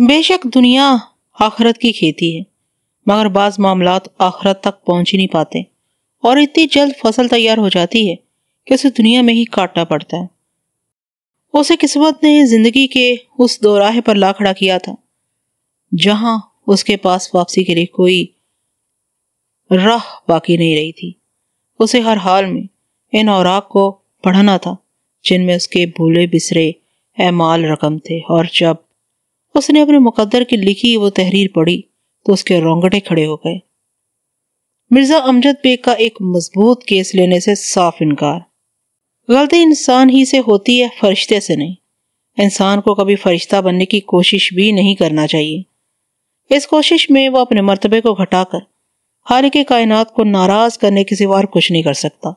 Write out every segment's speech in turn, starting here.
बेशक दुनिया आखरत की खेती है मगर बाज मामला आखरत तक पहुंच ही नहीं पाते और इतनी जल्द फसल तैयार हो जाती है कि उसे दुनिया में ही काटना पड़ता है उसे किस्मत ने जिंदगी के उस दौराहे पर ला खड़ा किया था जहां उसके पास वापसी के लिए कोई राह बाकी नहीं रही थी उसे हर हाल में इन औराक को पढ़ना था जिनमें उसके भूले बिसरे एमाल रकम थे और जब उसने अपने मुकद्दर की लिखी वो तहरीर पढ़ी तो उसके रोंगटे खड़े हो गए मिर्जा अमजद बेग का एक मजबूत केस लेने से साफ इनकार गलती इंसान ही से होती है फरिश्ते से नहीं इंसान को कभी फरिश्ता बनने की कोशिश भी नहीं करना चाहिए इस कोशिश में वो अपने मरतबे को घटाकर हाल के कायनात को नाराज करने के सिवा कुछ नहीं कर सकता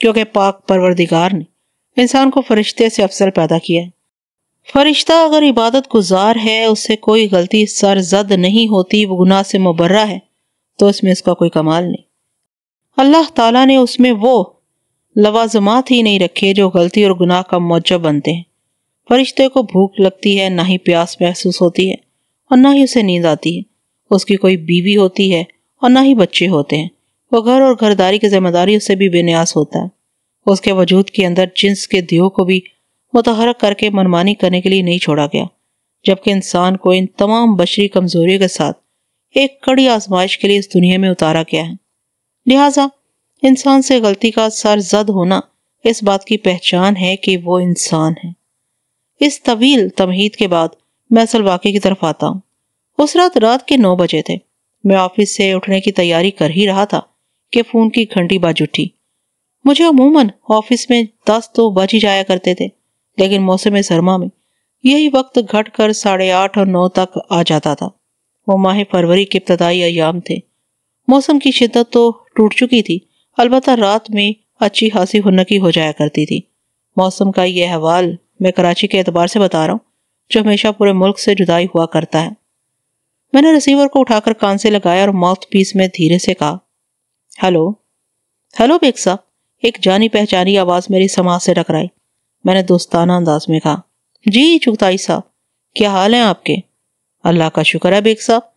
क्योंकि पाक परवरदिगार ने इंसान को फरिश्ते से अफसर पैदा किया है फरिश्ता अगर इबादत गुजार है उससे कोई गलती सरजद नहीं होती वो गुनाह से मुबर्रा है तो इसमें इसका कोई कमाल नहीं अल्लाह ताला ने उसमें वो लवाजमात ही नहीं रखे जो गलती और गुनाह का मौजब बनते हैं फरिश्ते को भूख लगती है ना ही प्यास महसूस होती है और ना ही उसे नींद आती है उसकी कोई बीवी होती है और ना ही बच्चे होते हैं वो घर और घरदारी की जिम्मेदारी उससे भी बेनियास होता है उसके वजूद के अंदर जिन्स के दियो को भी मुतहरक करके मनमानी करने के लिए नहीं छोड़ा गया जबकि इंसान को इन तमाम बशरी कमजोरियों के साथ एक कड़ी आजमाइश के लिए इस दुनिया में उतारा गया है लिहाजा इंसान से गलती का सर जद होना इस बात की पहचान है कि वो इंसान है इस तवील तमहीद के बाद मैं असल वाक्य की तरफ आता हूँ उस रात रात के नौ बजे थे मैं ऑफिस से उठने की तैयारी कर ही रहा था कि फ़ोन की घंटी बाज उठी मुझे अमूमन ऑफिस में दस तो बज ही जाया करते थे लेकिन मौसम सरमा में यही वक्त घट कर साढ़े आठ और नौ तक आ जाता था वो माह फरवरी के इब्तदाई अयाम थे मौसम की शिद्दत तो टूट चुकी थी अलबत् रात में अच्छी खासी हुनकी हो जाया करती थी मौसम का यह अहवाल मैं कराची के एतबार से बता रहा हूँ जो हमेशा पूरे मुल्क से जुदाई हुआ करता है मैंने रिसीवर को उठाकर कान से लगाया और माउथ पीस में धीरे से कहा हेलो हेलो बेगसा एक जानी पहचानी आवाज़ मेरी समाज से टकराई मैंने दोस्ताना अंदाज में कहा जी चुगताई साहब क्या हाल है आपके अल्लाह का शुक्र है बेग साहब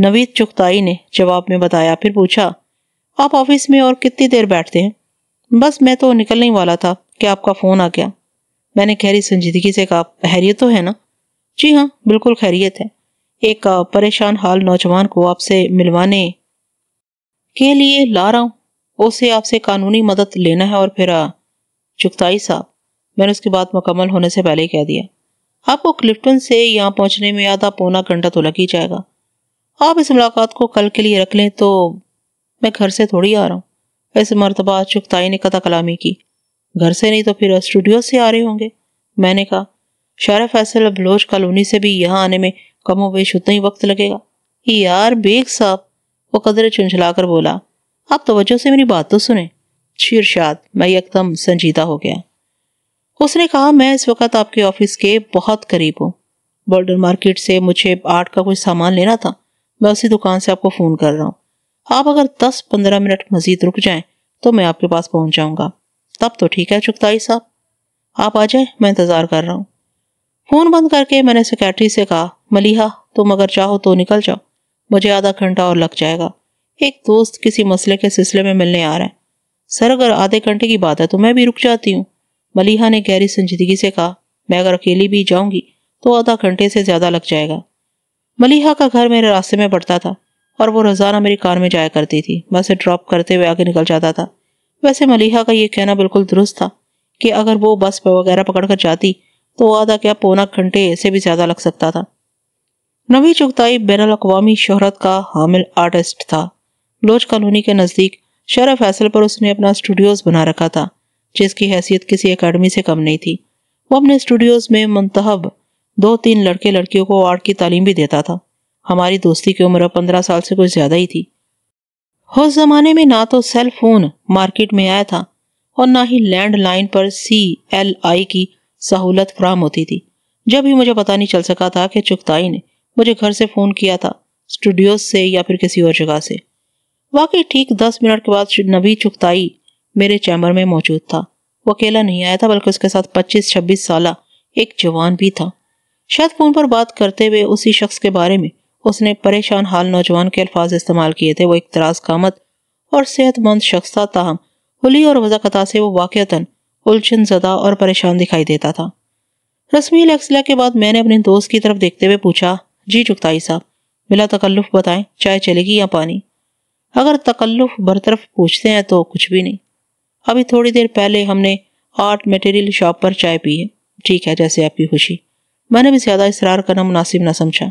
नवीद चुगताई ने जवाब में बताया फिर पूछा आप ऑफिस में और कितनी देर बैठते हैं बस मैं तो निकलने ही वाला था कि आपका फ़ोन आ गया मैंने खैरी संजीदगी से कहा खैरियत तो है ना जी हाँ बिल्कुल खैरियत है एक परेशान हाल नौजवान को आपसे मिलवाने के लिए ला रहा हूं उसे आपसे कानूनी मदद लेना है और फिर चुगताई साहब मैंने उसकी बात मुकम्मल होने से पहले ही कह दिया आपको क्लिफ्टन से यहाँ पहुँचने में आधा पौना घंटा तो लग ही जाएगा आप इस मुलाकात को कल के लिए रख लें तो मैं घर से थोड़ी आ रहा हूँ ऐसे मरतबा चुगताई ने कथा कलामी की घर से नहीं तो फिर स्टूडियो से आ रहे होंगे मैंने कहा शारा फैसल बलोच कॉलोनी से भी यहाँ आने में कमो वेश उतना ही वक्त लगेगा यार बेग साहब वो कदर चुंझला कर बोला आप तोज्जो से मेरी बात तो सुने शीर्षाद मैं एकदम संजीदा हो गया उसने कहा मैं इस वक्त आपके ऑफिस के बहुत करीब हूँ बॉर्डर मार्केट से मुझे आर्ट का कोई सामान लेना था मैं उसी दुकान से आपको फ़ोन कर रहा हूँ आप अगर दस पंद्रह मिनट मजीद रुक जाएं तो मैं आपके पास पहुंच जाऊंगा तब तो ठीक है चुगताई साहब आप आ जाए मैं इंतज़ार कर रहा हूँ फ़ोन बंद करके मैंने सेक्रेटरी से कहा मलिहा तुम अगर चाहो तो निकल जाओ मुझे आधा घंटा और लग जाएगा एक दोस्त किसी मसले के सिलसिले में मिलने आ रहा है सर अगर आधे घंटे की बात है तो मैं भी रुक जाती हूँ मलिहा ने गहरी संजीदगी से कहा मैं अगर अकेली भी जाऊंगी तो आधा घंटे से ज्यादा लग जाएगा मलिहा का घर मेरे रास्ते में पड़ता था और वो रोजाना मेरी कार में जाया करती थी मैं उसे ड्रॉप करते हुए आगे निकल जाता था वैसे मलिहा का ये कहना बिल्कुल दुरुस्त था कि अगर वो बस वगैरह पकड़कर जाती तो आधा क्या पौना घंटे से भी ज्यादा लग सकता था नवी चुगताई बैन अवी शहरत का हामिल आर्टिस्ट था लोज कॉलोनी के नज़दीक शहर फैसल पर उसने अपना स्टूडियोज बना रखा था जिसकी हैसियत किसी अकेडमी से कम नहीं थी वो अपने स्टूडियोज में मंतहब दो तीन लड़के लड़कियों को आर्ट की तालीम भी देता था हमारी दोस्ती की उम्र पंद्रह साल से कुछ ज्यादा ही थी उस जमाने में ना तो सेल फोन मार्केट में आया था और ना ही लैंड लाइन पर सी एल आई की सहूलत फ्राहम होती थी जब भी मुझे पता नहीं चल सका था कि चुगताई ने मुझे घर से फ़ोन किया था स्टूडियोज से या फिर किसी और जगह से वाकई ठीक दस मिनट के बाद नबी चुगताई मेरे चैम्बर में मौजूद था वो अकेला नहीं आया था बल्कि उसके साथ 25-26 साल एक जवान भी था शायद फोन पर बात करते हुए उसी शख्स के बारे में उसने परेशान हाल नौजवान के अल्फाज इस्तेमाल किए थे वो एक तराज कामत और सेहतमंद शख्स था ताहम हुली और वजाकता से वो वाक़ता उलझन ज़दा और परेशान दिखाई देता था रस्मी लक्सला के बाद मैंने अपने दोस्त की तरफ देखते हुए पूछा जी चुगताई साहब मिला तकल्लुफ बताएं चाय चलेगी या पानी अगर तकल्लुफ बरतरफ पूछते हैं तो कुछ भी नहीं अभी थोड़ी देर पहले हमने आर्ट मटेरियल शॉप पर चाय पी है ठीक है जैसे आपकी खुशी मैंने भी ज्यादा इसरार करना मुनासिब न समझा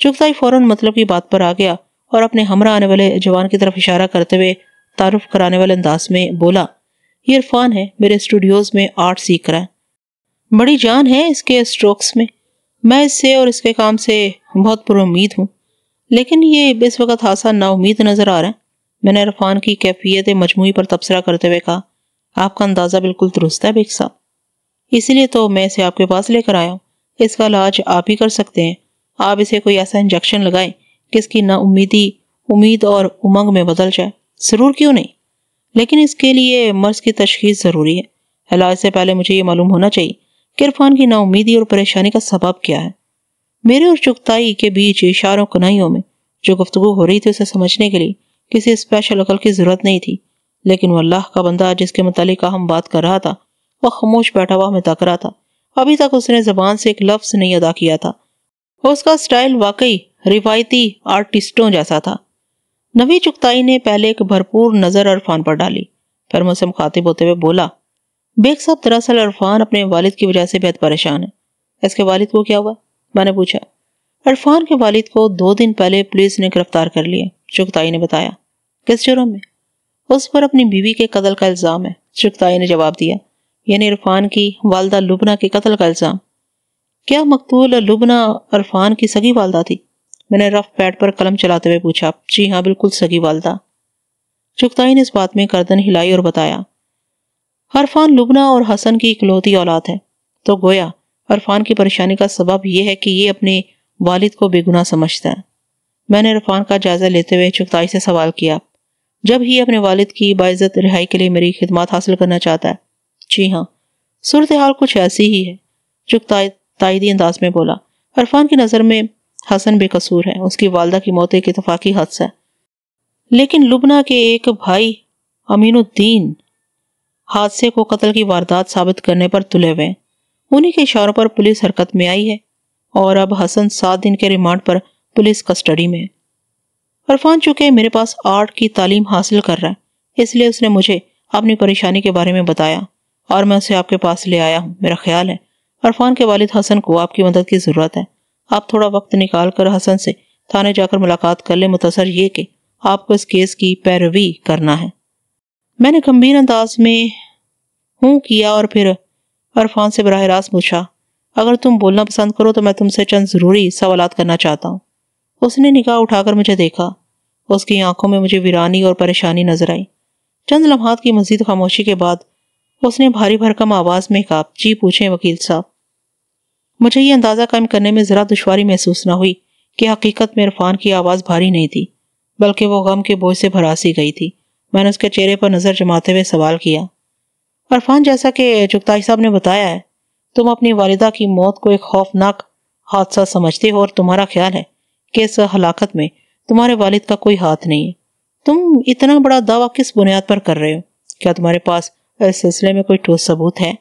चुगताई फौरन मतलब की बात पर आ गया और अपने हमरा आने वाले जवान की तरफ इशारा करते हुए तारुफ कराने वाले अंदाज में बोला ये इरफान है मेरे स्टूडियोज में आर्ट सीख रहा है बड़ी जान है इसके स्ट्रोक्स में मैं इससे और इसके काम से बहुत पुरुद हूँ लेकिन ये इस वक्त हादसा नाउमीद नज़र आ रहा है मैंने इरफान की कैफियत मजमू पर तबसरा करते हुए कहा आपका अंदाज़ा बिल्कुल दुरुस्त है बेग साहब इसलिए तो मैं इसे आपके पास लेकर आया हूँ इसका इलाज आप ही कर सकते हैं आप इसे कोई ऐसा इंजेक्शन लगाएं कि इसकी उम्मीदी उम्मीद और उमंग में बदल जाए ज़रूर क्यों नहीं लेकिन इसके लिए मर्ज़ की तशखीस ज़रूरी है इलाज से पहले मुझे ये मालूम होना चाहिए कि इरफान की नाउमीदी और परेशानी का सबब क्या है मेरे और चुगताई के बीच इशारों कनाइयों में जो गुफ्तु हो रही थी उसे समझने के लिए किसी स्पेशल अकल की जरूरत नहीं थी लेकिन वह अल्लाह का बंदा जिसके मतलब हम बात कर रहा था वह खामोश बैठा हुआ हमें तक रहा था अभी तक उसने जबान से एक लफ्ज नहीं अदा किया था उसका स्टाइल वाकई रिवायती आर्टिस्टों जैसा था नवी चुगताई ने पहले एक भरपूर नज़र अरफान पर डाली फिर मुझसे मुखातिब होते हुए बोला बेग साहब दरअसल अरफान अपने वालिद की वजह से बेहद परेशान है इसके वालिद को क्या हुआ मैंने पूछा अरफान के वालिद को दो दिन पहले पुलिस ने गिरफ्तार कर लिया चुगताई ने बताया किस जुर्म में उस पर अपनी बीवी के कत्ल का इल्ज़ाम है चुगताई ने जवाब दिया यानी इरफान की वालदा लुबना के कत्ल का इल्ज़ाम क्या मकतूल लुबना इरफान की सगी वालदा थी मैंने रफ पैड पर कलम चलाते हुए पूछा जी हाँ बिल्कुल सगी वालदा चुगताई ने इस बात में गर्दन हिलाई और बताया अरफान लुबना और हसन की इकलौती औलाद है तो गोया अरफान की परेशानी का सबब यह है कि ये अपने वालिद को बेगुनाह समझता है मैंने इरफान का जायजा लेते हुए चुगताई से सवाल किया जब ही अपने वालिद की बाइज्जत रिहाई के लिए मेरी खिदमत हासिल करना चाहता है जी हाँ सूरत हाल कुछ ऐसी ही है चुगताई तायदी अंदाज में बोला इरफान की नज़र में हसन बेकसूर है उसकी वालदा की मौत एक इतफाक़ी हद है लेकिन लुबना के एक भाई अमीनुद्दीन हादसे को कत्ल की वारदात साबित करने पर तुले हुए उन्हीं के इशारों पर पुलिस हरकत में आई है और अब हसन सात दिन के रिमांड पर पुलिस कस्टडी में अरफान चूंकि मेरे पास आर्ट की तालीम हासिल कर रहा है इसलिए उसने मुझे अपनी परेशानी के बारे में बताया और मैं उसे आपके पास ले आया हूँ मेरा ख्याल है अरफान के वालिद हसन को आपकी मदद की ज़रूरत है आप थोड़ा वक्त निकाल कर हसन से थाने जाकर मुलाकात कर ले मुतसर ये कि आपको इस केस की पैरवी करना है मैंने गंभीर अंदाज में हूँ किया और फिर अरफान से बरह रास्त पूछा अगर तुम बोलना पसंद करो तो मैं तुमसे चंद ज़रूरी सवाल करना चाहता हूँ उसने निगाह उठाकर मुझे देखा उसकी आंखों में मुझे वीरानी और परेशानी नजर आई चंद लम्हात की मजीद खामोशी के बाद उसने भारी भरकम आवाज में कहा जी पूछे वकील साहब मुझे यह अंदाजा कायम करने में जरा दुशारी महसूस न हुई कि हकीकत में इरफान की आवाज भारी नहीं थी बल्कि वो गम के बोझ से भरासी गई थी मैंने उसके चेहरे पर नजर जमाते हुए सवाल किया अरफान जैसा कि चुगताई साहब ने बताया है तुम अपनी वालिदा की मौत को एक खौफनाक हादसा समझते हो और तुम्हारा ख्याल है कि इस हलाकत में तुम्हारे वालिद का कोई हाथ नहीं है तुम इतना बड़ा दावा किस बुनियाद पर कर रहे हो क्या तुम्हारे पास इस सिलसिले में कोई ठोस सबूत है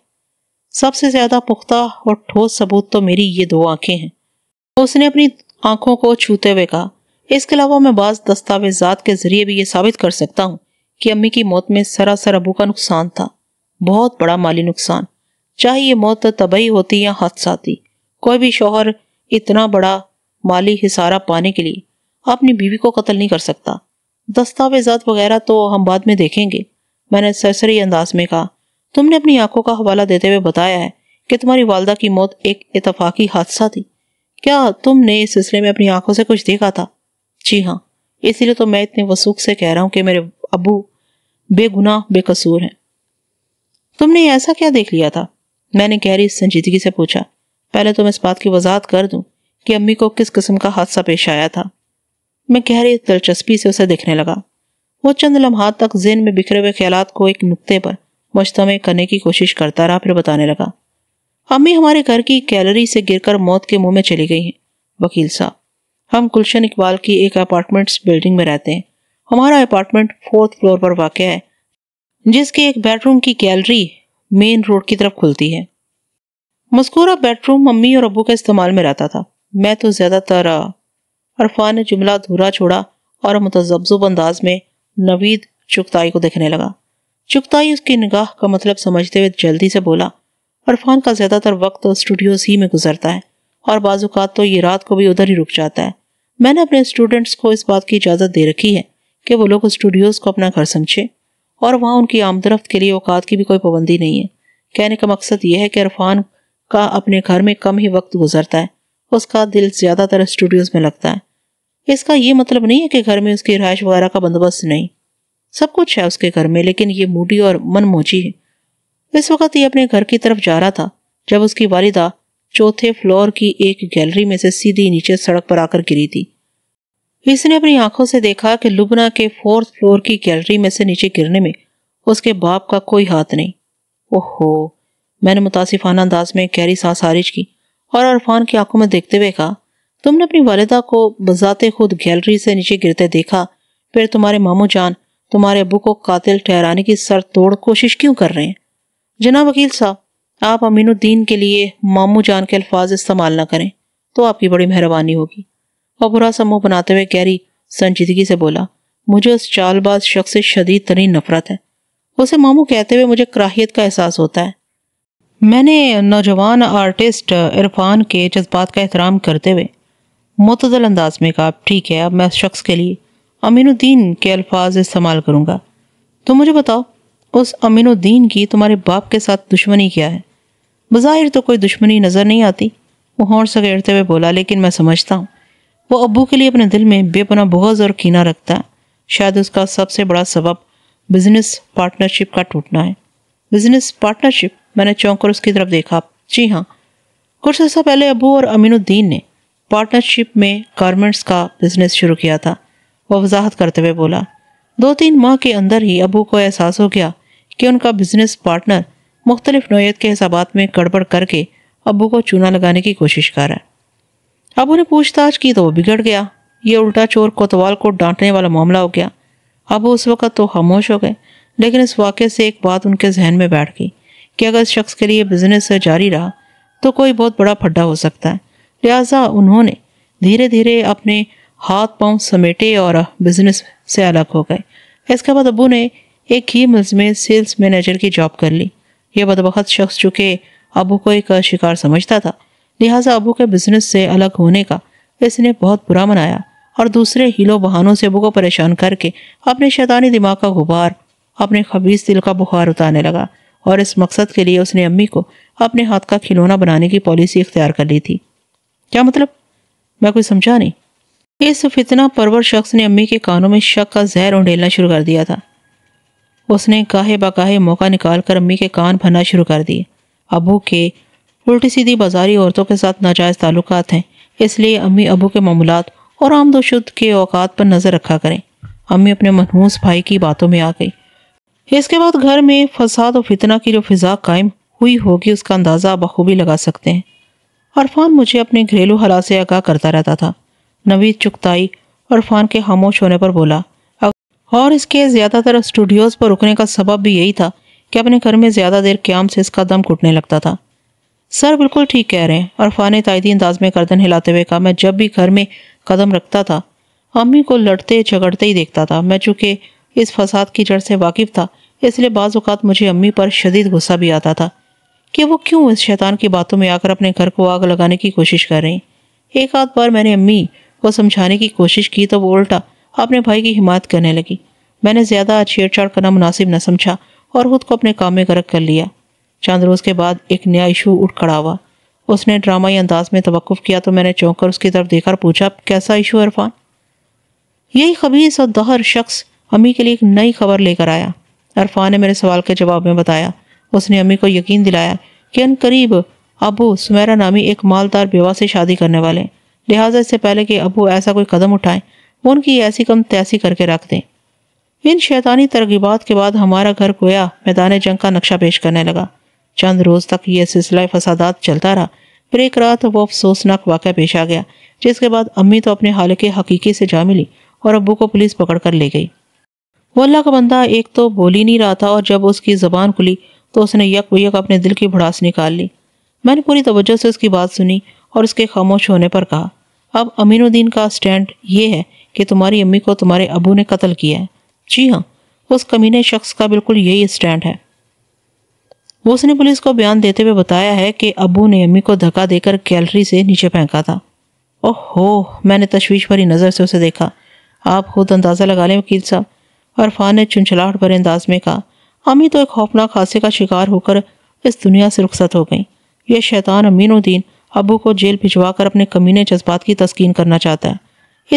सबसे ज्यादा पुख्ता और ठोस सबूत तो मेरी ये दो आंखें हैं उसने अपनी आंखों को छूते हुए कहा इसके अलावा मैं बाज दस्तावेजात के जरिए भी ये साबित कर सकता हूँ कि अम्मी की मौत में सरासर अबू का नुकसान था बहुत बड़ा माली नुकसान चाहे ये मौत तबही होती या हादसाती कोई भी शोहर इतना बड़ा माली हिसारा पाने के लिए अपनी बीवी को कत्ल नहीं कर सकता दस्तावेजात वगैरह तो हम बाद में देखेंगे मैंने सरसरी अंदाज में कहा तुमने अपनी आंखों का हवाला देते हुए बताया है कि तुम्हारी वालदा की मौत एक इतफाकी हादसा थी क्या तुमने इस सिलसिले में अपनी आंखों से कुछ देखा था जी हाँ इसीलिए तो मैं इतने वसूख से कह रहा हूँ कि मेरे अबू बेगुनाह बेकसूर हैं तुमने ऐसा क्या देख लिया था मैंने गहरी संजीदगी से पूछा पहले तुम इस बात की वजाहत कर दूं कि अम्मी को किस किस्म का हादसा पेश आया था मैं गहरी दिलचस्पी से उसे देखने लगा वो चंद लम्हा तक जेन में बिखरे हुए ख्याल को एक नुकते पर मुश्तम करने की कोशिश करता रहा फिर बताने लगा अम्मी हमारे घर की गैलरी से गिरकर मौत के मुंह में चली गई हैं वकील साहब हम गुलशन इकबाल की एक अपार्टमेंट्स बिल्डिंग में रहते हैं हमारा अपार्टमेंट फोर्थ फ्लोर पर वाक़ है जिसके एक बेडरूम की गैलरी मेन रोड की तरफ खुलती है मस्कूरा बेडरूम मम्मी और अबू के इस्तेमाल में रहता था मैं तो ज्यादा अरफान ने जुमला अधूरा छोड़ा और मुतजब्जुब अंदाज में नवीद चुगताई को देखने लगा चुगताई उसकी निगाह का मतलब समझते हुए जल्दी से बोला अरफान का ज़्यादातर वक्त तो स्टूडियोज ही में गुजरता है और बाजूकात तो ये रात को भी उधर ही रुक जाता है मैंने अपने स्टूडेंट्स को इस बात की इजाज़त दे रखी है कि वो लोग स्टूडियोज़ को अपना घर समझे और वहाँ उनकी आमदरफ्त के लिए औकात की भी कोई पाबंदी नहीं है कहने का मकसद यह है कि अरफान का अपने घर में कम ही वक्त गुजरता है उसका दिल ज्यादातर स्टूडियोज में लगता है इसका ये मतलब नहीं है कि घर में उसकी रिहाइश वगैरह का बंदोबस्त नहीं सब कुछ है उसके घर में लेकिन ये मूडी और मनमोची है इस वक्त ये अपने घर की तरफ जा रहा था जब उसकी वालिदा चौथे फ्लोर की एक गैलरी में से सीधी नीचे सड़क पर आकर गिरी थी इसने अपनी आंखों से देखा कि लुबना के फोर्थ फ्लोर की गैलरी में से नीचे गिरने में उसके बाप का कोई हाथ नहीं ओहो मैंने मुतासिफाना अंदाज में गहरी सांस हारिज की और अरफान की आंखों में देखते हुए कहा तुमने अपनी वालिदा को बजाते खुद गैलरी से नीचे गिरते देखा फिर तुम्हारे मामू जान तुम्हारे अबू को कातिल ठहराने की सर तोड़ कोशिश क्यों कर रहे हैं जना वकील साहब आप अमीनुद्दीन के लिए मामू जान के अल्फाज इस्तेमाल ना करें तो आपकी बड़ी मेहरबानी होगी और बुरा सा मुंह बनाते हुए गहरी संजीदगी से बोला मुझे उस चालबाज शख्स से शदीद तरीन नफरत है उसे मामू कहते हुए मुझे क्राहियत का एहसास होता है मैंने नौजवान आर्टिस्ट इरफान के जज्बात का एहतराम करते हुए मतदल अंदाज में कहा ठीक है अब मैं उस शख्स के लिए अमीनुद्दीन के अल्फाज इस्तेमाल करूँगा तो मुझे बताओ उस अमीनुद्दीन की तुम्हारे बाप के साथ दुश्मनी क्या है बाहिर तो कोई दुश्मनी नज़र नहीं आती वो हौर सगेड़ते हुए बोला लेकिन मैं समझता हूँ वो अबू के लिए अपने दिल में बेपना बोझ और कीना रखता है शायद उसका सबसे बड़ा सबब बिजनेस पार्टनरशिप का टूटना है बिजनेस पार्टनरशिप मैंने चौंक कर उसकी तरफ देखा जी हाँ कुछ ऐसा पहले अबू और अमीनुद्दीन ने पार्टनरशिप में गारमेंट्स का बिजनेस शुरू किया था वह वजाहत करते हुए बोला दो तीन माह के अंदर ही अबू को एहसास हो गया कि उनका बिजनेस पार्टनर मुख्तलिफ नोयत के हिसाब में गड़बड़ करके अबू को चूना लगाने की कोशिश कर रहा है अबू ने पूछताछ की तो वो बिगड़ गया ये उल्टा चोर कोतवाल को डांटने वाला मामला हो गया अबू उस वक़्त तो खामोश हो गए लेकिन इस वाक़े से एक बात उनके जहन में बैठ गई कि अगर इस शख्स के लिए बिजनेस जारी रहा तो कोई बहुत बड़ा फड्डा हो सकता है लिहाजा उन्होंने धीरे धीरे अपने हाथ पांव समेटे और बिजनेस से अलग हो गए इसके बाद अबू ने एक ही मिल्स में सेल्स मैनेजर की जॉब कर ली यह बदबखत शख्स चूँकि अबू को एक शिकार समझता था लिहाजा अबू के बिजनेस से अलग होने का इसने बहुत बुरा मनाया और दूसरे हीलो बहानों से अबू को परेशान करके अपने शैतानी दिमाग का गुबार अपने खबीस दिल का बुखार उतारने लगा और इस मकसद के लिए उसने अम्मी को अपने हाथ का खिलौना बनाने की पॉलिसी इख्तियार कर ली थी क्या मतलब मैं कोई समझा नहीं इस फितना परवर शख्स ने अम्मी के कानों में शक का जहर उंडेलना शुरू कर दिया था उसने काहे बाकाहे मौका निकाल कर अम्मी के कान भरना शुरू कर दिए अबू के उल्टी सीधी बाजारी औरतों के साथ नाजायज़ ताल्लुक हैं इसलिए अम्मी अबू के मामूलत और आमदोशुद के अवकात पर नज़र रखा करें अम्मी अपने मनहूस भाई की बातों में आ गई इसके बाद घर में फसाद और फितना की जो फिजा कायम हुई होगी उसका अंदाज़ा बखूबी लगा सकते हैं अरफान मुझे अपने घरेलू हालात से आगाह करता रहता था नवीद चुकताई अरफान के खामोश होने पर बोला और इसके ज़्यादातर स्टूडियोज़ पर रुकने का सबब भी यही था कि अपने घर में ज़्यादा देर क्याम से इसका दम घुटने लगता था सर बिल्कुल ठीक कह रहे हैं अरफान ने तायदी अंदाज में गर्दन हिलाते हुए कहा मैं जब भी घर में कदम रखता था अम्मी को लड़ते झगड़ते ही देखता था मैं चूँकि इस फसाद की जड़ से वाकिफ था इसलिए बाज़ात मुझे अम्मी पर शदीद गुस्सा भी आता था कि वो क्यों इस शैतान की बातों में आकर अपने घर को आग लगाने की कोशिश कर रही एक आध बार मैंने अम्मी को समझाने की कोशिश की तो वो उल्टा अपने भाई की हिमायत करने लगी मैंने ज़्यादा छेड़छाड़ करना मुनासिब न समझा और खुद को अपने काम में गर्क कर लिया चंद रोज़ के बाद एक नया इशू उठ खड़ा हुआ उसने ड्रामाई अंदाज में तवक़ुफ़ किया तो मैंने चौंक कर उसकी तरफ देखकर पूछा कैसा इशू इरफान यही खबीस और दहर शख्स अम्मी के लिए एक नई खबर लेकर आया अरफान ने मेरे सवाल के जवाब में बताया उसने अम्मी को यकीन दिलाया कि अन करीब अबू सुमेरा नामी एक मालदार बेवा से शादी करने वाले लिहाजा इससे पहले कि अबू ऐसा कोई कदम उठाएं वो उनकी ऐसी कम तैसी करके रख दें इन शैतानी तरगीबात के बाद हमारा घर गोया मैदान जंग का नक्शा पेश करने लगा चंद रोज तक यह सिलसिला फसादात चलता रहा फिर एक रात वो अफसोसनाक वाक़ पेश आ गया जिसके बाद अम्मी तो अपने हाल के हकीकी से जा मिली और अबू को पुलिस पकड़ कर ले गई वो अल्लाह का बंदा एक तो बोल ही नहीं रहा था और जब उसकी ज़बान खुली तो उसने यक वयक अपने दिल की भड़ास निकाल ली मैंने पूरी तवज्जो से उसकी बात सुनी और उसके खामोश होने पर कहा अब अमीनुद्दीन का स्टैंड ये है कि तुम्हारी अम्मी को तुम्हारे अबू ने कत्ल किया है जी हाँ उस कमीने शख्स का बिल्कुल यही स्टैंड है वो उसने पुलिस को बयान देते हुए बताया है कि अबू ने अम्मी को धक्का देकर गैलरी से नीचे फेंका था ओह हो मैंने तशवीश भरी नज़र से उसे देखा आप खुद अंदाज़ा लगा लें वकील साहब अरफान ने चुंचलाहट भरे अंदाज में कहा अम्मी तो एक खौफनाक हादसे का शिकार होकर इस दुनिया से रुखसत हो गई यह शैतान अमीनुद्दीन अबू को जेल भिजवा कर अपने कमीने जज्बात की तस्कीन करना चाहता है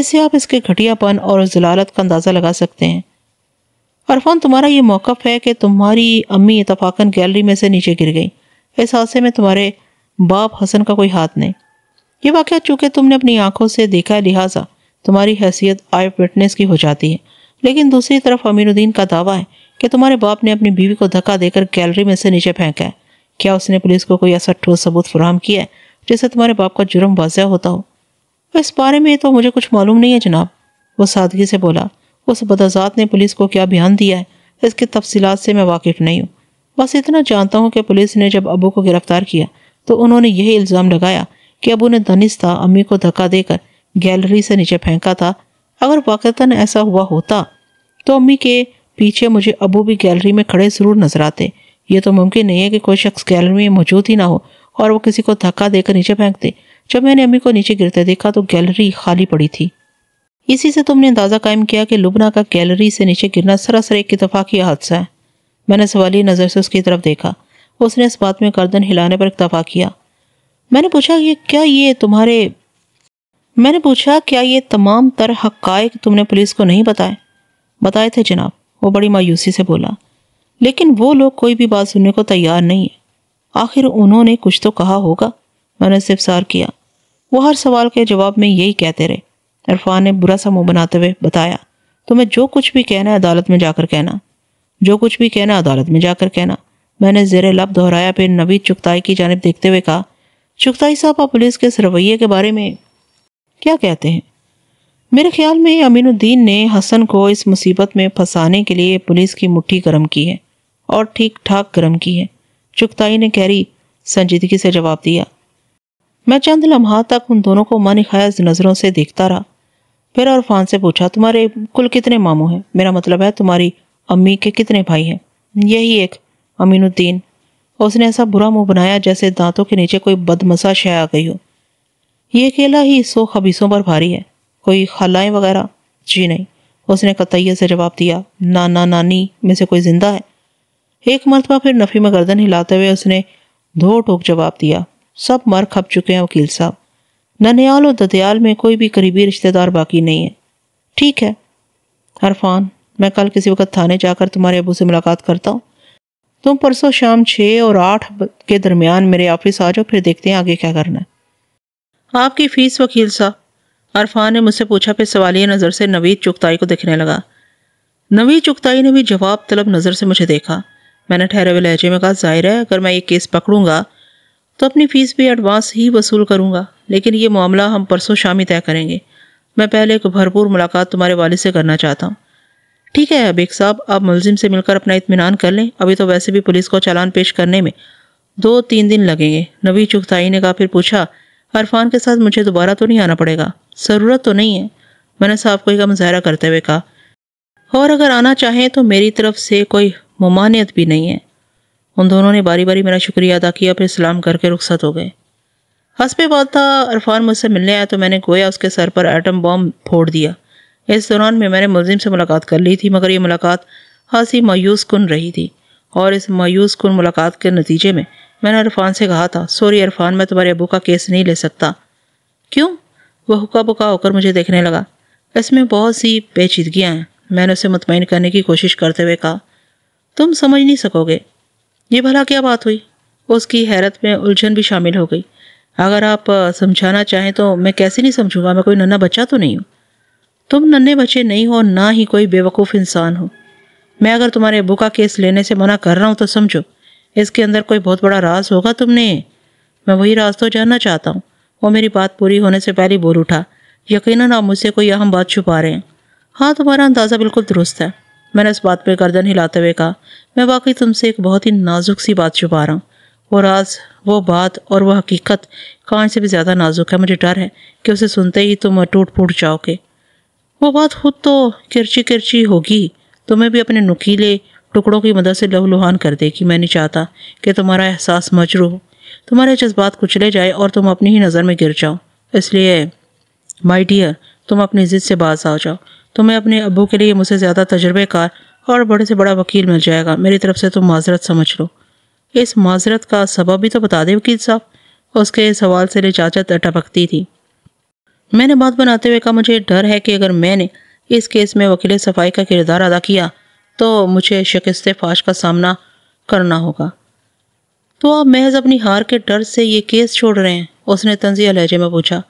इससे आप इसके घटियापन और जलालत का अंदाज़ा लगा सकते हैं अरफान तुम्हारा ये मौकफ है कि तुम्हारी अम्मी इतफाक़न गैलरी में से नीचे गिर गई इस हादसे में तुम्हारे बाप हसन का कोई हाथ नहीं ये वाक़ चूँकि तुमने अपनी आंखों से देखा है लिहाजा तुम्हारी हैसियत आई विटनेस की हो जाती है लेकिन दूसरी तरफ अमीरुद्दीन का दावा है कि तुम्हारे बाप ने अपनी बीवी को धक्का देकर गैलरी में से नीचे फेंका है क्या उसने पुलिस को कोई ऐसा ठोस सबूत फराहम किया है जिससे तुम्हारे बाप का जुर्म वाजिया होता हो इस बारे में तो मुझे कुछ मालूम नहीं है जनाब वो सादगी से बोला उस बदजात ने पुलिस को क्या बयान दिया है इसके तफसीत से मैं वाकिफ़ नहीं हूँ बस इतना जानता हूँ कि पुलिस ने जब अबू को गिरफ्तार किया तो उन्होंने यही इल्ज़ाम लगाया कि अबू ने दनिस्ता अम्मी को धक्का देकर गैलरी से नीचे फेंका था अगर वाकता ऐसा हुआ होता तो अम्मी के पीछे मुझे अबू भी गैलरी में खड़े ज़रूर नजर आते ये तो मुमकिन नहीं है कि कोई शख्स गैलरी में मौजूद ही ना हो और वो किसी को धक्का देकर नीचे फेंक दे जब मैंने अम्मी को नीचे गिरते देखा तो गैलरी खाली पड़ी थी इसी से तुमने अंदाज़ा कायम किया कि लुबना का गैलरी से नीचे गिरना सरासर एक इतफाक़ी हादसा है मैंने सवाली नज़र से उसकी तरफ देखा उसने इस बात में गर्दन हिलाने पर इतफा किया मैंने पूछा कि क्या ये तुम्हारे मैंने पूछा क्या ये तमाम तर हक़ तुमने पुलिस को नहीं बताए बताए थे जनाब वो बड़ी मायूसी से बोला लेकिन वो लोग कोई भी बात सुनने को तैयार नहीं है आखिर उन्होंने कुछ तो कहा होगा मैंने सिफसार किया वो हर सवाल के जवाब में यही कहते रहे इरफान ने बुरा सा मुंह बनाते हुए बताया तुम्हें जो कुछ भी कहना है अदालत में जाकर कहना जो कुछ भी कहना अदालत में जाकर कहना मैंने जेर लब दोहराया फिर नवीद चुगताई की जानब देखते हुए कहा चुगताई साहब आप पुलिस के इस रवैये के बारे में क्या कहते हैं मेरे ख्याल में अमीनुद्दीन ने हसन को इस मुसीबत में फंसाने के लिए पुलिस की मुट्ठी गर्म की है और ठीक ठाक गर्म की है चुगताई ने कैरी संजीदगी से जवाब दिया मैं चंद लम्हा तक उन दोनों को मन खायज नज़रों से देखता रहा फिर अरफान से पूछा तुम्हारे कुल कितने मामू हैं मेरा मतलब है तुम्हारी अम्मी के कितने भाई हैं यही एक अमीनुद्दीन उसने ऐसा बुरा मुंह बनाया जैसे दांतों के नीचे कोई बदमसा शय आ गई हो ये अकेला ही सौ खबीसों पर भारी है कोई खलाएँ वगैरह जी नहीं उसने कतैये से जवाब दिया नाना नानी में से कोई जिंदा है एक मरतबा फिर नफ़ी में गर्दन हिलाते हुए उसने धो टोक जवाब दिया सब मर खप चुके हैं वकील साहब ननियाल और ददयाल में कोई भी करीबी रिश्तेदार बाकी नहीं है ठीक है अरफान मैं कल किसी वक्त थाने जाकर तुम्हारे अबू से मुलाकात करता हूँ तुम परसों शाम छः और आठ के दरमियान मेरे ऑफिस आ जाओ फिर देखते हैं आगे क्या करना है आपकी फीस वकील साहब अरफान ने मुझसे पूछा फिर सवालिया नज़र से नवीद चुगताई को देखने लगा नवीद चुगताई ने भी जवाब तलब नज़र से मुझे देखा मैंने ठहरे हुए लहजे में कहा जाहिर है अगर मैं ये केस पकड़ूंगा तो अपनी फ़ीस भी एडवांस ही वसूल करूंगा लेकिन ये मामला हम परसों शाम ही तय करेंगे मैं पहले एक भरपूर मुलाकात तुम्हारे वाले से करना चाहता हूँ ठीक है अबेक साहब आप मुलजिम से मिलकर अपना इतमान कर लें अभी तो वैसे भी पुलिस को चालान पेश करने में दो तीन दिन लगेंगे नवी चुगताई ने कहा फिर पूछा अरफान के साथ मुझे दोबारा तो नहीं आना पड़ेगा ज़रूरत तो नहीं है मैंने साफ कोई का मुजाहरा करते हुए कहा और अगर आना चाहें तो मेरी तरफ से कोई ममानियत भी नहीं है उन दोनों ने बारी बारी मेरा शुक्रिया अदा किया फिर सलाम करके रुखसत हो गए हंसपे बात था अरफान मुझसे मिलने आया तो मैंने गोया उसके सर पर एटम बॉम्ब फोड़ दिया इस दौरान में मैंने मुलिम से मुलाकात कर ली थी मगर ये मुलाकात हंसी मायूस कन रही थी और इस मायूस कन मुलाकात के नतीजे में मैंने इरफान से कहा था सॉरी इरफान मैं तुम्हारे अबू का केस नहीं ले सकता क्यों वह हुक्का बुका होकर मुझे देखने लगा इसमें बहुत सी पेचीदगियाँ हैं मैंने उसे मुतमिन करने की कोशिश करते हुए कहा तुम समझ नहीं सकोगे ये भला क्या बात हुई उसकी हैरत में उलझन भी शामिल हो गई अगर आप समझाना चाहें तो मैं कैसे नहीं समझूंगा मैं कोई नन्ना बच्चा तो नहीं हूँ तुम नन्हे बच्चे नहीं हो ना ही कोई बेवकूफ़ इंसान हो मैं अगर तुम्हारे अबू का केस लेने से मना कर रहा हूँ तो समझो इसके अंदर कोई बहुत बड़ा राज होगा तुमने मैं वही राज तो जानना चाहता हूँ वो मेरी बात पूरी होने से पहले बोल उठा यकीनन आप मुझसे कोई अहम बात छुपा रहे हैं हाँ तुम्हारा अंदाज़ा बिल्कुल दुरुस्त है मैंने इस बात पर गर्दन हिलाते हुए कहा मैं वाकई तुमसे एक बहुत ही नाजुक सी बात छुपा रहा हूँ वो राज वो बात और वह हकीकत कान से भी ज़्यादा नाजुक है मुझे डर है कि उसे सुनते ही तुम टूट फूट जाओगे वो बात खुद तो किरची किरची होगी तुम्हें भी अपने नुकीले टुकड़ों की मदद से लहूलुहान कर देगी मैंने चाहता कि तुम्हारा एहसास मजरू हो तुम्हारे जज्बात कुचले जाए और तुम अपनी ही नज़र में गिर जाओ इसलिए माई डियर तुम अपनी ज़िद से बाज आ जाओ तुम्हें अपने अबू के लिए मुझसे ज़्यादा तजर्बेकार और बड़े से बड़ा वकील मिल जाएगा मेरी तरफ से तुम माजरत समझ लो इस माजरत का सबब भी तो बता दे वकील साहब उसके सवाल से ले चाचा टपकती थी मैंने बात बनाते हुए कहा मुझे डर है कि अगर मैंने इस केस में वकील सफाई का किरदार अदा किया तो मुझे शिकस्त फाश का सामना करना होगा तो आप महज अपनी हार के डर से ये केस छोड़ रहे हैं उसने तंजिया लहजे में पूछा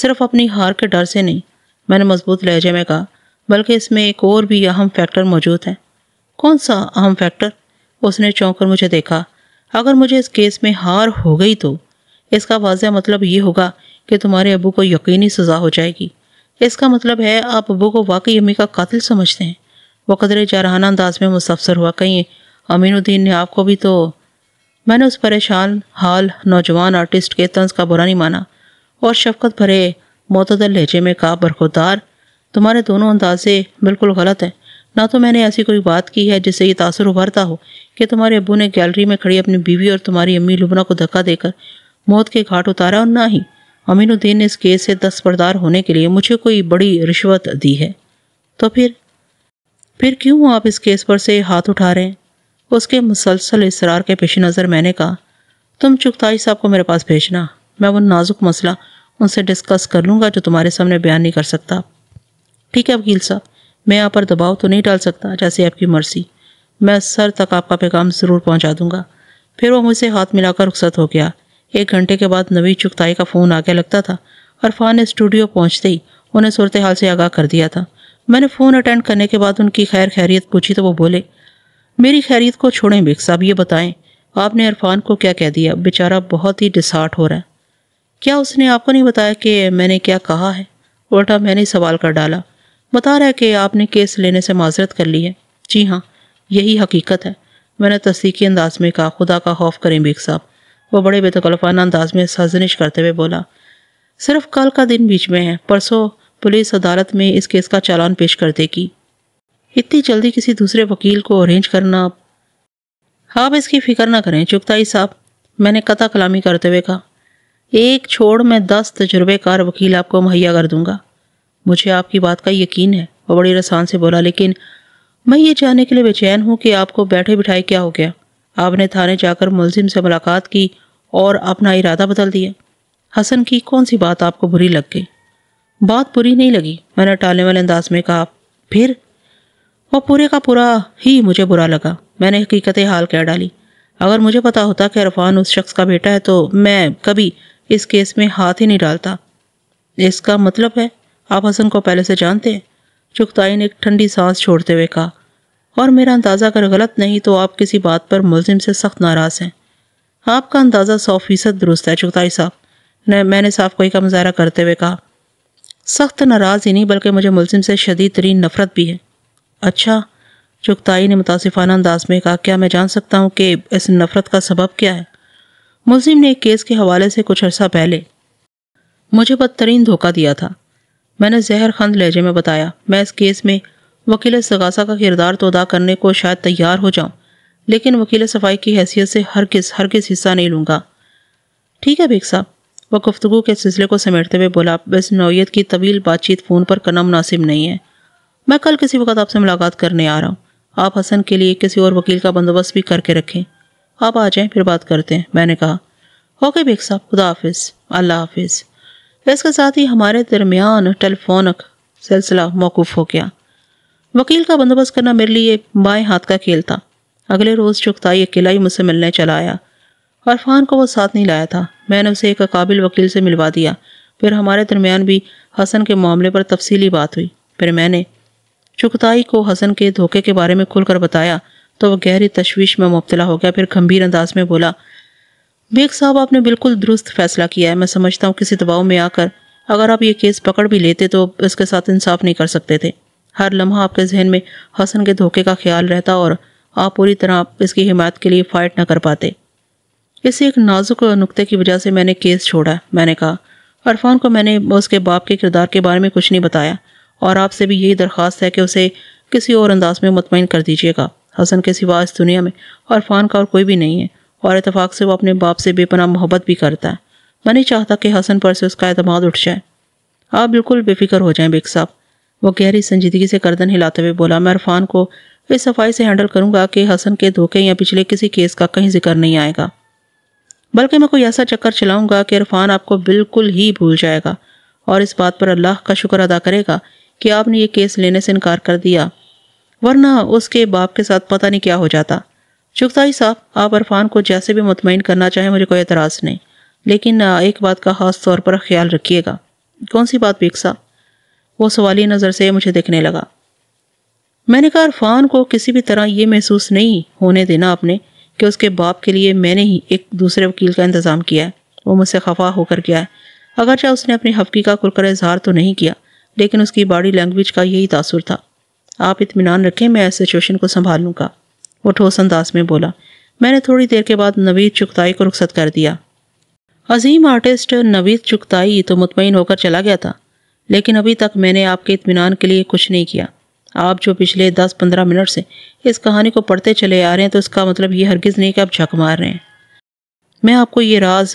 सिर्फ अपनी हार के डर से नहीं मैंने मजबूत लहजे में कहा बल्कि इसमें एक और भी अहम फैक्टर मौजूद है कौन सा अहम फैक्टर उसने चौंक कर मुझे देखा अगर मुझे इस केस में हार हो गई तो इसका वाजह मतलब ये होगा कि तुम्हारे अबू को यकीनी सज़ा हो जाएगी इसका मतलब है आप अबू को वाकई अम्मी का कतल समझते हैं वो कदरे जारहाना अंदाज में मुसफ़र हुआ कहीं अमीनुद्दीन ने आपको भी तो मैंने उस परेशान हाल नौजवान आर्टिस्ट के तंज का बुरा नहीं माना और शफकत भरे मोतदल लहजे में कहा बरखोदार तुम्हारे दोनों अंदाजे बिल्कुल गलत हैं ना तो मैंने ऐसी कोई बात की है जिससे ये तासर उभरता हो कि तुम्हारे अबू ने गैलरी में खड़ी अपनी बीवी और तुम्हारी अम्मी लुबना को धक्का देकर मौत के घाट उतारा और ना ही अमीनुद्दीन ने इस केस से दस्तबरदार होने के लिए मुझे कोई बड़ी रिश्वत दी है तो फिर फिर क्यों आप इस केस पर से हाथ उठा रहे हैं उसके मुसलसल इसरार के पेश नज़र मैंने कहा तुम चुगताई साहब को मेरे पास भेजना मैं वो नाजुक मसला उनसे डिस्कस कर लूँगा जो तुम्हारे सामने बयान नहीं कर सकता ठीक है वकील साहब मैं यहाँ पर दबाव तो नहीं डाल सकता जैसे आपकी मर्जी मैं सर तक आपका पैगाम ज़रूर पहुँचा दूँगा फिर वो मुझसे हाथ मिलाकर रुखसत हो गया एक घंटे के बाद नवी चुगताई का फ़ोन आके लगता था अरफान ने स्टूडियो पहुँचते ही उन्हें सूरत हाल से आगाह कर दिया था मैंने फ़ोन अटेंड करने के बाद उनकी खैर खैरियत पूछी तो वो बोले मेरी खैरियत को छोड़ें बिक साहब ये बताएं आपने इरफान को क्या कह दिया बेचारा बहुत ही डिसार्ट हो रहा है क्या उसने आपको नहीं बताया कि मैंने क्या कहा है उल्टा मैंने सवाल कर डाला बता रहा है कि आपने केस लेने से माजरत कर ली है जी हाँ यही हकीकत है मैंने तस्दीकी अंदाज में कहा खुदा का खौफ करें बिक साहब वो बड़े बेतकलफाना अंदाज में सजनिश करते हुए बोला सिर्फ कल का दिन बीच में है परसों पुलिस अदालत में इस केस का चालान पेश कर देगी इतनी जल्दी किसी दूसरे वकील को अरेंज करना आप इसकी फिक्र ना करें चुगताई साहब मैंने कता कलामी करते हुए कहा एक छोड़ मैं दस तजुर्बेकार वकील आपको मुहैया कर दूंगा मुझे आपकी बात का यकीन है वो बड़ी रसान से बोला लेकिन मैं ये जानने के लिए बेचैन हूँ कि आपको बैठे बिठाए क्या हो गया आपने थाने जाकर मुलजिम से मुलाकात की और अपना इरादा बदल दिया हसन की कौन सी बात आपको बुरी लग गई बात बुरी नहीं लगी मैंने टालने वाले अंदाज में कहा फिर वह पूरे का पूरा ही मुझे बुरा लगा मैंने हकीकत हाल कह डाली अगर मुझे पता होता कि अरफान उस शख्स का बेटा है तो मैं कभी इस केस में हाथ ही नहीं डालता इसका मतलब है आप हसन को पहले से जानते हैं चुगताई ने एक ठंडी सांस छोड़ते हुए कहा और मेरा अंदाज़ा अगर गलत नहीं तो आप किसी बात पर मुलिम से सख्त नाराज़ हैं आपका अंदाज़ा सौ फीसद दुरुस्त है चुगताई साहब ने मैंने साफ कोई का मुजाहरा करते हुए कहा सख्त नाराज़ ही नहीं बल्कि मुझे मुलिम से शदीद तरीन नफरत भी है अच्छा चुगताई ने मुतासफाना अंदाज में कहा क्या मैं जान सकता हूँ कि इस नफ़रत का सबब क्या है मुलजिम ने एक केस के हवाले से कुछ अर्सा पहले मुझे बदतरीन धोखा दिया था मैंने जहर खंद लहजे में बताया मैं इस केस में वकील सगासा का किरदार तो अदा करने को शायद तैयार हो जाऊं लेकिन वकील सफाई की हैसियत से हर किस हर किस हिस्सा नहीं लूँगा ठीक है भिक साहब वह गुफ्तु के सिलसिले को समेटते हुए बोला बस नौीयत की तवील बातचीत फ़ोन पर करना मुनासिब नहीं है मैं कल किसी वक्त आपसे मुलाकात करने आ रहा हूँ आप हसन के लिए किसी और वकील का बंदोबस्त भी करके रखें आप आ जाएं फिर बात करते हैं मैंने कहा ओके बेग साहब खुदा हाफिज़ अल्लाह हाफिज़ इसके साथ ही हमारे दरमियान टेलीफोनक सिलसिला मौकूफ़ हो गया वकील का बंदोबस्त करना मेरे लिए बाएँ हाथ का खेल था अगले रोज़ चुगताई अकेला ही मुझसे मिलने चला आया अरफान को वो साथ नहीं लाया था मैंने उसे एक काबिल वकील से मिलवा दिया फिर हमारे दरमियान भी हसन के मामले पर तफसीली बात हुई फिर मैंने चुगताई को हसन के धोखे के बारे में खुलकर बताया तो वह गहरी तशवीश में मुबतला हो गया फिर गंभीर अंदाज में बोला बेग साहब आपने बिल्कुल दुरुस्त फैसला किया है मैं समझता हूँ किसी दबाव में आकर अगर आप ये केस पकड़ भी लेते तो इसके साथ इंसाफ नहीं कर सकते थे हर लम्हा आपके जहन में हसन के धोखे का ख्याल रहता और आप पूरी तरह इसकी हिमायत के लिए फाइट ना कर पाते इसी एक नाजुक नुकते की वजह से मैंने केस छोड़ा मैंने कहा अरफान को मैंने उसके बाप के किरदार के बारे में कुछ नहीं बताया और आपसे भी यही दरख्वास्त है कि उसे किसी और अंदाज में मुतमिन कर दीजिएगा हसन के सिवा इस दुनिया में अरफान का और कोई भी नहीं है और इतफाक़ से वो अपने बाप से बेपना मोहब्बत भी करता है मैं नहीं चाहता कि हसन पर से उसका अतमाद उठ जाए आप बिल्कुल बेफिक्र हो जाएं बेग साहब वो गहरी संजीदगी से गर्दन हिलाते हुए बोला मैं अरफान को इस सफाई से हैंडल करूंगा कि हसन के धोखे या पिछले किसी केस का कहीं जिक्र नहीं आएगा बल्कि मैं कोई ऐसा चक्कर चलाऊंगा कि इरफान आपको बिल्कुल ही भूल जाएगा और इस बात पर अल्लाह का शुक्र अदा करेगा कि आपने ये केस लेने से इनकार कर दिया वरना उसके बाप के साथ पता नहीं क्या हो जाता चुगताई साहब आप इरफान को जैसे भी मुतमिन करना चाहें मुझे कोई एतराज़ नहीं लेकिन एक बात का ख़ास तौर पर ख्याल रखिएगा कौन सी बात बेग साहब वो सवाली नज़र से मुझे देखने लगा मैंने कहा इरफान को किसी भी तरह ये महसूस नहीं होने देना आपने कि उसके बाप के लिए मैंने ही एक दूसरे वकील का इंतज़ाम किया है वो मुझसे खफा होकर गया है अगरचा उसने अपनी हफ्की का कुरकर इजहार तो नहीं किया लेकिन उसकी बॉडी लैंग्वेज का यही तासुर था आप इतमान रखें मैं इस सिचुएशन को संभाल लूँगा वो ठोस अंदाज में बोला मैंने थोड़ी देर के बाद नवीद चुगताई को रुखसत कर दिया अजीम आर्टिस्ट नवीद चुगताई तो मुतमिन होकर चला गया था लेकिन अभी तक मैंने आपके इतमान के लिए कुछ नहीं किया आप जो पिछले दस पंद्रह मिनट से इस कहानी को पढ़ते चले आ रहे हैं तो इसका मतलब ये हरगिज़ नहीं कि आप झक मार रहे हैं मैं आपको ये राज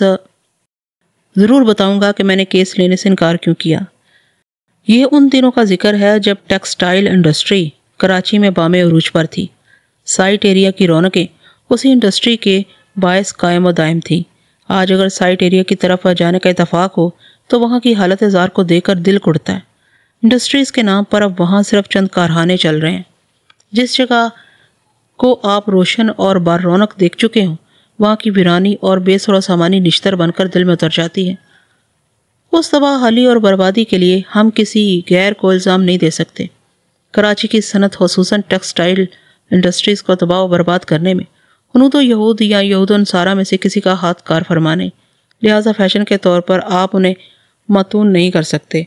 ज़रूर बताऊंगा कि मैंने केस लेने से इनकार क्यों किया ये उन दिनों का जिक्र है जब टेक्सटाइल इंडस्ट्री कराची में बामे अरूज पर थी साइट एरिया की रौनकें उसी इंडस्ट्री के बायस कायम और दायम थी आज अगर साइट एरिया की तरफ जाने का इतफाक़ हो तो वहाँ की हालत हजार को देखकर दिल कुड़ता है इंडस्ट्रीज़ के नाम पर अब वहाँ सिर्फ चंद कारखाने चल रहे हैं जिस जगह को आप रोशन और बार रौनक देख चुके हों वहाँ की वीरानी और बेसरा सामानी निश्तर बनकर दिल में उतर जाती है उस तबाह हली और बर्बादी के लिए हम किसी गैर को इल्ज़ाम नहीं दे सकते कराची की सनत खसूस टेक्सटाइल इंडस्ट्रीज़ को तबाह बर्बाद करने में तो यहूद या यहूद अनसारा में से किसी का हाथ कार फरमाने लिहाजा फैशन के तौर पर आप उन्हें मतून नहीं कर सकते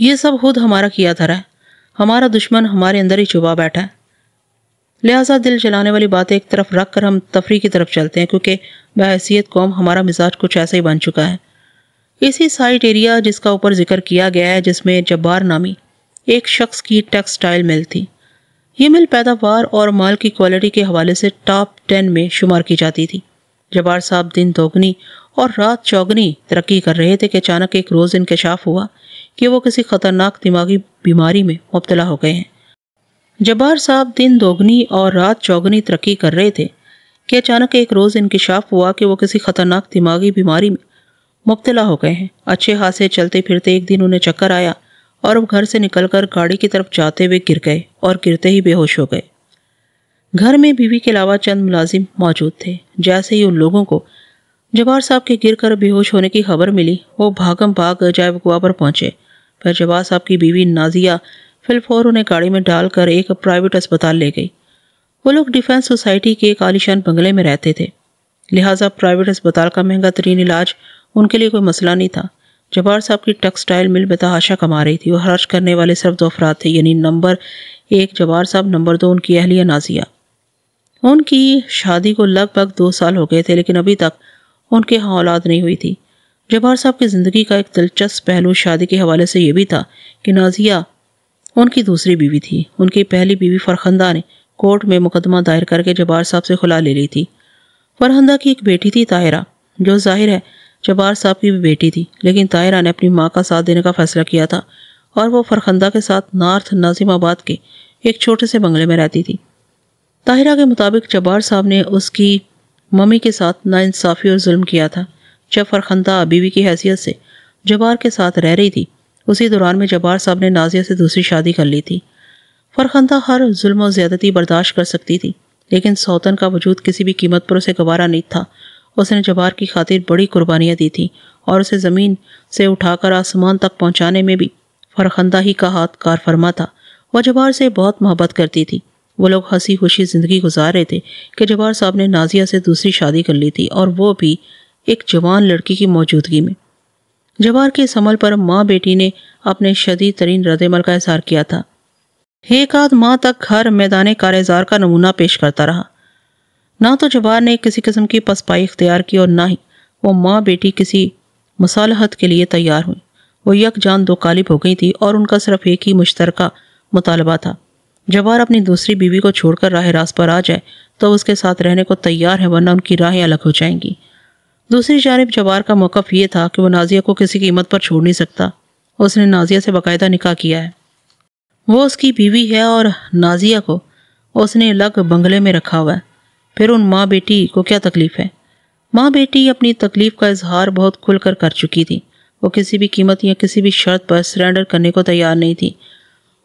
ये सब खुद हमारा किया था है हमारा दुश्मन हमारे अंदर ही छुपा बैठा है लिहाजा दिल जलाने वाली बातें एक तरफ रख कर हम तफरी की तरफ चलते हैं क्योंकि बहसीत कौम हमारा मिजाज कुछ ऐसा ही बन चुका है इसी साइट एरिया जिसका ऊपर जिक्र किया गया है जिसमें जब्बार नामी एक शख्स की टेक्सटाइल मिल थी ये मिल पैदावार और माल की क्वालिटी के हवाले से टॉप टेन में शुमार की जाती थी जब्बार साहब दिन दोगनी और रात चौगनी तरक्की कर रहे थे कि अचानक एक रोज़ इंकशाफ हुआ कि वो किसी खतरनाक दिमागी बीमारी में मुबतला हो गए हैं जब्बार साहब दिन दोगनी और रात चौगनी तरक्की कर रहे थे कि अचानक एक रोज़ इंकशाफ हुआ कि वो किसी खतरनाक दिमागी बीमारी में मुबतला हो गए हैं अच्छे हाथ से चलते फिरते एक दिन उन्हें चक्कर आया और अब घर से निकलकर गाड़ी की तरफ जाते हुए गिर गए और गिरते ही बेहोश हो गए घर में बीवी के अलावा चंद मुलाजिम मौजूद थे जैसे ही उन लोगों को जबार साहब के गिर कर बेहोश होने की खबर मिली वो भागम भाग अजायब कुआ पर पहुंचे पर शबाज साहब की बीवी नाजिया फ़िलफोर उन्हें गाड़ी में डालकर एक प्राइवेट अस्पताल ले गई वो लोग डिफेंस सोसाइटी के एक आलिशान बंगले में रहते थे लिहाजा प्राइवेट अस्पताल का महंगा तरीन इलाज उनके लिए कोई मसला नहीं था जवाहर साहब की टेक्सटाइल मिल बताहाशा तो कमा रही थी और खर्च करने वाले सिर्फ दो अफराद थे यानी नंबर एक जवाहर साहब नंबर दो उनकी अहलिया नाजिया उनकी शादी को लगभग दो साल हो गए थे लेकिन अभी तक उनके यहाँ औलाद नहीं हुई थी जबार साहब की ज़िंदगी का एक दिलचस्प पहलू शादी के हवाले से यह भी था कि नाजिया उनकी दूसरी बीवी थी उनकी पहली बीवी फरखंदा ने कोर्ट में मुकदमा दायर करके जबार साहब से खुला ले ली थी फरहंदा की एक बेटी थी ताहिरा जो जाहिर है जबार साहब की भी बेटी थी लेकिन ताहिरा ने अपनी माँ का साथ देने का फैसला किया था और वो फरखंदा के साथ नार्थ नाजिमाबाद के एक छोटे से बंगले में रहती थी ताहिरा के मुताबिक जबार साहब ने उसकी मम्मी के साथ नाइंसाफ़ी और जुल्म किया था जब फरखंदा बीवी की हैसियत से जबार के साथ रह रही थी उसी दौरान में जबार साहब ने नाजिया से दूसरी शादी कर ली थी फरखंदा हर जुल्म और ज़्यादती बर्दाश्त कर सकती थी लेकिन सौतन का वजूद किसी भी कीमत पर उसे गवारा नहीं था उसने जबार की खातिर बड़ी कुर्बानियाँ दी थी और उसे ज़मीन से उठाकर आसमान तक पहुँचाने में भी फरखंदा ही का हाथ कार फरमा था वह जबार से बहुत मोहब्बत करती थी वो लोग हंसी खुशी ज़िंदगी गुजार रहे थे कि जबार साहब ने नाजिया से दूसरी शादी कर ली थी और वो भी एक जवान लड़की की मौजूदगी में जवार के इस अमल पर माँ बेटी ने अपने शदी तरीन रदमल का इजहार किया था एक आध माह तक हर मैदान कारजार का नमूना पेश करता रहा ना तो जवार ने किसी किस्म की पसपाई इख्तियार की और ना ही वो माँ बेटी किसी मसालहत के लिए तैयार हुई वो यकजान दो कालिब हो गई थी और उनका सिर्फ एक ही मुश्तरका मुतालबा था जवार अपनी दूसरी बीवी को छोड़कर राह रास पर आ जाए तो उसके साथ रहने को तैयार है वरना उनकी राहें अलग हो जाएंगी दूसरी जानब जवार का मौक़ यह था कि वह नाजिया को किसी कीमत पर छोड़ नहीं सकता उसने नाजिया से बाकायदा निकाह किया है वो उसकी बीवी है और नाजिया को उसने अलग बंगले में रखा हुआ है फिर उन माँ बेटी को क्या तकलीफ़ है माँ बेटी अपनी तकलीफ़ का इजहार बहुत खुल कर कर चुकी थी वो किसी भी कीमत या किसी भी शर्त पर सरेंडर करने को तैयार नहीं थी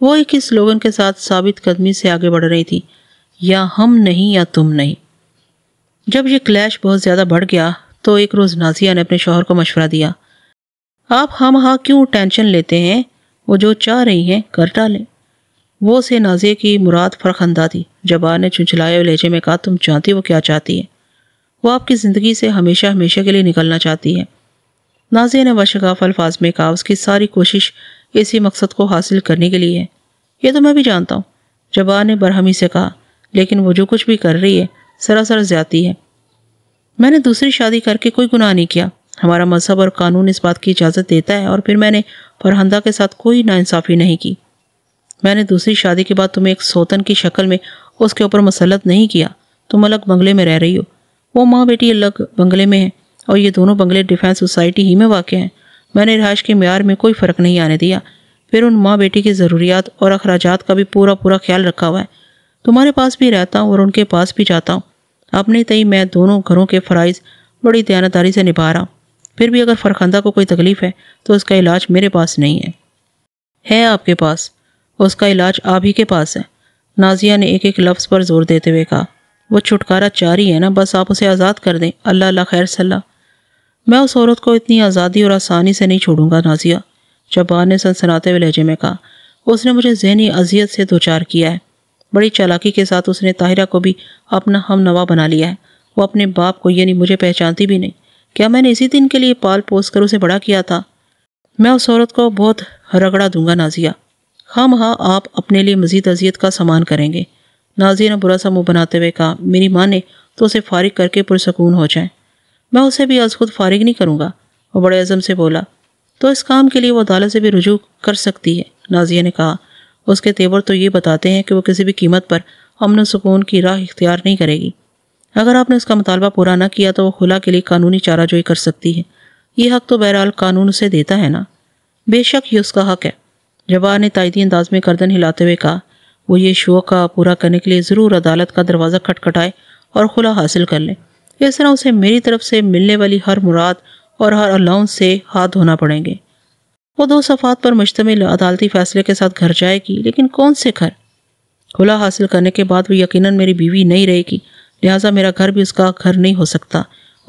वो एक ही स्लोगन के साथ साबित कदमी से आगे बढ़ रही थी या हम नहीं या तुम नहीं जब ये क्लैश बहुत ज़्यादा बढ़ गया तो एक रोज़ नाजिया ने अपने शोहर को मशवरा दिया आप हम हाँ क्यों टेंशन लेते हैं वो जो चाह रही हैं कर डालें वो से नाजिया की मुराद फरखंदा थी जबान ने चुंचलाए हुए लहजे में कहा तुम जानती वो क्या चाहती है वो आपकी ज़िंदगी से हमेशा हमेशा के लिए निकलना चाहती है नाजिया ने वशगाफ अल्फाज में कहा उसकी सारी कोशिश इसी मकसद को हासिल करने के लिए है ये तो मैं भी जानता हूँ जबान ने बरहमी से कहा लेकिन वो जो कुछ भी कर रही है सरासर ज्यादी है मैंने दूसरी शादी करके कोई गुनाह नहीं किया हमारा मजहब और कानून इस बात की इजाज़त देता है और फिर मैंने फरहंदा के साथ कोई नाइंसाफ़ी नहीं की मैंने दूसरी शादी के बाद तुम्हें एक सोतन की शक्ल में उसके ऊपर मसलत नहीं किया तुम अलग बंगले में रह रही हो वो माँ बेटी अलग बंगले में है और ये दोनों बंगले डिफेंस सोसाइटी ही में वाक़ हैं मैंने रिहाइश के मैार में कोई फ़र्क नहीं आने दिया फिर उन माँ बेटी की ज़रूरियात और अखराज का भी पूरा पूरा ख्याल रखा हुआ है तुम्हारे पास भी रहता हूँ और उनके पास भी जाता हूँ अपने तई मैं दोनों घरों के फ़राइज़ बड़ी दयानतदारी से निभा रहा फिर भी अगर फरखंदा को कोई तकलीफ़ है तो उसका इलाज मेरे पास नहीं है है आपके पास उसका इलाज आप ही के पास है नाजिया ने एक एक लफ्ज़ पर जोर देते हुए कहा वो छुटकारा चारी है ना बस आप उसे आज़ाद कर दें अल्लाह अल्लाह खैर सल्ला मैं उस औरत को इतनी आज़ादी और आसानी से नहीं छोड़ूंगा नाजिया जबान ने सनसनाते हुए लहजे में कहा उसने मुझे जहनी अजियत से दो चार किया है बड़ी चालाकी के साथ उसने ताहिरा को भी अपना हम नवा बना लिया है वो अपने बाप को यानी मुझे पहचानती भी नहीं क्या मैंने इसी दिन के लिए पाल पोस कर उसे बड़ा किया था मैं उस औरत को बहुत रगड़ा दूंगा नाजिया हम हाँ आप अपने लिए मजीद अजियत का सामान करेंगे नाजिया ने बुरा सा मुंह बनाते हुए कहा मेरी माँ ने तो उसे फारिग करके पुरसकून हो जाए मैं उसे भी आज खुद फारिग नहीं करूँगा वो बड़े अज़म से बोला तो इस काम के लिए वो अदालत से भी रुजू कर सकती है नाजिया ने कहा उसके तेवर तो ये बताते हैं कि वो किसी भी कीमत पर अमन सुकून की राह इख्तियार नहीं करेगी अगर आपने उसका मुतालबा पूरा ना किया तो वह खुला के लिए कानूनी चाराजोई कर सकती है ये हक तो बहरहाल कानून उसे देता है ना बेशक ये उसका हक है जवाहर ने तायदी अंदाज में गर्दन हिलाते हुए कहा वो ये शोक का पूरा करने के लिए ज़रूर अदालत का दरवाज़ा खटखटाए और खुला हासिल कर लें इस तरह उसे मेरी तरफ से मिलने वाली हर मुराद और हर अलाउंस से हाथ धोना पड़ेंगे वो दो सफ़ात पर मुश्तमिल अदालती फ़ैसले के साथ घर जाएगी लेकिन कौन से घर खुला हासिल करने के बाद वो यकीनन मेरी बीवी नहीं रहेगी लिहाजा मेरा घर भी उसका घर नहीं हो सकता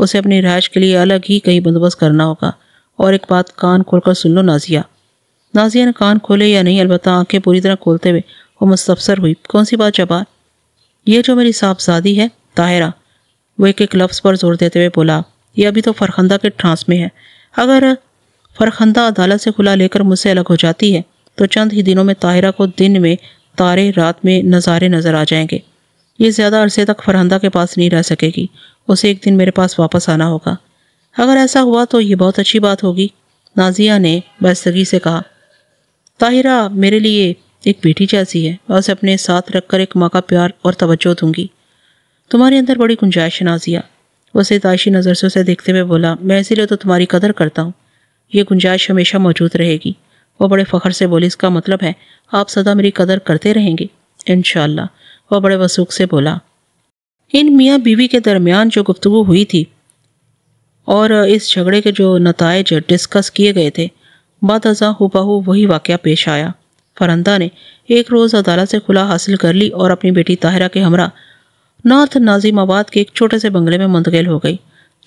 उसे अपनी रहाइश के लिए अलग ही कहीं बंदोबस्त करना होगा और एक बात कान खोलकर सुन लो नाजिया नाजिया ने कान खोले या नहीं अलबत् आंखें पूरी तरह खोलते हुए वो मुस्तफसर हुई कौन सी बात जबार ये जो मेरी साहबजादी है ताहिरा वो एक एक लफ्ज़ पर जोर देते हुए बोला ये अभी तो फरखंदा के ठांस में है अगर फरखंदा अदालत से खुला लेकर मुझसे अलग हो जाती है तो चंद ही दिनों में ताहिरा को दिन में तारे रात में नज़ारे नज़र आ जाएंगे ये ज़्यादा अरसे तक फरहंदा के पास नहीं रह सकेगी उसे एक दिन मेरे पास वापस आना होगा अगर ऐसा हुआ तो ये बहुत अच्छी बात होगी नाजिया ने बस्तगी से कहा ताहिरा मेरे लिए एक बेटी जैसी है मैं उसे अपने साथ रखकर एक माँ का प्यार और तवज्जो दूंगी तुम्हारे अंदर बड़ी गुंजाइश है नाजिया उसे ताशी नज़र से उसे देखते हुए बोला मैं इसीलिए तो तुम्हारी कदर करता हूँ ये गुंजाइश हमेशा मौजूद रहेगी वह बड़े फ़ख्र से बोली इसका मतलब है आप सदा मेरी कदर करते रहेंगे इन वह बड़े वसूख से बोला इन मियाँ बीवी के दरमियान जो गुफ्तु हुई थी और इस झगड़े के जो नतज डिस्कस किए गए थे बाद अजा हुबाहू वही वाक़ पेश आया फरंदा ने एक रोज़ अदालत से खुला हासिल कर ली और अपनी बेटी ताहिरा के हमरा नॉर्थ आबाद के एक छोटे से बंगले में मंतकिल हो गई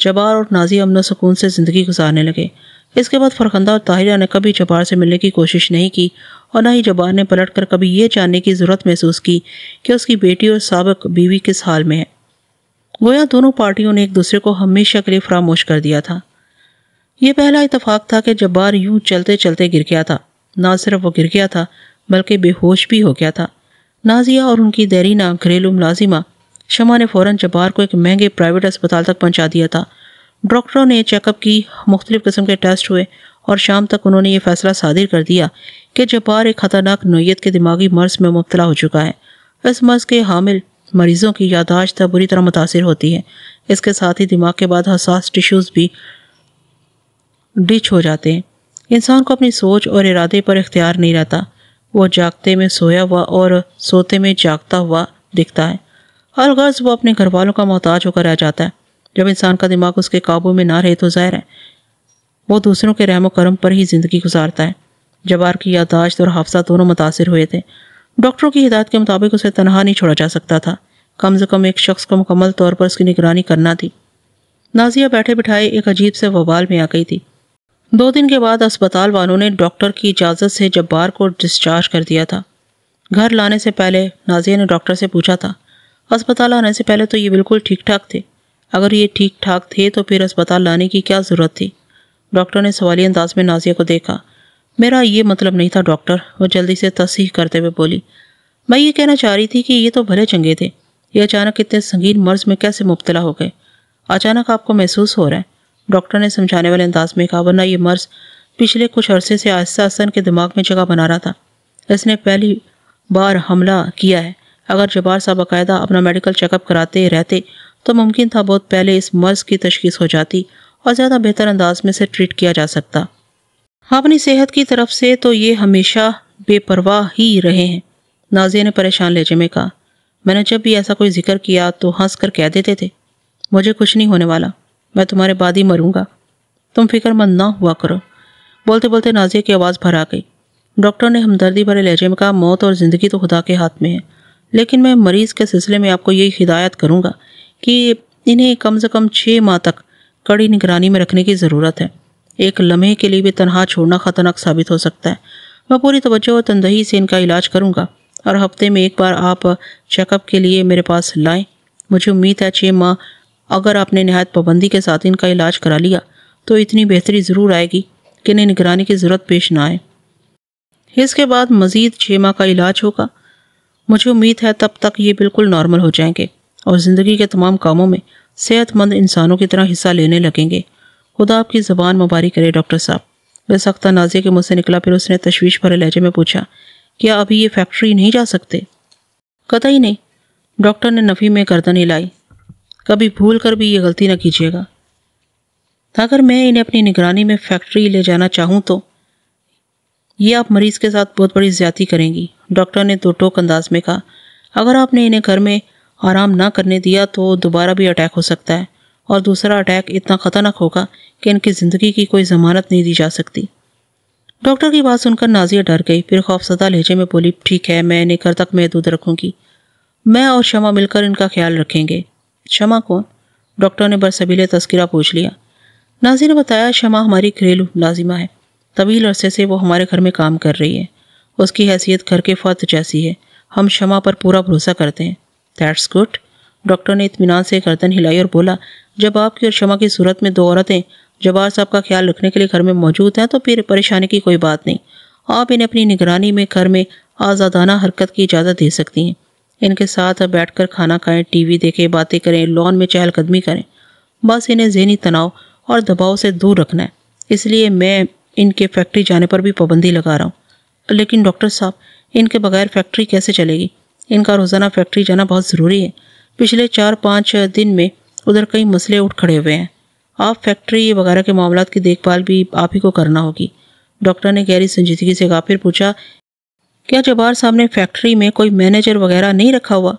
जबार और नाजी अमन सुकून से ज़िंदगी गुजारने लगे इसके बाद फरखंदा और ताहिरा ने कभी जबार से मिलने की कोशिश नहीं की और ना ही जबार ने पलट कर कभी यह जानने की ज़रूरत महसूस की कि उसकी बेटी और सबक बीवी किस हाल में है गोया दोनों पार्टियों ने एक दूसरे को हमेशा के लिए फरामोश कर दिया था यह पहला इतफाक़ था कि जब्बार यूं चलते चलते गिर गया था ना सिर्फ वो गिर गया था बल्कि बेहोश भी हो गया था नाजिया और उनकी देरीना घरेलू मुलाजिमा शमा ने फ़ौरन जब्बार को एक महंगे प्राइवेट अस्पताल तक पहुँचा दिया था डॉक्टरों ने चेकअप की मुख्तलिफ़ किस्म के टेस्ट हुए और शाम तक उन्होंने ये फैसला सादिर कर दिया कि जपार एक ख़तरनाक नोयत के दिमागी मर्ज में मुबतला हो चुका है इस मर्ज़ के हामिल मरीज़ों की यादाश्त बुरी तरह मुतासर होती है इसके साथ ही दिमाग के बाद हसास टिश्यूज़ भी डिच हो जाते हैं इंसान को अपनी सोच और इरादे पर इख्तियार नहीं रहता वो जागते में सोया हुआ और सोते में जागता हुआ दिखता है हर गर्ज वो अपने घर वालों का मोहताज होकर रह जाता है जब इंसान का दिमाग उसके काबू में ना रहे तो ज़ाहिर है वो दूसरों के रहम करम पर ही ज़िंदगी गुजारता है जबार की यादाश्त और हाफसा दोनों मुतासर हुए थे डॉक्टरों की हिदायत के मुताबिक उसे तनहा नहीं छोड़ा जा सकता था कम से कम एक शख्स को मुकम्मल तौर पर उसकी निगरानी करना थी नाजिया बैठे बिठाए एक अजीब से वबाल में आ गई थी दो दिन के बाद अस्पताल वालों ने डॉक्टर की इजाज़त से जब्बार को डिस्चार्ज कर दिया था घर लाने से पहले नाजिया ने डॉक्टर से पूछा था अस्पताल आने से पहले तो ये बिल्कुल ठीक ठाक थे अगर ये ठीक ठाक थे तो फिर अस्पताल लाने की क्या ज़रूरत थी डॉक्टर ने सवाली अंदाज में नाजिया को देखा मेरा ये मतलब नहीं था डॉक्टर वो जल्दी से तस्ह करते हुए बोली मैं ये कहना चाह रही थी कि ये तो भले चंगे थे ये अचानक इतने संगीन मर्ज में कैसे मुबतला हो गए अचानक आपको महसूस हो रहा है डॉक्टर ने समझाने वाले अंदाज में कहा वरना ये मर्ज पिछले कुछ अरसे से आहिस्ता आहिस्ता के दिमाग में जगह बना रहा था इसने पहली बार हमला किया है अगर जबार साहब बाकायदा अपना मेडिकल चेकअप कराते रहते तो मुमकिन था बहुत पहले इस मर्ज़ की तशखीस हो जाती और ज़्यादा बेहतर अंदाज में से ट्रीट किया जा सकता हाँ, अपनी सेहत की तरफ से तो ये हमेशा बेपरवाह ही रहे हैं नाजिया ने परेशान लहजे में कहा मैंने जब भी ऐसा कोई जिक्र किया तो हंस कर कह देते थे मुझे कुछ नहीं होने वाला मैं तुम्हारे बाद ही मरूंगा तुम फिक्रमंद ना हुआ करो बोलते बोलते नाजिया की आवाज़ भर आ गई डॉक्टर ने हमदर्दी भरे लहजे में कहा मौत और ज़िंदगी तो खुदा के हाथ में है लेकिन मैं मरीज़ के सिलसिले में आपको यही हिदायत करूँगा कि इन्हें कम से कम छः माह तक कड़ी निगरानी में रखने की ज़रूरत है एक लम्हे के लिए भी तनहा छोड़ना ख़तरनाक साबित हो सकता है मैं पूरी तवज्जो और तनदही से इनका इलाज करूँगा और हफ्ते में एक बार आप चेकअप के लिए मेरे पास लाएं मुझे उम्मीद है छः माह अगर आपने नहायत पाबंदी के साथ इनका इलाज करा लिया तो इतनी बेहतरी ज़रूर आएगी कि इन्हें निगरानी की ज़रूरत पेश ना आए इसके बाद मज़ीद छः माह का इलाज होगा मुझे उम्मीद है तब तक ये बिल्कुल नॉर्मल हो जाएंगे और ज़िंदगी के तमाम कामों में सेहतमंद इंसानों की तरह हिस्सा लेने लगेंगे खुदा आपकी ज़बान मुबारक करे डॉक्टर साहब वह सख्ता नाजिया के मुँह से निकला फिर उसने तशवीश भरे लहजे में पूछा क्या अभी ये फैक्ट्री नहीं जा सकते कतई नहीं डॉक्टर ने नफ़ी में गर्दन हिलाई कभी भूल कर भी ये गलती ना कीजिएगा अगर मैं इन्हें अपनी निगरानी में फैक्ट्री ले जाना चाहूँ तो ये आप मरीज़ के साथ बहुत बड़ी ज्यादा करेंगी डॉक्टर ने दो टोक अंदाज में कहा अगर आपने इन्हें घर में आराम ना करने दिया तो दोबारा भी अटैक हो सकता है और दूसरा अटैक इतना ख़तरनाक होगा कि इनकी ज़िंदगी की कोई ज़मानत नहीं दी जा सकती डॉक्टर की बात सुनकर नाजिया डर गई फिर खौफसदा लहजे में बोली ठीक है मैं इन्हें घर तक महदूद रखूँगी मैं और शमा मिलकर इनका ख्याल रखेंगे शमा कौन डॉक्टर ने बरसबीले तस्करा पूछ लिया नाजी ने बताया शमा हमारी घरेलू लाजिमा है तवील अरसे से वो हमारे घर में काम कर रही है उसकी हैसियत घर के फर्द जैसी है हम शमा पर पूरा भरोसा करते हैं दैट्स गुड डॉक्टर ने इतमान से गर्दन हिलाई और बोला जब आपकी और शमा की सूरत में दो औरतें जबार साहब का ख्याल रखने के लिए घर में मौजूद हैं तो फिर परेशानी की कोई बात नहीं आप इन्हें अपनी निगरानी में घर में आज़ादाना हरकत की इजाज़त दे सकती हैं इनके साथ बैठ कर खाना खाएं टीवी देखें बातें करें लॉन में चहलकदमी करें बस इन्हें जहनी तनाव और दबाव से दूर रखना है इसलिए मैं इनके फैक्ट्री जाने पर भी पाबंदी लगा रहा हूँ लेकिन डॉक्टर साहब इनके बगैर फैक्ट्री कैसे चलेगी इनका रोज़ाना फैक्ट्री जाना बहुत ज़रूरी है पिछले चार पाँच दिन में उधर कई मसले उठ खड़े हुए हैं आप फैक्ट्री वगैरह के मामला की देखभाल भी आप ही को करना होगी डॉक्टर ने गहरी संजीदगी से कहा फिर पूछा क्या जबार साहब ने फैक्ट्री में कोई मैनेजर वगैरह नहीं रखा हुआ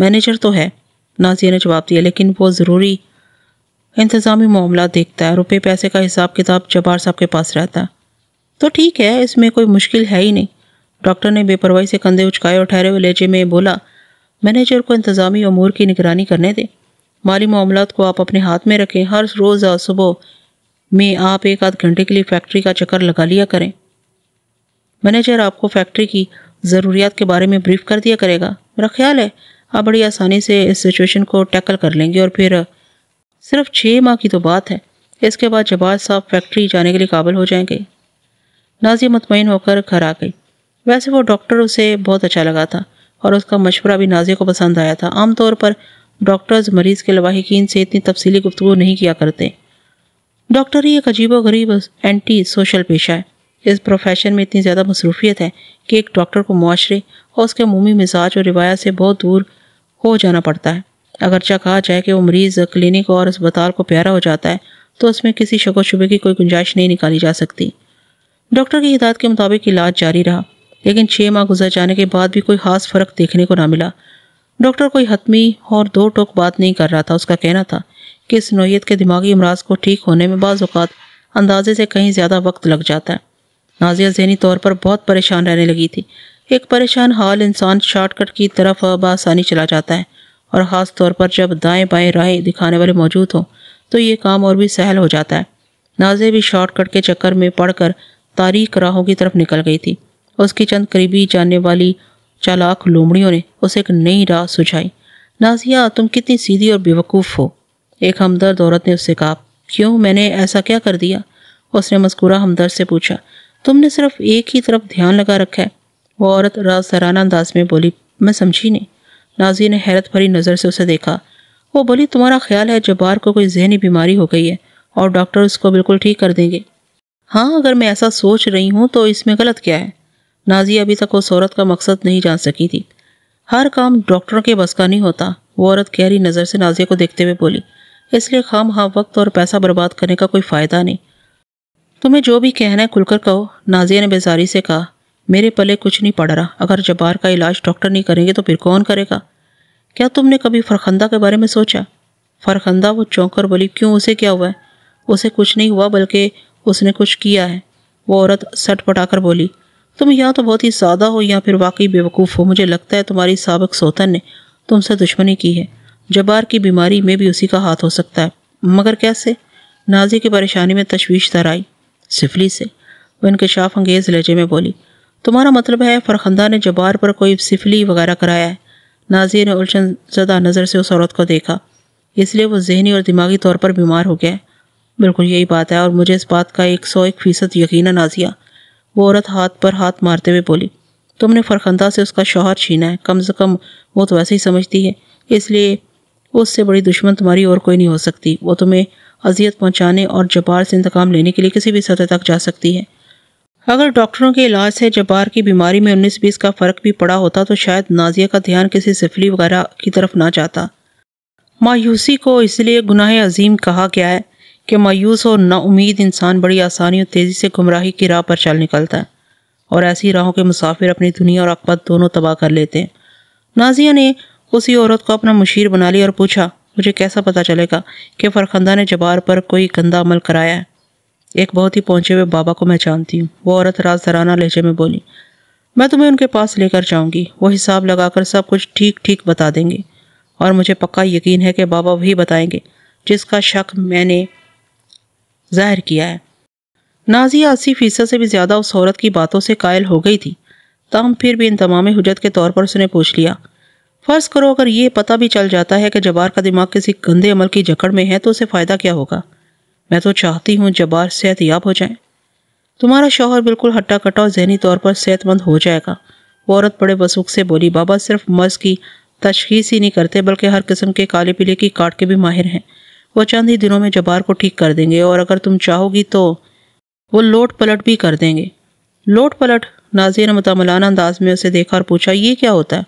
मैनेजर तो है नाजिया ने जवाब दिया लेकिन वो ज़रूरी इंतज़ामी मामला देखता है रुपये पैसे का हिसाब किताब जबार साहब के पास रहता है तो ठीक है इसमें कोई मुश्किल है ही नहीं डॉक्टर ने बेपरवाही से कंधे उचकाए और ठहरे हुए लहजे में बोला मैनेजर को इंतजामी अमूर की निगरानी करने दें माली मामला को आप अपने हाथ में रखें हर रोज़ सुबह में आप एक आध घंटे के लिए फैक्ट्री का चक्कर लगा लिया करें मैनेजर आपको फैक्ट्री की ज़रूरियात के बारे में ब्रीफ कर दिया करेगा मेरा ख्याल है आप बड़ी आसानी से इस सिचुएशन को टैकल कर लेंगे और फिर सिर्फ छः माह की तो बात है इसके बाद जवाब साहब फैक्ट्री जाने के लिए काबिल हो जाएंगे नाजिया मतमिन होकर घर आ गई वैसे वो डॉक्टर उसे बहुत अच्छा लगा था और उसका मशवरा भी नाजिया को पसंद आया था आमतौर पर डॉक्टर्स मरीज़ के लवाहिकीन से इतनी तफसीली गुफ्तु नहीं किया करते डॉक्टर ही एक अजीब गरीब एंटी सोशल पेशा है इस प्रोफेशन में इतनी ज़्यादा मसरूफियत है कि एक डॉक्टर को माशरे और उसके मुमी मिजाज और रिवायत से बहुत दूर हो जाना पड़ता है अगरचा कहा जाए कि वो मरीज़ क्लिनिक और अस्पताल को प्यारा हो जाता है तो उसमें किसी शको शुबे की कोई गुंजाइश नहीं निकाली जा सकती डॉक्टर की हिदायत के मुताबिक इलाज जारी रहा लेकिन छः माह गुजर जाने के बाद भी कोई खास फर्क देखने को ना मिला डॉक्टर कोई हतमी और दो टोक बात नहीं कर रहा था उसका कहना था कि इस नोयत के दिमागी अमराज को ठीक होने में बाज़ात अंदाजे से कहीं ज़्यादा वक्त लग जाता है नाजिया जहनी तौर पर बहुत परेशान रहने लगी थी एक परेशान हाल इंसान शॉर्टकट की तरफ बसानी चला जाता है और ख़ास तौर पर जब दाएँ बाएँ राय दिखाने वाले मौजूद हों तो ये काम और भी सहल हो जाता है नाजे भी शॉर्टकट के चक्कर में पढ़ कर तारीख राहों की तरफ निकल गई थी उसकी चंद करीबी जाने वाली चालाक लोमड़ियों ने उसे एक नई राह सुझाई नाजिया तुम कितनी सीधी और बेवकूफ़ हो एक हमदर्द औरत ने उससे कहा क्यों मैंने ऐसा क्या कर दिया उसने मस्कुरा हमदर्द से पूछा तुमने सिर्फ एक ही तरफ ध्यान लगा रखा है वो औरत सराना अंदाज में बोली मैं समझी नहीं नाजिया ने हैरत भरी नज़र से उसे देखा वो बोली तुम्हारा ख्याल है जबार को कोई जहनी बीमारी हो गई है और डॉक्टर उसको बिल्कुल ठीक कर देंगे हाँ अगर मैं ऐसा सोच रही हूँ तो इसमें गलत क्या है नाजी अभी तक उस औरत का मकसद नहीं जान सकी थी हर काम डॉक्टर के बस का नहीं होता वो औरत गहरी नज़र से नाजिया को देखते हुए बोली इसलिए खाम हाँ वक्त और पैसा बर्बाद करने का कोई फ़ायदा नहीं तुम्हें जो भी कहना है खुलकर कहो नाजिया ने बेजारी से कहा मेरे पले कुछ नहीं पड़ रहा अगर जबार का इलाज डॉक्टर नहीं करेंगे तो फिर कौन करेगा क्या तुमने कभी फरखंदा के बारे में सोचा फरखंदा वो चौंक कर बोली क्यों उसे क्या हुआ है उसे कुछ नहीं हुआ बल्कि उसने कुछ किया है वो औरत सट पटाकर बोली तुम तो या तो बहुत ही सादा हो या फिर वाकई बेवकूफ़ हो मुझे लगता है तुम्हारी सबक सोतन ने तुमसे दुश्मनी की है जबार की बीमारी में भी उसी का हाथ हो सकता है मगर कैसे नाजी की परेशानी में तशवीश आई सिफली से वह इनकशाफ अंगेज़ लहजे में बोली तुम्हारा मतलब है फरखंदा ने जबार पर कोई सिफली वगैरह कराया है नाजी ने उलझन ज़दा नज़र से उस औरत को देखा इसलिए वो जहनी और दिमागी तौर पर बीमार हो गया है बिल्कुल यही बात है और मुझे इस बात का एक सौ एक फ़ीसद यकीन नाजिया वो औरत हाथ पर हाथ मारते हुए बोली तुमने फरखंदा से उसका शोहर छीना है कम से कम वो तो वैसे ही समझती है इसलिए उससे बड़ी दुश्मन तुम्हारी और कोई नहीं हो सकती वो तुम्हें अजियत पहुंचाने और जबार से इंतकाम लेने के लिए किसी भी सतह तक जा सकती है अगर डॉक्टरों के इलाज से जबार की बीमारी में उन्नीस बीस का फ़र्क भी पड़ा होता तो शायद नाजिया का ध्यान किसी सिफली वगैरह की तरफ ना जाता मायूसी को इसलिए गुनाह अजीम कहा गया है कि मायूस और नाउमीद इंसान बड़ी आसानी और तेज़ी से गुमराही की राह पर चल निकलता है और ऐसी राहों के मुसाफिर अपनी दुनिया और अकबत दोनों तबाह कर लेते हैं नाजिया ने उसी औरत को अपना मुशीर बना लिया और पूछा मुझे कैसा पता चलेगा कि फरखंदा ने जबार पर कोई गंदा अमल कराया है एक बहुत ही पहुंचे हुए बाबा को मैं जानती हूँ वो औरत राजधराना लहजे में बोली मैं तुम्हें उनके पास लेकर जाऊँगी वो हिसाब लगाकर सब कुछ ठीक ठीक बता देंगे और मुझे पक्का यकीन है कि बाबा वही बताएंगे जिसका शक मैंने जाहिर किया है नाजिया अस्सी फीसद से भी ज़्यादा उस औरत की बातों से कायल हो गई थी तमाम फिर भी इन तमाम हजरत के तौर पर उसने पूछ लिया फ़र्ज़ करो अगर ये पता भी चल जाता है कि जबार का दिमाग किसी गंदे अमल की जकड़ में है तो उसे फ़ायदा क्या होगा मैं तो चाहती हूँ जबार सेहत याब हो जाए तुम्हारा शोहर बिल्कुल हट्टा कट्टा और जहनी तौर पर सेहतमंद हो जाएगा वो औरत बड़े वसूख से बोली बाबा सिर्फ मर्ज़ की तशखीस ही नहीं करते बल्कि हर किस्म के काले पीले की काट के भी माहिर हैं वो चंद ही दिनों में जबार को ठीक कर देंगे और अगर तुम चाहोगी तो वो लोट पलट भी कर देंगे लोट पलट नाजिर ने मतमलाना अंदाज में उसे देखा और पूछा ये क्या होता है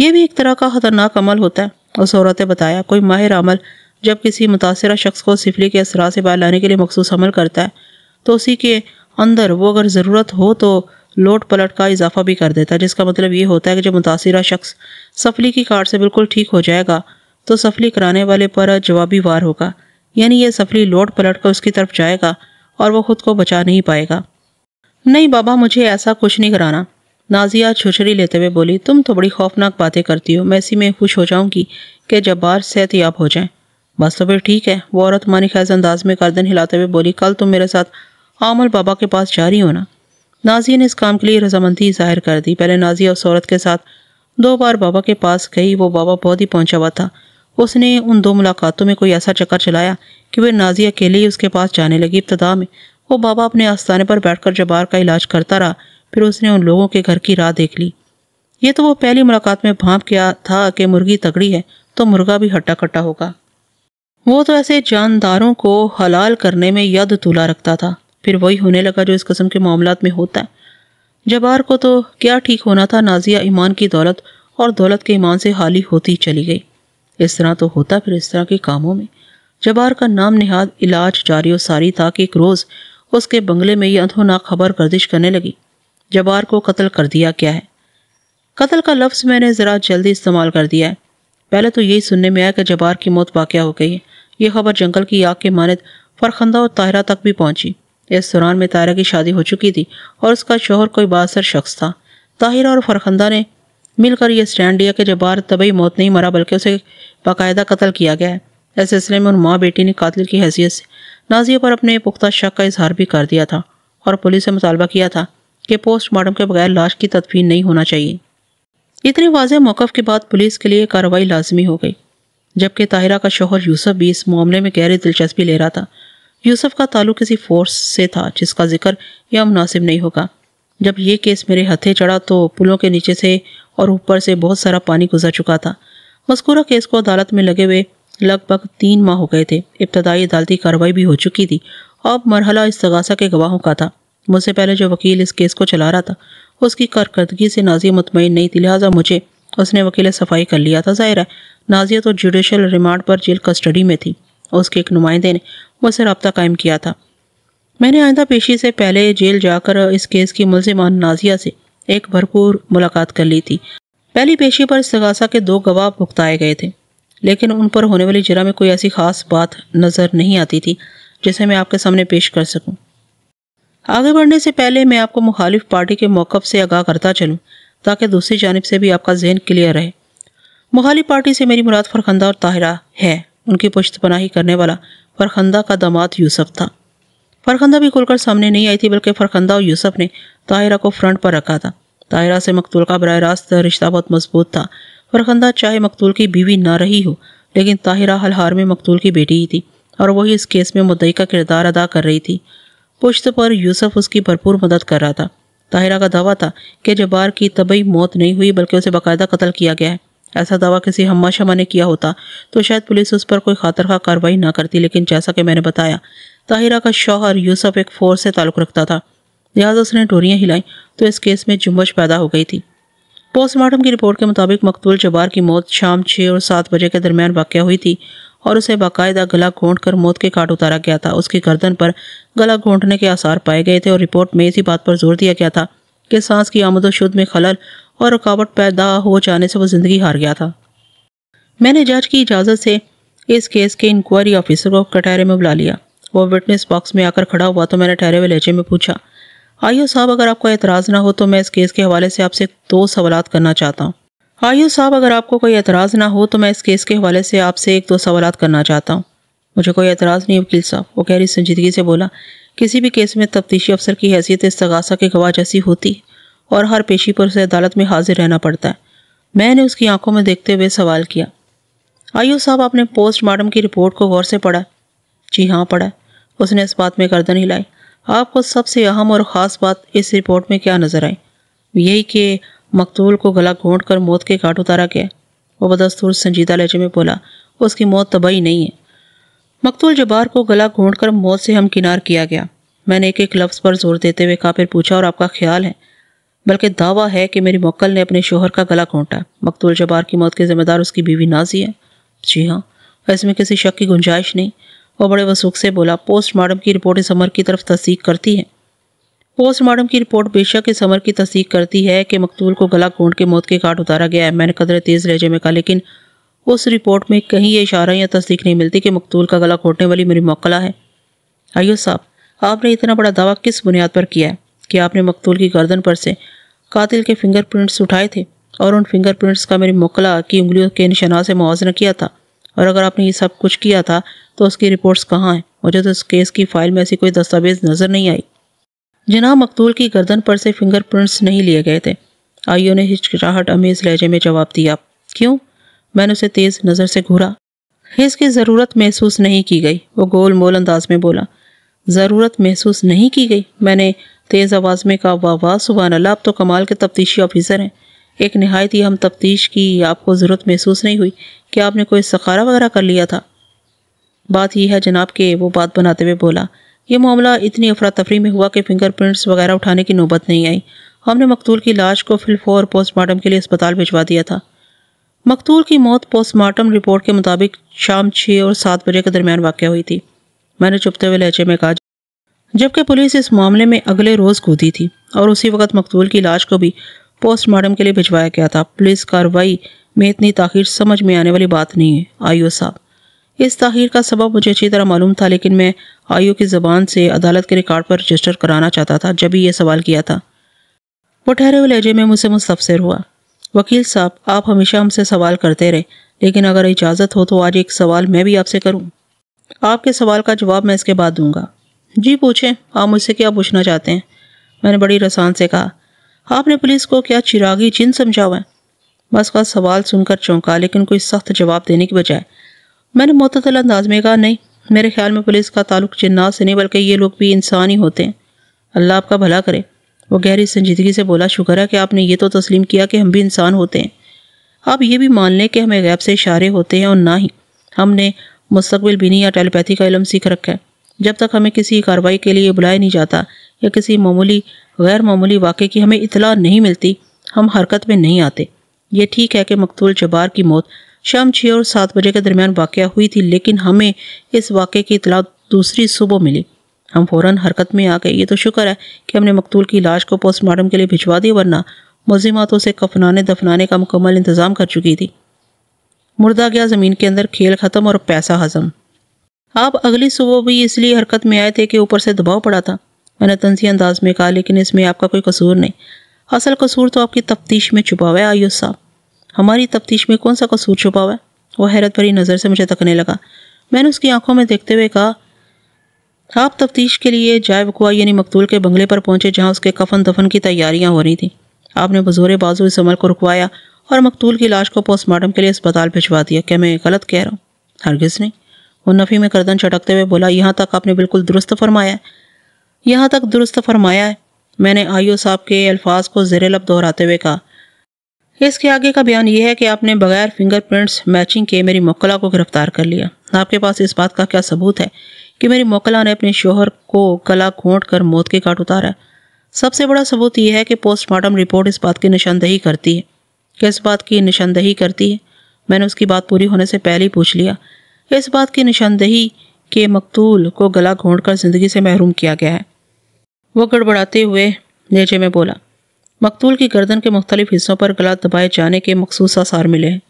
ये भी एक तरह का ख़तरनाक अमल होता है उस औरत ने बताया कोई माहिर अमल जब किसी मुतासर शख्स को सिफली के असरा से बाहर लाने के लिए मखसूस अमल करता है तो उसी के अंदर वो अगर ज़रूरत हो तो लोट पलट का इजाफा भी कर देता है जिसका मतलब ये होता है कि जब मुतासर शख्स सफली की कार से बिल्कुल ठीक हो जाएगा तो सफली कराने वाले पर जवाबी वार होगा यानी यह सफली लौट पलट कर उसकी तरफ जाएगा और वो खुद को बचा नहीं पाएगा नहीं बाबा मुझे ऐसा कुछ नहीं कराना नाजिया छुछरी लेते हुए बोली तुम तो बड़ी खौफनाक बातें करती हो मैं इसी में खुश हो जाऊंगी कि जब्बार याब हो जाए बस तो फिर ठीक है वो औरत मानी खैज अंदाज में गर्दन हिलाते हुए बोली कल तुम मेरे साथ आमल बाबा के पास जा रही हो ना नाजिया ने इस काम के लिए रजामंदी जाहिर कर दी पहले नाजिया उस औरत के साथ दो बार बाबा के पास गई वो बाबा बहुत ही पहुंचा हुआ था उसने उन दो मुलाकातों में कोई ऐसा चक्कर चलाया कि वह नाजी अकेले ही उसके पास जाने लगी इब्तदा में वो बाबा अपने आस्थाने पर बैठकर जबार का इलाज करता रहा फिर उसने उन लोगों के घर की राह देख ली ये तो वो पहली मुलाकात में भाप किया था कि मुर्गी तगड़ी है तो मुर्गा भी हट्टा कट्टा होगा वो तो ऐसे जानदारों को हलाल करने में यद तुला रखता था फिर वही होने लगा जो इस कस्म के मामला में होता है जबार को तो क्या ठीक होना था नाजिया ईमान की दौलत और दौलत के ईमान से हाली होती चली गई इस तरह तो होता फिर इस तरह के कामों में जबार का नाम निहाद इलाज जारी और सारी था कि एक रोज़ उसके बंगले में ये अधोना खबर गर्दिश करने लगी जबार को कत्ल कर दिया क्या है कत्ल का लफ्ज़ मैंने ज़रा जल्दी इस्तेमाल कर दिया है पहले तो यही सुनने में आया कि जबार की मौत वाक्य हो गई है यह खबर जंगल की आग के मानद फरखंदा और ताहरा तक भी पहुंची इस दौरान में ताहरा की शादी हो चुकी थी और उसका शोहर कोई बासर शख्स था ताहिरा और फरखंदा ने मिलकर यह स्टैंड लिया कि जबार तबई मौत नहीं मरा बल्कि उसे बाकायदा कत्ल किया गया है इस सिलसिले में उन माँ बेटी ने कातिल की हैसियत से नाजिया पर अपने पुख्ता शक का इजहार भी कर दिया था और पुलिस से मुतालबा किया था कि पोस्टमार्टम के बगैर लाश की तदफीन नहीं होना चाहिए इतने वाज मौक़ के बाद पुलिस के लिए कार्रवाई लाजमी हो गई जबकि ताहिरा का शोहर यूसफ भी इस मामले में गहरी दिलचस्पी ले रहा था यूसफ का ताल्लुक किसी फोर्स से था जिसका जिक्र यह मुनासिब नहीं होगा जब ये केस मेरे हथे चढ़ा तो पुलों के नीचे से और ऊपर से बहुत सारा पानी गुजर चुका था मस्कूरा केस को अदालत में लगे हुए लगभग तीन माह हो गए थे इब्तदाई अदालती कार्रवाई भी हो चुकी थी अब मरहला इस तगासा के गवाहों का था मुझसे पहले जो वकील इस केस को चला रहा था उसकी कारकर्दगी से नाजिया मुतमिन नहीं थी लिहाजा मुझे उसने वकील सफाई कर लिया था जाहिर है नाजिया तो जुडिशल रिमांड पर जेल कस्टडी में थी उसके एक नुमाइंदे ने मुझसे रबता कायम किया था मैंने आइंदा पेशी से पहले जेल जाकर इस केस की मुलजिमान नाजिया से एक भरपूर मुलाकात कर ली थी पहली पेशी पर सगासा के दो गवाह भुगताए गए थे लेकिन उन पर होने वाली जरा में कोई ऐसी खास बात नज़र नहीं आती थी जिसे मैं आपके सामने पेश कर सकूं। आगे बढ़ने से पहले मैं आपको मुखालिफ पार्टी के मौक़ से आगाह करता चलूं ताकि दूसरी जानब से भी आपका जहन क्लियर रहे मुखालिफ पार्टी से मेरी मुराद फरखंदा और ताहिरा है उनकी पुश्त पनाही करने वाला फरखंदा का दामाद यूसफ था फरखंदा भी खुलकर सामने नहीं आई थी बल्कि फरखंदा और यूसुफ ने ताहिरा को फ्रंट पर रखा था ताहिरा से मकतूल का बरह रास्त रिश्ता बहुत मजबूत था फरखंदा चाहे मकतूल की बीवी ना रही हो लेकिन ताहिरा हल हार में मकतूल की बेटी ही थी और वही इस केस में मुद्दई का किरदार अदा कर रही थी पुश्त पर यूसुफ उसकी भरपूर मदद कर रहा था ताहिरा का दावा था कि जबार की तबई मौत नहीं हुई बल्कि उसे बाकायदा कत्ल किया गया है ऐसा दावा किसी हम्मा शमा ने किया होता तो शायद पुलिस उस पर कोई खातर खा कार्रवाई ना करती लेकिन जैसा कि मैंने बताया ताहिरा का शौहर यूसफ एक फोर्स से ताल्लुक़ रखता था लिहाजा उसने डोरियाँ हिलाई तो इस केस में जुम्बश पैदा हो गई थी पोस्टमार्टम की रिपोर्ट के मुताबिक मकतूल जबार की मौत शाम छः और सात बजे के दरमियान वाक़ हुई थी और उसे बाकायदा गला घोंट कर मौत के काट उतारा गया था उसकी गर्दन पर गला घोंटने के आसार पाए गए थे और रिपोर्ट में इसी बात पर जोर दिया गया था कि सांस की आमदोशुद में खलल और रुकावट पैदा हो जाने से वो ज़िंदगी हार गया था मैंने जज की इजाज़त से इस केस के इंक्वायरी ऑफिसर को कटहरे में बुला लिया वो विटनेस बॉक्स में आकर खड़ा हुआ तो मैंने ठहरे हुए लहजे में पूछा आयो साहब अगर आपका एतराज़ ना हो तो मैं इस केस के हवाले से आपसे दो सवाल करना चाहता हूँ आयो साहब अगर आपको कोई एतराज़ ना हो तो मैं इस केस के हवाले से आपसे एक दो सवाल करना चाहता हूँ मुझे कोई एतराज़ नहीं वकील साहब वो गहरी संजीदगी से बोला किसी भी केस में तफ्तीशी अफसर की हैसियत तगासा के गवाह जैसी होती और हर पेशी पर उसे अदालत में हाजिर रहना पड़ता है मैंने उसकी आंखों में देखते हुए सवाल किया आयो साहब आपने पोस्टमार्टम की रिपोर्ट को गौर से पढ़ा जी हाँ पढ़ा उसने इस बात में गर्दन हिलाई आपको सबसे अहम और ख़ास बात इस रिपोर्ट में क्या नज़र आई यही कि मकतूल को गला घोंट कर मौत के घाट उतारा गया वो बदस्तूर संजीदा लहजे में बोला उसकी मौत तबाही नहीं है मकतूल जबार को गला घोंट कर मौत से हमकिनार किया गया मैंने एक एक लफ्ज़ पर जोर देते हुए फिर पूछा और आपका ख्याल है बल्कि दावा है कि मेरी मक्ल ने अपने शोहर का गला घोंटा मकतूल जबार की मौत के ज़िम्मेदार उसकी बीवी नाजी है जी हाँ इसमें किसी शक की गुंजाइश नहीं और बड़े वसूख से बोला पोस्टमार्टम की रिपोर्ट इस अमर की तरफ तस्दीक करती है पोस्टमार्टम की रिपोर्ट बेशक इस अमर की तस्दीक करती है कि मकतूल को गला घोंट के मौत के घाट उतारा गया है मैंने कदर तेज़ लहजे में कहा लेकिन उस रिपोर्ट में कहीं ये इशारा या तस्दीक नहीं मिलती कि मकतूल का गला घोटने वाली मेरी मौकला है आइयो साहब आपने इतना बड़ा दावा किस बुनियाद पर किया है कि आपने मकतूल की गर्दन पर से कातिल के फिंगरप्रिंट्स उठाए थे और उन फिंगरप्रिंट्स का मेरी मौकला की उंगलियों के निशाना से मुआजना किया था और अगर आपने ये सब कुछ किया था तो उसकी रिपोर्ट्स कहाँ हैं मुझे तो इस केस की फ़ाइल में ऐसी कोई दस्तावेज नज़र नहीं आई जनाब मकतूल की गर्दन पर से फिंगरप्रिंट्स नहीं लिए गए थे आइयो ने हिचकिचाहट अमेज लहजे में जवाब दिया क्यों मैंने उसे तेज़ नज़र से घूरा इसकी ज़रूरत महसूस नहीं की गई वो गोल मोल अंदाज में बोला ज़रूरत महसूस नहीं की गई मैंने तेज़ आवाज़ में कहा वाह वाह सुबह अल्लाह आप तो कमाल के तफ्तीशी ऑफिसर हैं एक नहायत ही हम तफ्तीश की आपको ज़रूरत महसूस नहीं हुई क्या आपने कोई सखारा वगैरह कर लिया था बात यह है जनाब के वो बात बनाते हुए बोला यह मामला इतनी अफरा तफरी में हुआ कि फिंगरप्रिंट्स वगैरह उठाने की नौबत नहीं आई हमने मकतूल की लाश को फिलफोर पोस्टमार्टम के लिए अस्पताल भिजवा दिया था मकतूल की मौत पोस्टमार्टम रिपोर्ट के मुताबिक शाम छः और सात बजे के दरमियान वाक़ हुई थी मैंने चुपते हुए लहजे में कहा जबकि पुलिस इस मामले में अगले रोज़ कूदी थी और उसी वक्त मकतूल की लाश को भी पोस्टमार्टम के लिए भिजवाया गया था पुलिस कार्रवाई में इतनी ताखिर समझ में आने वाली बात नहीं है आयो साहब इस ताखिर का सबब मुझे अच्छी तरह मालूम था लेकिन मैं आयो की ज़बान से अदालत के रिकॉर्ड पर रजिस्टर कराना चाहता था जब भी यह सवाल किया था वो ठहरे हुए लहजे में मुझसे मुस्तफ़िर हुआ वकील साहब आप हमेशा हमसे सवाल करते रहे लेकिन अगर इजाज़त हो तो आज एक सवाल मैं भी आपसे करूँ आपके सवाल का जवाब मैं इसके बाद दूंगा जी पूछें आप मुझसे क्या पूछना चाहते हैं मैंने बड़ी रसान से कहा आपने पुलिस को क्या चिरागी चिन्ह समझा हुआ है बस का सवाल सुनकर चौंका लेकिन कोई सख्त जवाब देने के बजाय मैंने मतदल अंदाज में कहा नहीं मेरे ख्याल में पुलिस का ताल्लुक जन्नात से नहीं बल्कि ये लोग भी इंसान ही होते हैं अल्लाह आपका भला करे वो गहरी संजीदगी से बोला शुक्र है कि आपने ये तो तस्लीम किया कि हम भी इंसान होते हैं आप ये भी मान लें कि हमें गैब से इशारे होते हैं और ना ही हमने मुस्तबिल बिनी या टेलीपैथी का इलम सीख रखा है जब तक हमें किसी कार्रवाई के लिए बुलाया नहीं जाता या किसी मामूली गैर मामूली वाक़े की हमें इतला नहीं मिलती हम हरकत में नहीं आते यह ठीक है कि मकतूल जबार की मौत शाम छः और सात बजे के दरमियान वाक़ हुई थी लेकिन हमें इस वाक़े की इतला दूसरी सुबह मिली हम फौरन हरकत में आ गए ये तो शुक्र है कि हमने मकतूल की लाश को पोस्टमार्टम के लिए भिजवा दी वरना मुजिमा से कफनाने दफनाने का मुकम्मल इंतज़ाम कर चुकी थी मुर्दा गया ज़मीन के अंदर खेल ख़त्म और पैसा हजम आप अगली सुबह भी इसलिए हरकत में आए थे कि ऊपर से दबाव पड़ा था मैंने तनसी अंदाज में कहा लेकिन इसमें आपका कोई कसूर नहीं असल कसूर तो आपकी तफ्तीश में छुपा हुआ है आयुष साहब हमारी तफ्तीश में कौन सा कसूर छुपा हुआ है वह हैरत भरी नज़र से मुझे तकने लगा मैंने उसकी आंखों में देखते हुए कहा आप तफ्तीश के लिए जाय वकुआ यानी मकतूल के बंगले पर पहुंचे जहां उसके कफन दफन की तैयारियां हो रही थी आपने बजूर बाजू इस अमल को रुकवाया और मकतूल की लाश को पोस्टमार्टम के लिए अस्पताल भिजवा दिया क्या मैं गलत कह रहा हूँ हरगिज़ नहीं वो नफ़ी में गर्दन चटकते हुए बोला यहाँ तक आपने बिल्कुल दुरुस्त फरमाया है यहाँ तक दुरुस्त फरमाया है मैंने आयो साहब के अल्फाज को ज़र लब दोहराते हुए कहा इसके आगे का बयान यह है कि आपने बगैर फिंगरप्रिंट्स मैचिंग के मेरी मोकला को गिरफ्तार कर लिया आपके पास इस बात का क्या सबूत है कि मेरी मोकला ने अपने शोहर को गला घोंट कर मौत के काट उतारा है सबसे बड़ा सबूत यह है कि पोस्टमार्टम रिपोर्ट इस बात की निशानदही करती है किस बात की निशानदही करती है मैंने उसकी बात पूरी होने से पहले ही पूछ लिया इस बात की निशानदही के मकतूल को गला घोंट कर जिंदगी से महरूम किया गया है वो गड़बड़ाते हुए नेचे में बोला मकतूल की गर्दन के मुख्तलिफ हिस्सों पर गला दबाए जाने के मखसूस आसार मिले हैं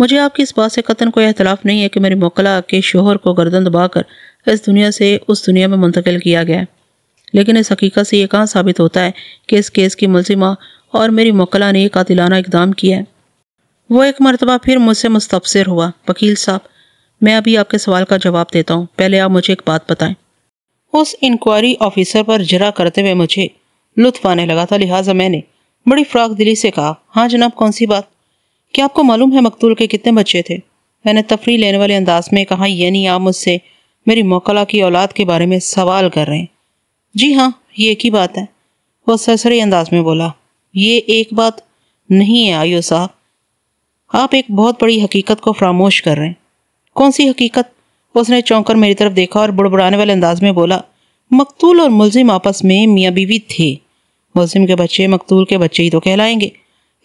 मुझे आपकी इस बात से कतन कोई अहतलाफ़ नहीं है कि मेरी मोकला के शोहर को गर्दन दबाकर इस दुनिया से उस दुनिया में मुंतकिल किया गया है लेकिन इस हकीकत से ये कहाँ साबित होता है कि इस केस की मुलजिमा और मेरी मोकला ने कातिलाना इकदाम किया है वो एक मरतबा फिर मुझसे मुस्तबसर हुआ वकील साहब मैं अभी आपके सवाल का जवाब देता हूँ पहले आप मुझे एक बात बताएं उस इंक्वायरी ऑफिसर पर जरा करते हुए मुझे लुत्फ आने लगा था लिहाजा मैंने बड़ी फ्राक दिली से कहा हाँ जनाब कौन सी बात क्या आपको मालूम है मकतूल के कितने बच्चे थे मैंने तफरी लेने वाले अंदाज में कहा नहीं आप मुझसे मेरी मोकला की औलाद के बारे में सवाल कर रहे हैं जी हाँ ये एक ही बात है वह सरसरी अंदाज में बोला ये एक बात नहीं है आयो साहब आप एक बहुत बड़ी हकीकत को फरामोश कर रहे हैं कौन सी हकीकत उसने चौंकर मेरी तरफ देखा और बुड़बुड़ाने वाले अंदाज में बोला मकतूल और मुलजिम आपस में मियाँ बीवी थे मुलिम के बच्चे मकतूल के बच्चे ही तो कहलाएंगे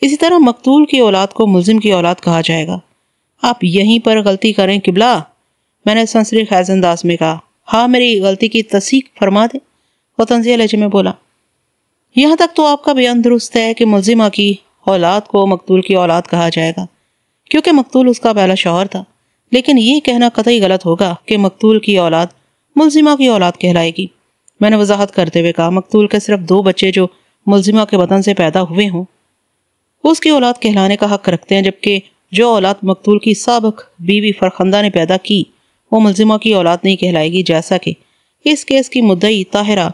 इसी तरह मकतूल की औलाद को मुलिम की औलाद कहा जाएगा आप यहीं पर गलती करें किबला मैंने सन्सरी खैज में कहा हाँ मेरी गलती की तस्क फरमा दे वो तंजिया लहजे में बोला यहाँ तक तो आपका बयान दुरुस्त है कि मुलजिमा की औलाद को मकतूल की औलाद कहा जाएगा क्योंकि मकतूल उसका पहला शौहर था लेकिन ये कहना कतई गलत होगा कि मकतूल की औलाद मुलिमा की औलाद कहलाएगी मैंने वजाहत करते हुए कहा मकतूल के सिर्फ दो बच्चे जो मुलजिमा के वतन से पैदा हुए हों उसकी औलाद कहलाने का हक रखते हैं जबकि जो औलाद मकतूल की सबक बीवी फरखंदा ने पैदा की वो मुलजिमा की औलाद नहीं कहलाएगी जैसा कि इस केस की मुद्दई ताहिरा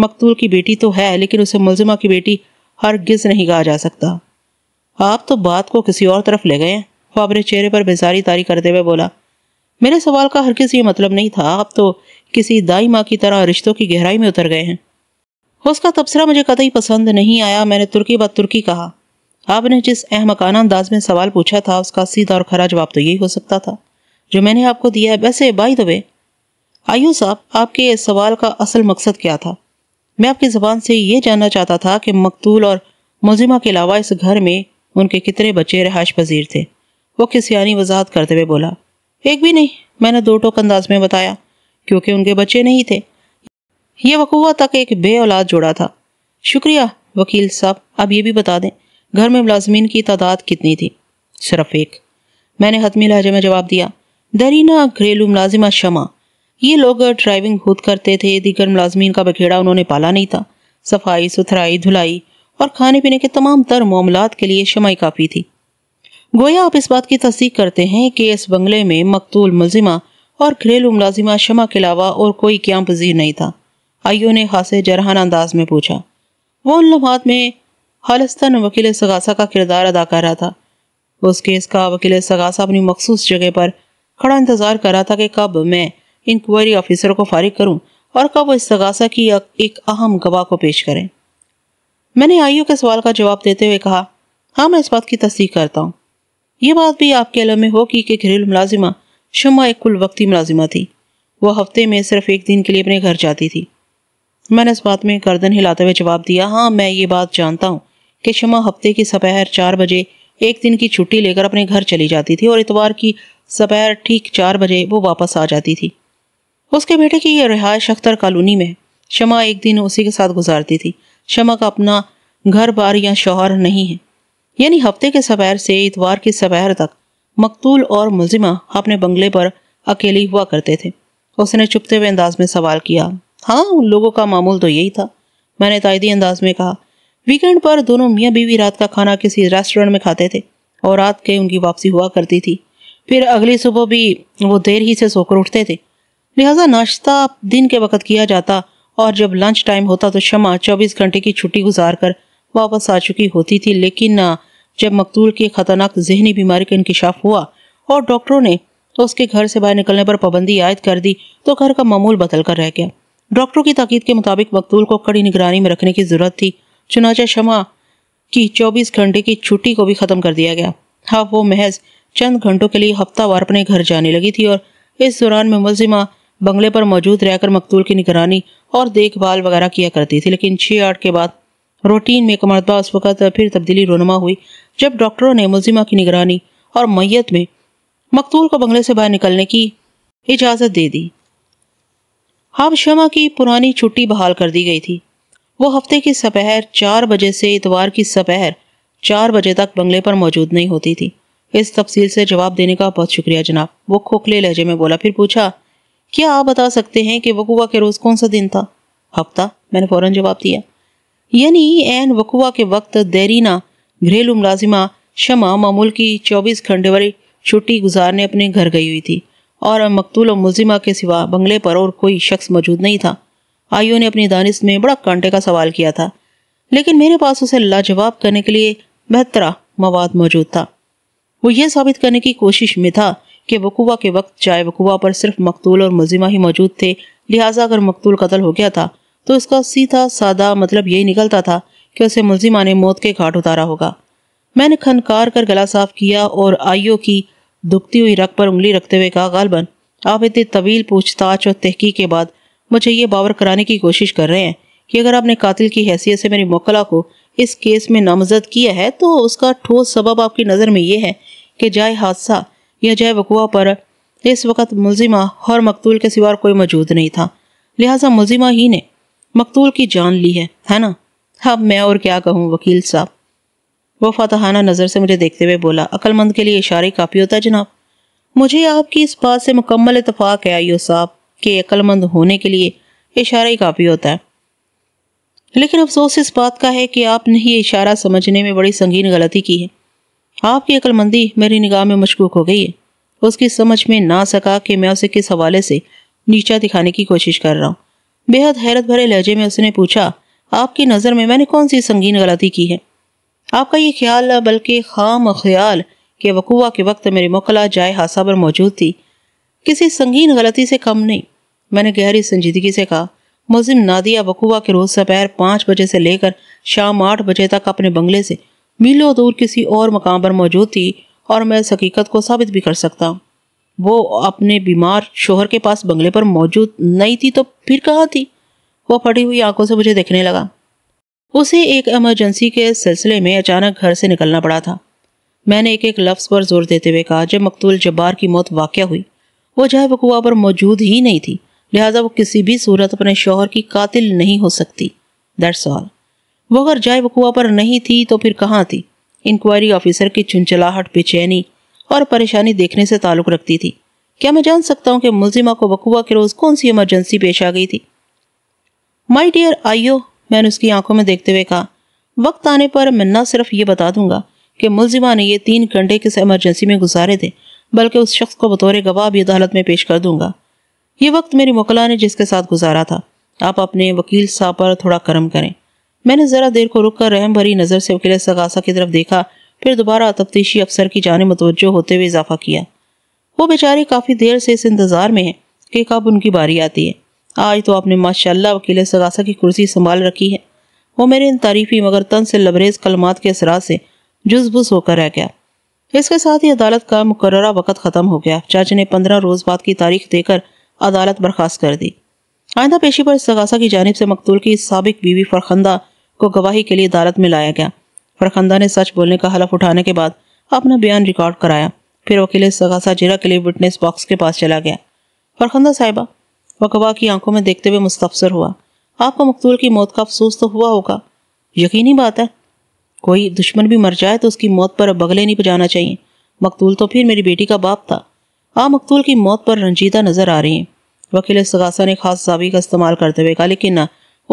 मकतूल की बेटी तो है लेकिन उसे मुलजिमा की बेटी हर गिज नहीं कहा जा सकता आप तो बात को किसी और तरफ ले गए हैं ख्वाबरे चेहरे पर बेजारी तारी करते हुए बोला मेरे सवाल का हर किसी मतलब नहीं था आप तो किसी दाई माँ की तरह रिश्तों की गहराई में उतर गए हैं उसका तबसरा मुझे कतई पसंद नहीं आया मैंने तुर्की बाद तुर्की कहा आपने जिस अहमकाना अंदाज में सवाल पूछा था उसका सीधा और खरा जवाब तो यही हो सकता था जो मैंने आपको दिया है वैसे बाई दबे आयु साहब आपके सवाल का असल मकसद क्या था मैं आपकी ज़बान से ये जानना चाहता था कि मकतूल और मुजिमा के अलावा इस घर में उनके कितने बच्चे रहायश पजीर थे वो किसी यानी वजाहत करते हुए बोला एक भी नहीं मैंने दो टोक अंदाज में बताया क्योंकि उनके बच्चे नहीं थे यह वकूआ तक एक बे औलाद जोड़ा था शुक्रिया वकील साहब अब ये भी बता दें घर में मुलाजमीन की तादाद कितनी थी सिर्फ एक मैंने हतमी लहजे में जवाब दिया दरीना घरेलू मुलाजिमा शमा ये लोग ड्राइविंग खुद करते थे दीगर मुलाजमीन का बखेड़ा उन्होंने पाला नहीं था सफाई सुथराई धुलाई और खाने पीने के तमाम तर मामला के लिए शमाई काफ़ी थी गोया आप इस बात की तस्दीक करते हैं कि इस बंगले में मकतूल मुलजिमा और घरेलू मुलाजिमा शमा के अलावा और कोई क्या पजीर नहीं था आइयो ने खासे जरहान अंदाज में पूछा वो उन लम्हात में खालस्तान वकील सगासा का किरदार अदा कर रहा था उस केस का वकील सगासा अपनी मखसूस जगह पर खड़ा इंतजार कर रहा था कि कब मैं इंक्वायरी ऑफिसर को फारिग करूं और कब वो इस सगासा की एक अहम गवाह को पेश करें मैंने आईओ के सवाल का जवाब देते हुए कहा हाँ मैं इस बात की तस्दीक करता हूँ ये बात भी आपके अलम में होगी कि घरेलू मुलाजिमा शमा एक कुल वक्ती मुलाजिमा थी वह हफ्ते में सिर्फ एक दिन के लिए अपने घर जाती थी मैंने इस बात में गर्दन हिलाते हुए जवाब दिया हाँ मैं ये बात जानता हूँ कि शमा हफ्ते की सपहर चार बजे एक दिन की छुट्टी लेकर अपने घर चली जाती थी और इतवार की सपहर ठीक चार बजे वो वापस आ जाती थी उसके बेटे की यह रिहायश अख्तर कॉलोनी में शमा एक दिन उसी के साथ गुजारती थी शमा का अपना घर बार या शोहर नहीं है यानी हफ्ते के सपहर से इतवार की सपहर तक मकतूल और मुलजिमा अपने बंगले पर अकेली हुआ करते थे उसने चुपते हुए अंदाज में सवाल किया हाँ उन लोगों का मामूल तो यही था मैंने तायदी अंदाज में कहा वीकेंड पर दोनों मियाँ बीवी रात का खाना किसी रेस्टोरेंट में खाते थे और रात के उनकी वापसी हुआ करती थी फिर अगली सुबह भी वो देर ही से सोकर उठते थे लिहाजा नाश्ता दिन के वक्त किया जाता और जब लंच टाइम होता तो शमा चौबीस घंटे की छुट्टी गुजार कर वापस आ चुकी होती थी लेकिन ना जब मकतूल की खतरनाक जहनी बीमारी का इंकशाफ हुआ और डॉक्टरों ने तो उसके घर से बाहर निकलने पर पाबंदी आयद कर दी तो घर का मामूल बदल कर रह गया डॉक्टरों की ताकीद के मुताबिक मकतूल को कड़ी निगरानी में रखने की जरूरत थी चुनाचा शमा की चौबीस घंटे की छुट्टी को भी ख़त्म कर दिया गया हाँ वो महज चंद घंटों के लिए हफ्तावार अपने घर जाने लगी थी और इस दौरान में मुलजिमा बंगले पर मौजूद रहकर मकतूल की निगरानी और देखभाल वगैरह किया करती थी लेकिन छः आठ के बाद रूटीन में एक मरतबा उस वक्त फिर तब्दीली रोनमा हुई जब डॉक्टरों ने मुलजिमा की निगरानी और मैयत में मकतूल को बंगले से बाहर निकलने की इजाज़त दे दी हाब शमा की पुरानी छुट्टी बहाल कर दी गई थी वो हफ्ते की सपहर चार बजे से इतवार की सपहर चार बजे तक बंगले पर मौजूद नहीं होती थी इस तफसील से जवाब देने का बहुत शुक्रिया जनाब वो खोखले लहजे में बोला फिर पूछा क्या आप बता सकते हैं कि वकुआ के रोज़ कौन सा दिन था हफ्ता मैंने फ़ौरन जवाब दिया यानी एन वकुआ के वक्त देरीना घरेलू मुलाजिमा शमा मामूल की चौबीस घंटे वाली छुट्टी गुजारने अपने घर गई हुई थी और मकतूल और मुलजिमा के सिवा बंगले पर और कोई शख्स मौजूद नहीं था आयो ने अपनी दानिश में बड़ा कांटे का सवाल किया था लेकिन मेरे पास उसे लाजवाब करने के लिए बेहतरा मवाद मौजूद था वो यह साबित करने की कोशिश में था कि वकुआ के वक्त चाय वकुआ पर सिर्फ मकतूल और मुलजिमा ही मौजूद थे लिहाजा अगर मकतूल कतल हो गया था तो इसका सीधा सादा मतलब यही निकलता था कि उसे मुलजिमा ने मौत के घाट उतारा होगा मैंने खनकार कर गला साफ किया और आइयो की दुखती हुई रख पर उंगली रखते हुए कहा गालबन आप इतनी तवील पूछताछ और तहकी के बाद मुझे ये बावर कराने की कोशिश कर रहे हैं कि अगर आपने कातिल की हैसियत से मेरी मोकला को इस केस में नामजद किया है तो उसका ठोस सबब आपकी नज़र में ये है कि जाए हादसा या जाए वकुआ पर इस वक्त मुलजिमा हर मकतूल के सिवा कोई मौजूद नहीं था लिहाजा मुलजिमा ही ने मकतूल की जान ली है है ना अब मैं और क्या कहूँ वकील साहब वो फातहाना नज़र से मुझे देखते हुए बोला अक्लमंद के लिए इशारे काफ़ी होता है जनाब मुझे आपकी इस बात से मुकम्मल इतफाक़ है आइयो साहब के अक्लमंद होने के लिए इशारा ही काफ़ी होता है लेकिन अफसोस इस बात का है कि आपने ये इशारा समझने में बड़ी संगीन गलती की है आपकी अक्लमंदी मेरी निगाह में मशकूक हो गई है उसकी समझ में ना सका कि मैं उसे किस हवाले से नीचा दिखाने की कोशिश कर रहा हूँ बेहद हैरत भरे लहजे में उसने पूछा आपकी नज़र में मैंने कौन सी संगीन गलती की है आपका ये ख्याल बल्कि खाम ख्याल के वकूआ के वक्त मेरी मुकला जाए हादसा पर मौजूद थी किसी संगीन गलती से कम नहीं मैंने गहरी संजीदगी से कहा मुजिम नादिया वकूआ के रोज़ सपैर पाँच बजे से लेकर शाम आठ बजे तक अपने बंगले से मीलों दूर किसी और मकाम पर मौजूद थी और मैं इस हकीकत को साबित भी कर सकता हूँ वो अपने बीमार शोहर के पास बंगले पर मौजूद नहीं थी तो फिर कहाँ थी वो फटी हुई आंखों से मुझे देखने लगा उसे एक इमरजेंसी के सिलसिले में अचानक घर से निकलना पड़ा था मैंने एक एक लफ्ज़ पर जोर देते हुए कहा जब मकतूल जब्बार की मौत वाक़ हुई वो जय वकूआ पर मौजूद ही नहीं थी लिहाजा वो किसी भी सूरत अपने शोहर की कातिल नहीं हो सकती दैट सॉल वो अगर जय वकूआ पर नहीं थी तो फिर कहाँ थी इंक्वायरी ऑफिसर की चुनचलाहट बेचैनी और परेशानी देखने से ताल्लुक रखती थी क्या मैं जान सकता हूँ कि मुलजिमा को बकुआ के रोज कौन सी इमरजेंसी पेश आ गई थी माई डियर आइयो मैंने उसकी आंखों में देखते हुए कहा वक्त आने पर मैं न सिर्फ ये बता दूंगा कि मुलजिमा ने ये तीन घंटे किस इमरजेंसी में गुजारे थे बल्कि उस शख्स को बतौर गवाह भी अदालत में पेश कर दूंगा ये वक्त मेरी मुकला ने जिसके साथ गुजारा था आप अपने वकील साहब पर थोड़ा कर्म करें मैंने ज़रा देर को रुक कर रहम भरी नज़र से वकील सगासा की तरफ देखा फिर दोबारा तफ्तीशी अफसर की जाने मतवजो होते हुए इजाफा किया वो बेचारे काफ़ी देर से इस इंतज़ार में है कि कब उनकी बारी आती है आज तो आपने माशाल्लाह वकील सगासा की कुर्सी संभाल रखी है वो मेरे इन तारीफी मगर तन से लबरेज कलमात के असरा से जुजबुस होकर रह गया इसके साथ ही अदालत का मुकर्रा वक़्त ख़त्म हो गया जज ने पंद्रह रोज़ बाद की तारीख देकर अदालत बर्खास्त कर दी आइंदा पेशी पर सगासा की जानब से मकतूल की सबक बीवी फरखंदा को गवाही के लिए अदालत में लाया गया बरखंदा ने सच बोलने का हलफ उठाने के बाद अपना बयान रिकॉर्ड कराया फिर वकील सगासा जिरा के लिए विटनेस बॉक्स के पास चला गया फरखंदा साहिबा वकबा की आंखों में देखते हुए मुस्तफसर हुआ आपको मकतूल की मौत का अफसोस तो हुआ होगा यकीनी बात है कोई दुश्मन भी मर जाए तो उसकी मौत पर बगले नहीं बजाना चाहिए मकतूल तो फिर मेरी बेटी का बाप था आप मकतूल की मौत पर रंजीदा नजर आ रही हैं वकील सगासा ने खास जावी का इस्तेमाल करते हुए कहा लेकिन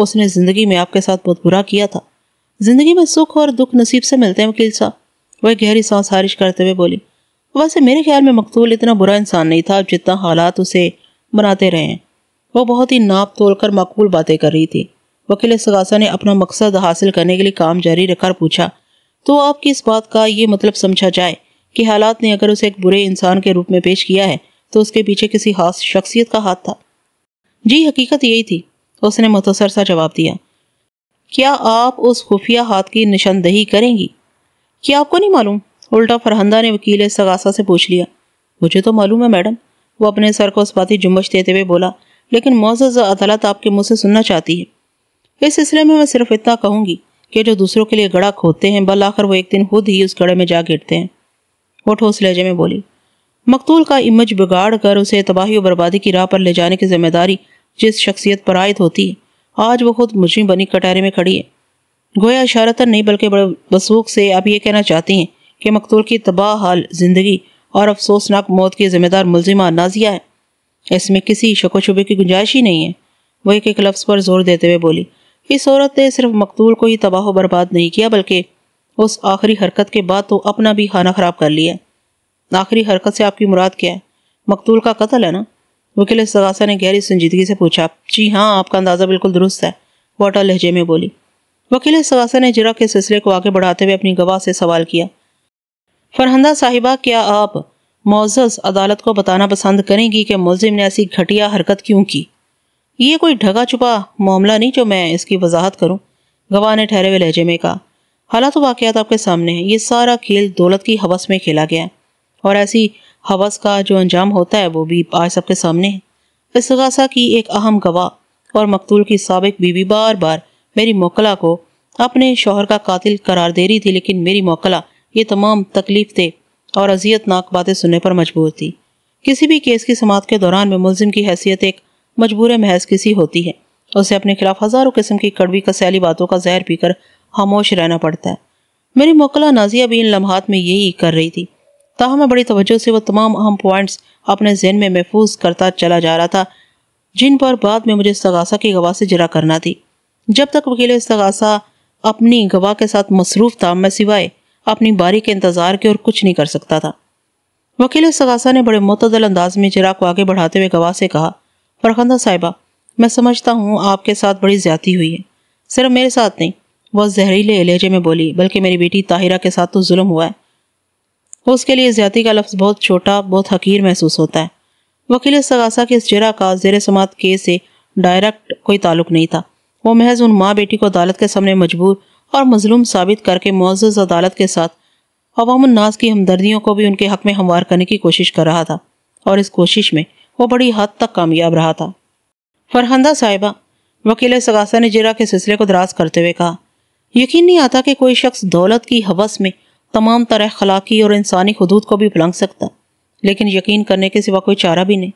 उसने ज़िंदगी में आपके साथ बहुत बुरा किया था जिंदगी में सुख और दुख नसीब से मिलते हैं वकील साहब वह गहरी सांस हारिश करते हुए बोली वैसे मेरे ख्याल में मकतूल इतना बुरा इंसान नहीं था जितना हालात उसे बनाते रहे हैं वह बहुत ही नाप तोल कर मकबूल बातें कर रही थी वकील सगासा ने अपना मकसद हासिल करने के लिए काम जारी रखकर पूछा तो आपकी इस बात का ये मतलब समझा जाए कि हालात ने अगर उसे एक बुरे इंसान के रूप में पेश किया है तो उसके पीछे किसी खास शख्सियत का हाथ था जी हकीकत यही थी उसने मुतसर सा जवाब दिया क्या आप उस खुफिया हाथ की निशानदही करेंगी क्या आपको नहीं मालूम उल्टा फरहंदा ने वकील सगासा से पूछ लिया मुझे तो मालूम है मैडम वो अपने सर को इस्पाती जुम्बश देते हुए बोला लेकिन मोज़ अदालत आपके मुँह से सुनना चाहती है इस सिलसिले में मैं सिर्फ इतना कहूँगी कि जो दूसरों के लिए गड़ा खोदते हैं बल आखिर वो एक दिन खुद ही उस गड़े में जा गिरते हैं वो ठोस लहजे में बोली मकतूल का इमज बिगाड़ कर उसे तबाही और बर्बादी की राह पर ले जाने की जिम्मेदारी जिस शख्सियत पर आयद होती है आज वो खुद मुझमें बनी कटारे में खड़ी है गोया इशारतन नहीं बल्कि बड़े बसूख से आप ये कहना चाहती हैं कि मकतूल की तबाह हाल जिंदगी और अफसोसनाक मौत की जिम्मेदार मुलजिमा नाजिया है इसमें किसी शको शुबे की गुंजाइश ही नहीं है वो एक एक लफ्ज़ पर जोर देते हुए बोली इस औरत ने सिर्फ मकतूल को ही तबाह बर्बाद नहीं किया बल्कि उस आखिरी हरकत के बाद तो अपना भी खाना खराब कर लिया आखिरी हरकत से आपकी मुराद क्या है मकतूल का कत्ल है ना वकील सगासा ने गहरी संजीदगी से पूछा जी हाँ आपका अंदाज़ा बिल्कुल दुरुस्त है वाटा लहजे में बोली वकील सगासा ने जरा के सिलसिले को आगे बढ़ाते हुए अपनी गवाह से सवाल किया फरहंदा साहिबा क्या आप मोजस अदालत को बताना पसंद करेंगी कि मुलिम ने ऐसी घटिया हरकत क्यों की ये कोई ढगा छुपा मामला नहीं जो मैं इसकी वजाहत करूँ गवाह ने ठहरे हुए लहजे में कहा हालात तो वाकयात आपके सामने हैं ये सारा खेल दौलत की हवस में खेला गया है और ऐसी हवस का जो अंजाम होता है वो भी आज सबके सामने है इसगासा की एक अहम गवाह और मकतूल की सबक बीवी बार बार मेरी मोकला को अपने शोहर का कातिल करार दे रही थी लेकिन मेरी मोकला ये तमाम तकलीफ थे और अजियतनाक बातें सुनने पर मजबूर थी किसी भी केस की समात के दौरान में मुलिम की हैसियत एक मजबूर महज किसी होती है उसे अपने खिलाफ हज़ारों किस्म की कड़वी कसैली बातों का जहर पीकर खामोश रहना पड़ता है मेरी मोकला नाजिया भी इन लम्हात में यही कर रही थी ताहम बड़ी तवज्जो से वह तमाम अहम पॉइंट्स अपने जहन में महफूज करता चला जा रहा था जिन पर बाद में मुझे सगासा की गवाह से जरा करना थी जब तक वकील सगासा अपनी गवाह के साथ मसरूफ था मैं सिवाय अपनी बारी के इंतज़ार के और कुछ नहीं कर सकता था वकील सगासा ने बड़े मतदल अंदाज में जरा को आगे बढ़ाते हुए गवाह से कहा फरखंदा साहिबा मैं समझता हूँ आपके साथ बड़ी ज्यादा हुई है सिर्फ मेरे साथ नहीं वह जहरीले लहजे में बोली बल्कि मेरी बेटी ताहिरा के साथ तो जुल्म हुआ है उसके लिए ज्यादा का लफ्ज़ बहुत छोटा बहुत हकीर महसूस होता है वकील सगासा के इस जरा का जेर समात के से डायरेक्ट कोई ताल्लुक नहीं था वो महज उन माँ बेटी को अदालत के सामने मजबूर और मजलूम साबित करके मोज़ अदालत के साथ अवामनास की हमदर्दियों को भी उनके हक में हमवार करने की कोशिश कर रहा था और इस कोशिश में वो बड़ी हद तक कामयाब रहा था फरहंदा साहिबा वकील सगासा ने जरा के सिलसिले को दराज करते हुए कहा यकीन नहीं आता कि कोई शख्स दौलत की हवस में तमाम तरह खलाकी और इंसानी हदूद को भी भलंग सकता लेकिन यकीन करने के सिवा कोई चारा भी नहीं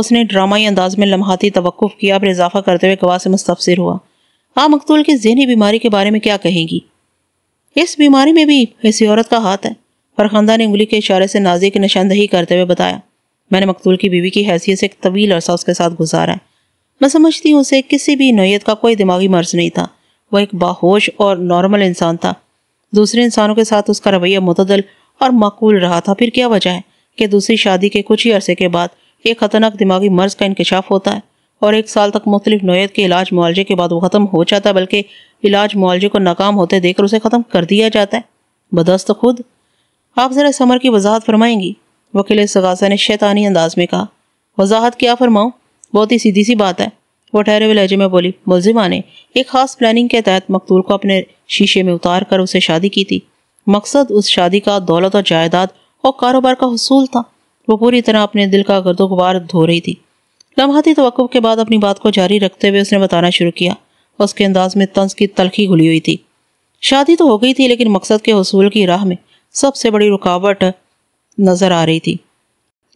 उसने ड्रामाई अंदाज में लम्हाती तवक़ किया पर इजाफा करते हुए गवाह से मुस्तफ़िर हुआ आ मकतूल की जहनी बीमारी के बारे में क्या कहेंगी इस बीमारी में भी ऐसी औरत का हाथ है पर खानदा ने उंगली के इशारे से नाजी की निशानदही करते हुए बताया मैंने मकतूल की बीवी की हैसियत से एक तवील अरसा उसके साथ गुजारा है मैं समझती हूँ उसे किसी भी नोयत का कोई दिमागी मर्ज नहीं था वह एक बाहोश और नॉर्मल इंसान था दूसरे इंसानों के साथ उसका रवैया मतदल और मकबूल रहा था फिर क्या वजह है कि दूसरी शादी के कुछ ही अरसे के बाद एक खतरनाक दिमागी मर्ज का इंकशाफ होता है और एक साल तक मुख्तलिफ नोयत के इलाज मुआवजे के बाद वो ख़त्म हो जाता है बल्कि इलाज मुआवजे को नाकाम होते देखकर उसे ख़त्म कर दिया जाता है बदस्त खुद आप ज़रा समर की वजाहत फरमाएंगी वकील सगासा ने शैतानी अंदाज में कहा वजाहत क्या फरमाऊँ बहुत ही सीधी सी बात है वो ठहरे हुए लहजे में बोली मुलजिमा ने एक खास प्लानिंग के तहत मकतूल को अपने शीशे में उतार कर उसे शादी की थी मकसद उस शादी का दौलत और जायदाद और कारोबार का हसूल था वो पूरी तरह अपने दिल का गर्दो गुबार धो रही थी लम्हाती तो के बाद अपनी बात को जारी रखते हुए उसने बताना शुरू किया उसके अंदाज में तंज की तलखी घुली हुई थी शादी तो हो गई थी लेकिन मकसद के हसूल की राह में सबसे बड़ी रुकावट नजर आ रही थी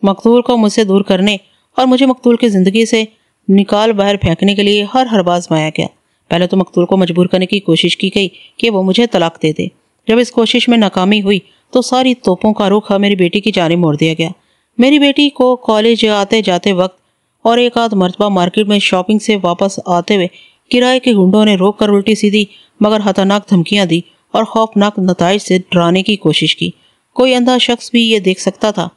मकतूल को मुझसे दूर करने और मुझे मकतूल की ज़िंदगी से निकाल बाहर फेंकने के लिए हर हर बाज माया गया पहले तो मकतूल को मजबूर करने की कोशिश की गई कि वो मुझे तलाक दे दे जब इस कोशिश में नाकामी हुई तो सारी तोपों का रुख मेरी बेटी की जाने मोड़ दिया गया मेरी बेटी को कॉलेज आते जाते वक्त और एक आध मरतबा मार्केट में शॉपिंग से वापस आते हुए किराए के गुंडों ने रोक कर उल्टी सीधी मगर खतरनाक धमकियां दी और खौफनाक नतज से डराने की कोशिश की कोई अंधा शख्स भी ये देख सकता था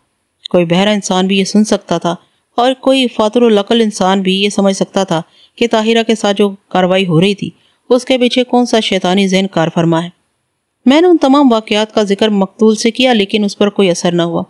कोई बहरा इंसान भी ये सुन सकता था और कोई लकल इंसान भी ये समझ सकता था कि ताहिरा के साथ जो कार्रवाई हो रही थी उसके पीछे कौन सा शैतानी जहन कार फरमा है मैंने उन तमाम वाक़ात का जिक्र मकतूल से किया लेकिन उस पर कोई असर न हुआ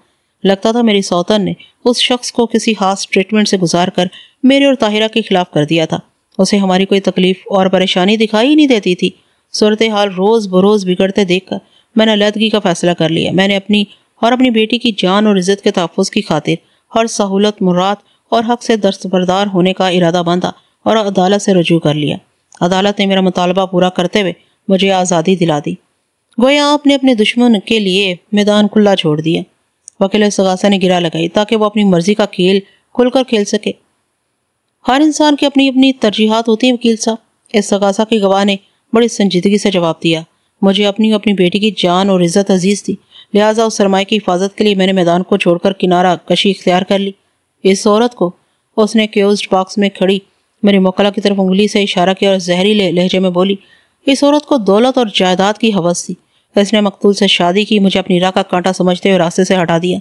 लगता था मेरी सौतन ने उस शख्स को किसी खास ट्रीटमेंट से गुजार कर मेरे और ताहिरा के खिलाफ कर दिया था उसे हमारी कोई तकलीफ और परेशानी दिखाई नहीं देती थी सूरत हाल रोज़ बरोज़ बिगड़ते देखकर मैंने अलहदगी का फैसला कर लिया मैंने अपनी और अपनी बेटी की जान और इज्जत के तहफ़ की खातिर हर सहूलत मुराद और हक से दस्तबरदार होने का इरादा बांधा और अदालत से रजू कर लिया अदालत ने मेरा मुतालबा पूरा करते हुए मुझे आज़ादी दिला दी गोया आपने अपने दुश्मन के लिए मैदान खुला छोड़ दिया वकील सगासा ने गिरा लगाई ताकि वो अपनी मर्जी का खेल खुलकर खेल सके हर इंसान की अपनी अपनी तरजीहत होती है वकील साहब इस सगासा के गवाह ने बड़ी संजीदगी से जवाब दिया मुझे अपनी अपनी बेटी की जान और इज्जत अजीज थी लिहाजा उस सरमाए की हिफाजत के लिए मैंने मैदान को छोड़कर किनारा कशी इख्तियार कर ली इस औरत को उसने क्योज बॉक्स में खड़ी मेरी मोकला की तरफ उंगली से इशारा किया और जहरीले लहजे में बोली इस औरत को दौलत और जायदाद की हवस थी इसने मकतूल से शादी की मुझे अपनी राह का कांटा समझते हुए रास्ते से हटा दिया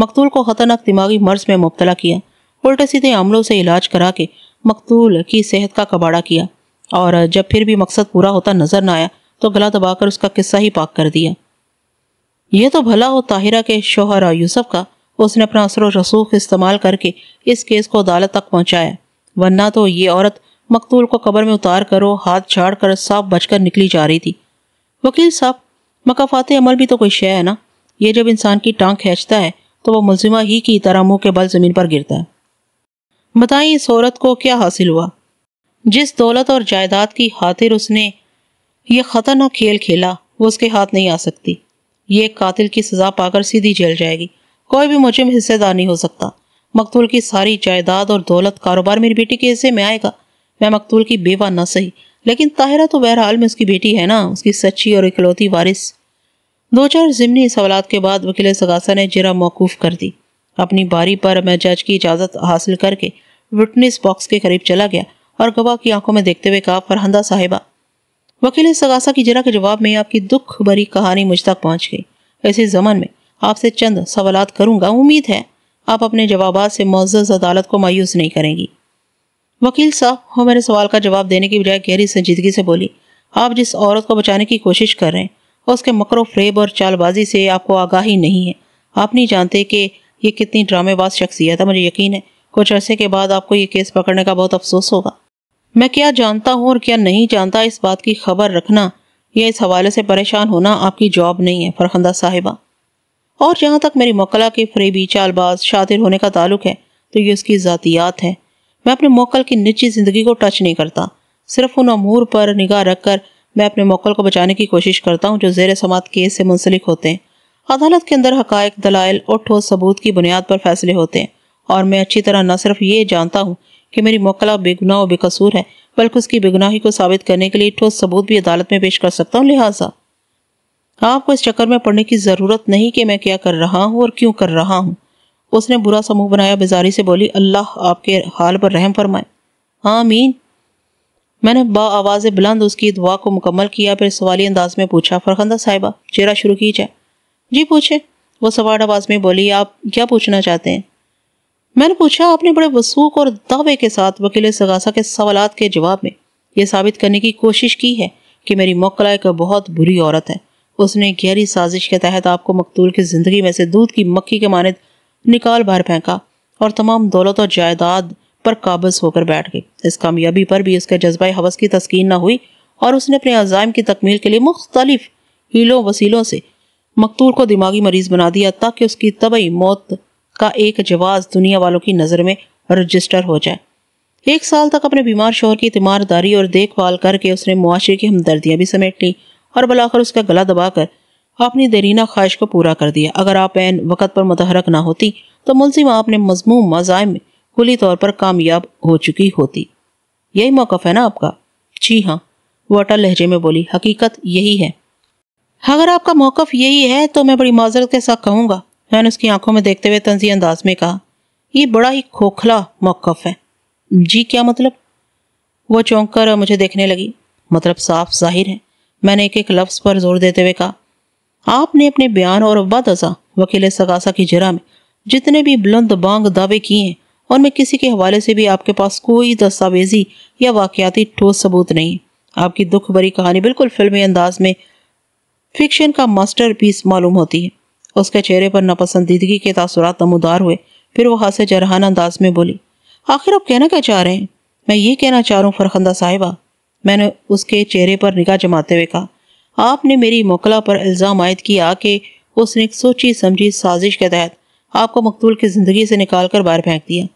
मकतूल को ख़तरनाक दिमागी मर्ज में मुबतला किया उल्टे सीधे अमलों से इलाज करा के मकतूल की सेहत का कबाड़ा किया और जब फिर भी मकसद पूरा होता नजर न आया तो गला दबाकर उसका किस्सा ही पाक कर दिया यह तो भला हो ताहिरा के शोहर और यूसुफ का उसने अपना असर रसूख इस्तेमाल करके इस केस को अदालत तक पहुंचाया वरना तो ये औरत मकतूल को कबर में उतार करो हाथ झाड़ कर साफ बचकर निकली जा रही थी वकील साहब मकाफात अमल भी तो कोई शय है ना ये जब इंसान की टांग खींचता है तो वह मुलजिमा ही की तरह मुंह के बल जमीन पर गिरता है बताएं इस औरत को क्या हासिल हुआ जिस दौलत और जायदाद की खातिर उसने ये खतरनाक खेल खेला वो उसके हाथ नहीं आ सकती ये कातिल की सजा पाकर सीधी जेल जाएगी कोई भी मुझे हिस्सेदार नहीं हो सकता मकतूल की सारी जायदाद और दौलत कारोबार मेरी बेटी के हिस्से में आएगा मैं मकतूल की बेवा न सही लेकिन ताहिरा तो बहरहाल में उसकी बेटी है ना उसकी सच्ची और इकलौती वारिस दो चार ज़िमनी सवालत के बाद वकील सगासा ने जरा मौकूफ़ कर दी अपनी बारी पर मैं जज की इजाज़त हासिल करके विटनेस बॉक्स के करीब चला गया और गवाह की आंखों में देखते हुए कहा फरहंदा साहिबा वकील सगासा की जरा के जवाब में आपकी दुख भरी कहानी मुझ तक पहुंच गई ऐसे जमन में आपसे चंद सवाल करूंगा उम्मीद है आप अपने जवाब से मज्ज़ अदालत को मायूस नहीं करेंगी वकील साहब वो मेरे सवाल का जवाब देने की बजाय गहरी संजीदगी से बोली आप जिस औरत को बचाने की कोशिश कर रहे हैं उसके मकरो फ्रेब और चालबाजी से आपको आगाही नहीं है आप नहीं जानते कि ये कितनी ड्रामेबाज शख्सियत है मुझे यकीन है कुछ अरसे के बाद आपको ये केस पकड़ने का बहुत अफसोस होगा मैं क्या जानता हूँ और क्या नहीं जानता इस बात की खबर रखना या इस हवाले से परेशान होना आपकी जॉब नहीं है फरखंदा साहिबा और जहाँ तक मेरी मोकला के फरेबी चालबाज शातिर होने का ताल्लुक है तो ये उसकी ज़ातियात है मैं अपने मोकल की निजी ज़िंदगी को टच नहीं करता सिर्फ उन अमूर पर निगाह रखकर मैं अपने मोकल को बचाने की कोशिश करता हूँ जो जेर समात केस से मुंसलिक होते हैं अदालत के अंदर हकायक दलाइल और ठोस सबूत की बुनियाद पर फैसले होते हैं और मैं अच्छी तरह न सिर्फ ये जानता हूँ कि मेरी मोकला बेगुनाह और बेकसूर है बल्कि उसकी बेगुनाही को साबित करने के लिए ठोस सबूत भी अदालत में पेश कर सकता हूँ लिहाजा आपको इस चक्कर में पड़ने की ज़रूरत नहीं कि मैं क्या कर रहा हूँ और क्यों कर रहा हूँ उसने बुरा समूह बनाया बेजारी से बोली अल्लाह आपके हाल पर रहम फरमाए हाँ मीन मैंने बा आवाज़ बुलंद उसकी दुआ को मुकम्मल किया फिर सवाली अंदाज में पूछा फरखंदा साहिबा चेहरा शुरू की जाए जी पूछे वो सवार आवाज़ में बोली आप क्या पूछना चाहते हैं मैंने पूछा आपने बड़े वसूख और दावे के साथ वकील सगासा के सवाल के जवाब में यह साबित करने की कोशिश की है कि मेरी मोकला एक बहुत बुरी औरत है उसने गहरी साजिश के तहत आपको मकतूल की जिंदगी में से दूध की मक्खी के मानद निकाल बाहर फेंका और तमाम दौलत और जायदाद पर काबज होकर बैठ गई इस कामयाबी पर भी उसके जज्बा हवस की तस्किन न हुई और उसने अपने अजायम की तकमील के लिए मुख्तलिफ हीलों वसीलों से मकतूल को दिमागी मरीज बना दिया ताकि उसकी तबई मौत का एक जवाब दुनिया वालों की नज़र में रजिस्टर हो जाए एक साल तक अपने बीमार शोहर की तीमारदारी और देखभाल करके उसने मुआरे की हमदर्दियाँ भी समेट ली और बुलाकर उसका गला दबाकर अपनी देरीना ख्वाहिश को पूरा कर दिया अगर आप एन वक़्त पर मतहरक ना होती तो मुलजिम आपने मजमू मजाय में खुली तौर पर कामयाब हो चुकी होती यही मौकफ है ना आपका जी हाँ वो लहजे में बोली हकीकत यही है अगर आपका मौकफ यही है तो मैं बड़ी माजरत के साथ कहूँगा मैंने उसकी आंखों में देखते हुए तंजी अंदाज में कहा यह बड़ा ही खोखला मौकफ है जी क्या मतलब वो चौंक कर मुझे देखने लगी मतलब साफ जाहिर है मैंने एक एक लफ्ज़ पर जोर देते हुए कहा आपने अपने बयान और बदसा वकील सगासा की जरा में जितने भी बुलंद बांग दावे किए हैं उनमें किसी के हवाले से भी आपके पास कोई दस्तावेजी या वाकयाती ठोस सबूत नहीं आपकी दुख भरी कहानी बिल्कुल फिल्मी अंदाज में फिक्शन का मास्टर पीस मालूम होती है उसके चेहरे पर नापसंदीदगी के तासुरात नमदार हुए फिर वो हंसे जरहान अंदाज में बोली आखिर आप कहना क्या चाह रहे हैं मैं ये कहना चाह रहा हूँ फरखंदा साहिबा मैंने उसके चेहरे पर निगाह जमाते हुए कहा आपने मेरी मोकला पर इल्ज़ाम आयद किया कि उसने एक सोची समझी साजिश के तहत आपको मकतूल की ज़िंदगी से निकाल कर बाहर फेंक दिया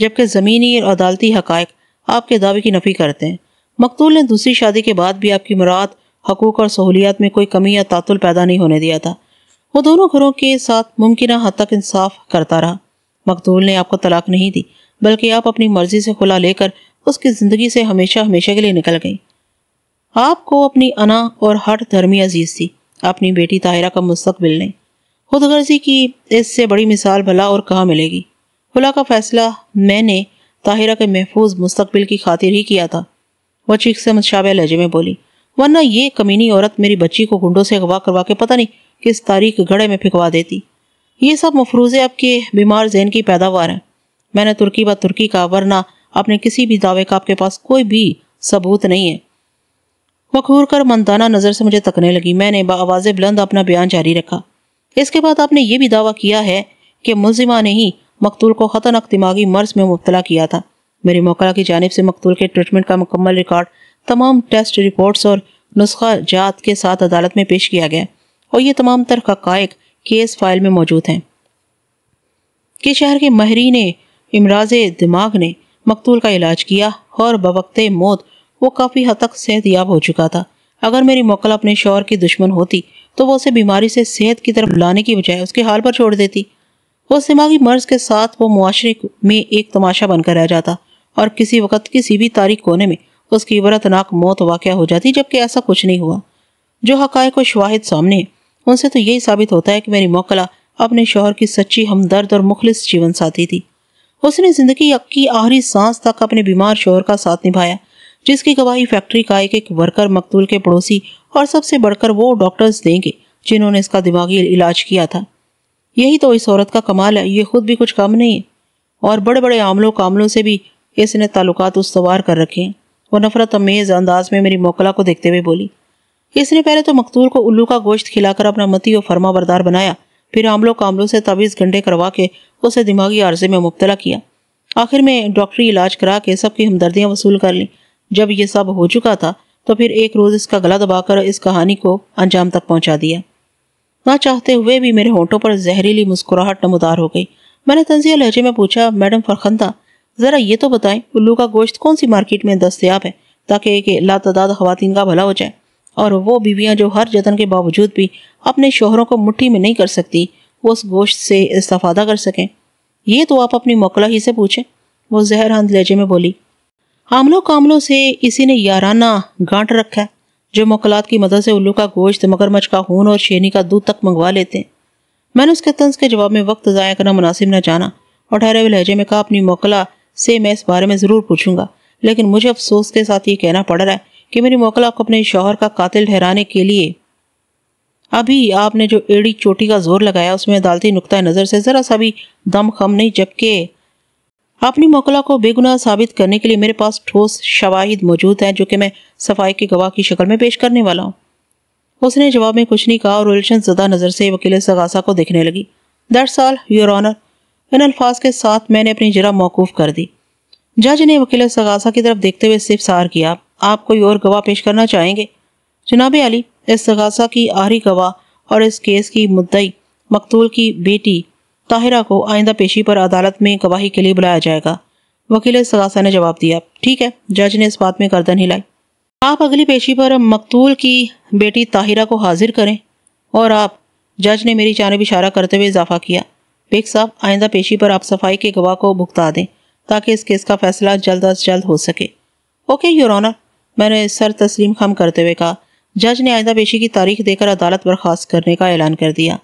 जबकि ज़मीनी और अदालती हकायक आपके दावे की नफ़ी करते हैं मकतूल ने दूसरी शादी के बाद भी आपकी मुराद हकूक और सहूलियात में कोई कमी या तातुल पैदा नहीं होने दिया था वो दोनों घरों के साथ मुमकिन हद तक इंसाफ करता रहा मकदूल ने आपको तलाक नहीं दी बल्कि आप अपनी मर्जी से खुला लेकर उसकी ज़िंदगी से हमेशा हमेशा के लिए निकल गई आपको अपनी अना और हर धर्मी अजीज थी अपनी बेटी ताहिरा का मुस्तबिल ने खुद गर्जी की इससे बड़ी मिसाल भला और कहाँ मिलेगी खुला का फैसला मैंने ताहिरा के महफूज मुस्तबिल की खातिर ही किया था वह चीख से मुशाबे लहजे में बोली वरना ये कमीनी औरत मेरी बच्ची को गुंडों से अगवा करवा के पता नहीं किस तारीख घड़े में फिकवा देती ये सब मफरूजे आपके बीमार जहन की पैदावार हैं मैंने तुर्की व तुर्की का वरना अपने किसी भी दावे का आपके पास कोई भी सबूत नहीं है मखूर कर मंदाना नज़र से मुझे तकने लगी मैंने बावाज़ बुलंद अपना बयान जारी रखा इसके बाद आपने ये भी दावा किया है कि मुलजिमा ने ही मकतूल को ख़तरनाक दिमागी मर्ज में मुबतला किया था मेरी मौका की जानब से मकतूल के ट्रीटमेंट का मुकम्मल रिकॉर्ड तमाम टेस्ट रिपोर्ट्स और नुस्खा जात के साथ अदालत में पेश किया गया और ये तमाम तर हकायक केस फाइल में मौजूद हैं कि शहर के महरी ने इमराज दिमाग ने मकतूल का इलाज किया और बवक्त मौत वो काफ़ी हद तक सेहत याब हो चुका था अगर मेरी मोकल अपने शोर की दुश्मन होती तो वो उसे बीमारी से सेहत की तरफ लाने की बजाय उसके हाल पर छोड़ देती वो दिमागी मर्ज के साथ वो मुआरे में एक तमाशा बनकर रह जाता और किसी वक्त किसी भी तारीख कोने में उसकी इबरतनाक मौत वाक़ हो जाती जबकि ऐसा कुछ नहीं हुआ जो हक़ को शवाहिद सामने है उनसे तो यही साबित होता है कि मेरी मोकला अपने शोहर की सच्ची हमदर्द और मुखलिस जीवन साथी थी उसने जिंदगी की आखिरी सांस तक अपने बीमार शोहर का साथ निभाया जिसकी गवाही फैक्ट्री का एक एक वर्कर मकतूल के पड़ोसी और सबसे बढ़कर वो डॉक्टर्स देंगे जिन्होंने इसका दिमागी इलाज किया था यही तो इस औरत का कमाल है ये खुद भी कुछ कम नहीं है और बड़े बड़े आमलों कामलों से भी इसने ताल्लुकात उसवार कर रखे हैं वो नफरत अमेज अंदाज में मेरी मोकला को देखते हुए बोली इसने पहले तो मकतूल को उल्लू का गोश्त खिलाकर अपना मती और फर्मा बरदार बनाया फिर आमलों कामलों से तबीज़ घंटे करवा के उसे दिमागी आर्जे में मुबतला किया आखिर में डॉक्टरी इलाज करा के सबकी हमदर्दियाँ वसूल कर ली जब ये सब हो चुका था तो फिर एक रोज़ इसका गला दबाकर इस कहानी को अंजाम तक पहुँचा दिया ना चाहते हुए भी मेरे होंठों पर जहरीली मुस्कुराहट नमदार हो गई मैंने तंजिया लहजे में पूछा मैडम फरखंदा ज़रा ये तो बताएं उल्लू का गोश्त कौन सी मार्केट में दस्तियाब है ताकि एक लातदाद खातन का भला हो जाए और वो बीवियां जो हर जतन के बावजूद भी अपने शोहरों को मुट्ठी में नहीं कर सकती वो उस गोश्त से इस्तफादा कर सकें ये तो आप अपनी मोकला ही से पूछें वो जहर हंद लहजे में बोली आमलों कामलों से इसी ने याराना गांठ रखा है जो मोकलात की मदद से उल्लू का गोश्त मगरमच्छ का खून और शेनी का दूध तक मंगवा लेते हैं मैंने उसके तंज के जवाब में वक्त ज़ाया करना मुनासिब न जाना और ठहरे हुए लहजे में कहा अपनी मोकला से मैं इस बारे में ज़रूर पूछूंगा लेकिन मुझे अफसोस के साथ ये कहना पड़ रहा है कि मेरी मोकला को अपने शौहर का कातिल ठहराने के लिए अभी आपने जो एड़ी चोटी का जोर लगाया उसमें अदालती नुकता नज़र से ज़रा सा भी दम खम नहीं जबकि अपनी मोकला को बेगुनाह साबित करने के लिए मेरे पास ठोस शवाहिद मौजूद हैं जो कि मैं सफाई के गवाह की शक्ल में पेश करने वाला हूँ उसने जवाब में कुछ नहीं कहा और रोलशन जदा नज़र से वकील सगासा को देखने लगी दर साल योर ऑनर इन अल्फाज के साथ मैंने अपनी जरा मौकूफ़ कर दी जज ने वकील सगासा की तरफ देखते हुए सिर्फ सार किया आप कोई और गवाह पेश करना चाहेंगे जनाब अली इस गजा की आहरी गवाह और इस केस की मुद्दई मकतूल की बेटी ताहिरा को आइंदा पेशी पर अदालत में गवाही के लिए बुलाया जाएगा वकील सगासा ने जवाब दिया ठीक है जज ने इस बात में गर्दन हिलाई आप अगली पेशी पर मकतूल की बेटी ताहिरा को हाजिर करें और आप जज ने मेरी जानब इशारा करते हुए इजाफा किया बेग साहब आइंदा पेशी पर आप सफाई के गवाह को भुगता दें ताकि इस केस का फैसला जल्द अज जल्द हो सके ओके योर ऑनर मैंने सर तस्लीम खम करते हुए कहा जज ने आइंदा पेशी की तारीख देकर अदालत बर्खास्त करने का ऐलान कर दिया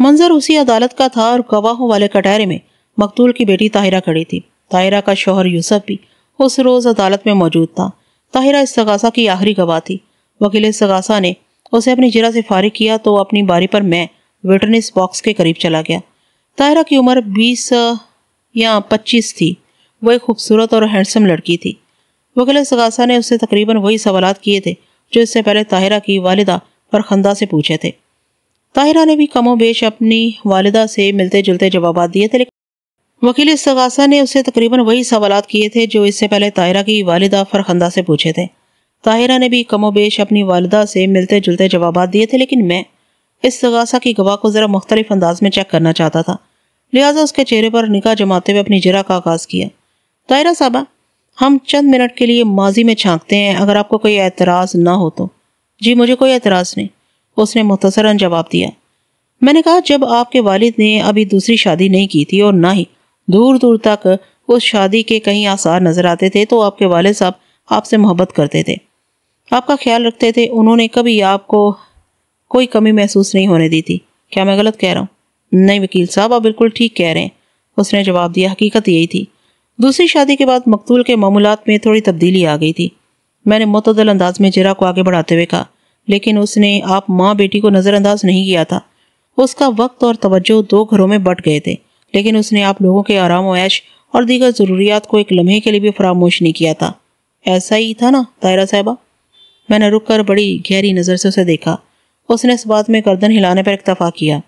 मंजर उसी अदालत का था और गवाहों वाले कटहरे में मकतूल की बेटी ताहिरा खड़ी थी ताहिरा का शोहर यूसफ भी उस रोज़ अदालत में मौजूद था ताहिरा इस सगासा की आखिरी गवाह थी वकील सगासा ने उसे अपनी जिरा से फारिग किया तो अपनी बारी पर मैं विटनेस बॉक्स के करीब चला गया ताहिरा की उम्र बीस या पच्चीस थी वो एक खूबसूरत और हैंडसम लड़की थी वकील सगासा ने उससे तकरीबन वही सवाल किए थे जो इससे पहले ताहिरा की वालिदा और खंदा से पूछे थे ताहिरा ने भी कमो बेश अपनी वालिदा से मिलते जुलते जवाब दिए थे लेकिन वकील सगासा ने उससे तकरीबन वही सवाल किए थे जो इससे पहले ताहिरा की वालिदा फरखंदा से पूछे थे ताहिरा ने भी कमो बेश अपनी वालदा से मिलते जुलते जवाब दिए थे लेकिन मैं इस सगासा की गवाह को ज़रा मुख्तलिफ अंदाज में चेक करना चाहता था लिहाजा उसके चेहरे पर निकाह जमाते हुए अपनी जरा का आगाज़ किया ताहिरा साहबा हम चंद मिनट के लिए माजी में झांकते हैं अगर आपको कोई एतराज़ ना हो तो जी मुझे कोई एतराज़ नहीं उसने मुख्तसरा जवाब दिया मैंने कहा जब आपके वालिद ने अभी दूसरी शादी नहीं की थी और ना ही दूर दूर तक उस शादी के कहीं आसार नज़र आते थे तो आपके वाल साहब आपसे मोहब्बत करते थे आपका ख्याल रखते थे उन्होंने कभी आपको कोई कमी महसूस नहीं होने दी थी क्या मैं गलत कह रहा हूँ नहीं वकील साहब आप बिल्कुल ठीक कह रहे हैं उसने जवाब दिया हकीकत यही थी दूसरी शादी के बाद मकतूल के मामूलत में थोड़ी तब्दीली आ गई थी मैंने मतदल अंदाज में जरा को आगे बढ़ाते हुए कहा लेकिन उसने आप माँ बेटी को नज़रअंदाज नहीं किया था उसका वक्त और तवज्जो दो घरों में बट गए थे लेकिन उसने आप लोगों के आराम वैश और दीगर ज़रूरियात को एक लम्हे के लिए भी फरामोश नहीं किया था ऐसा ही था ना तायरा साहबा मैंने रुक कर बड़ी गहरी नज़र से उसे देखा उसने इस बात में गर्दन हिलाने पर इतफा किया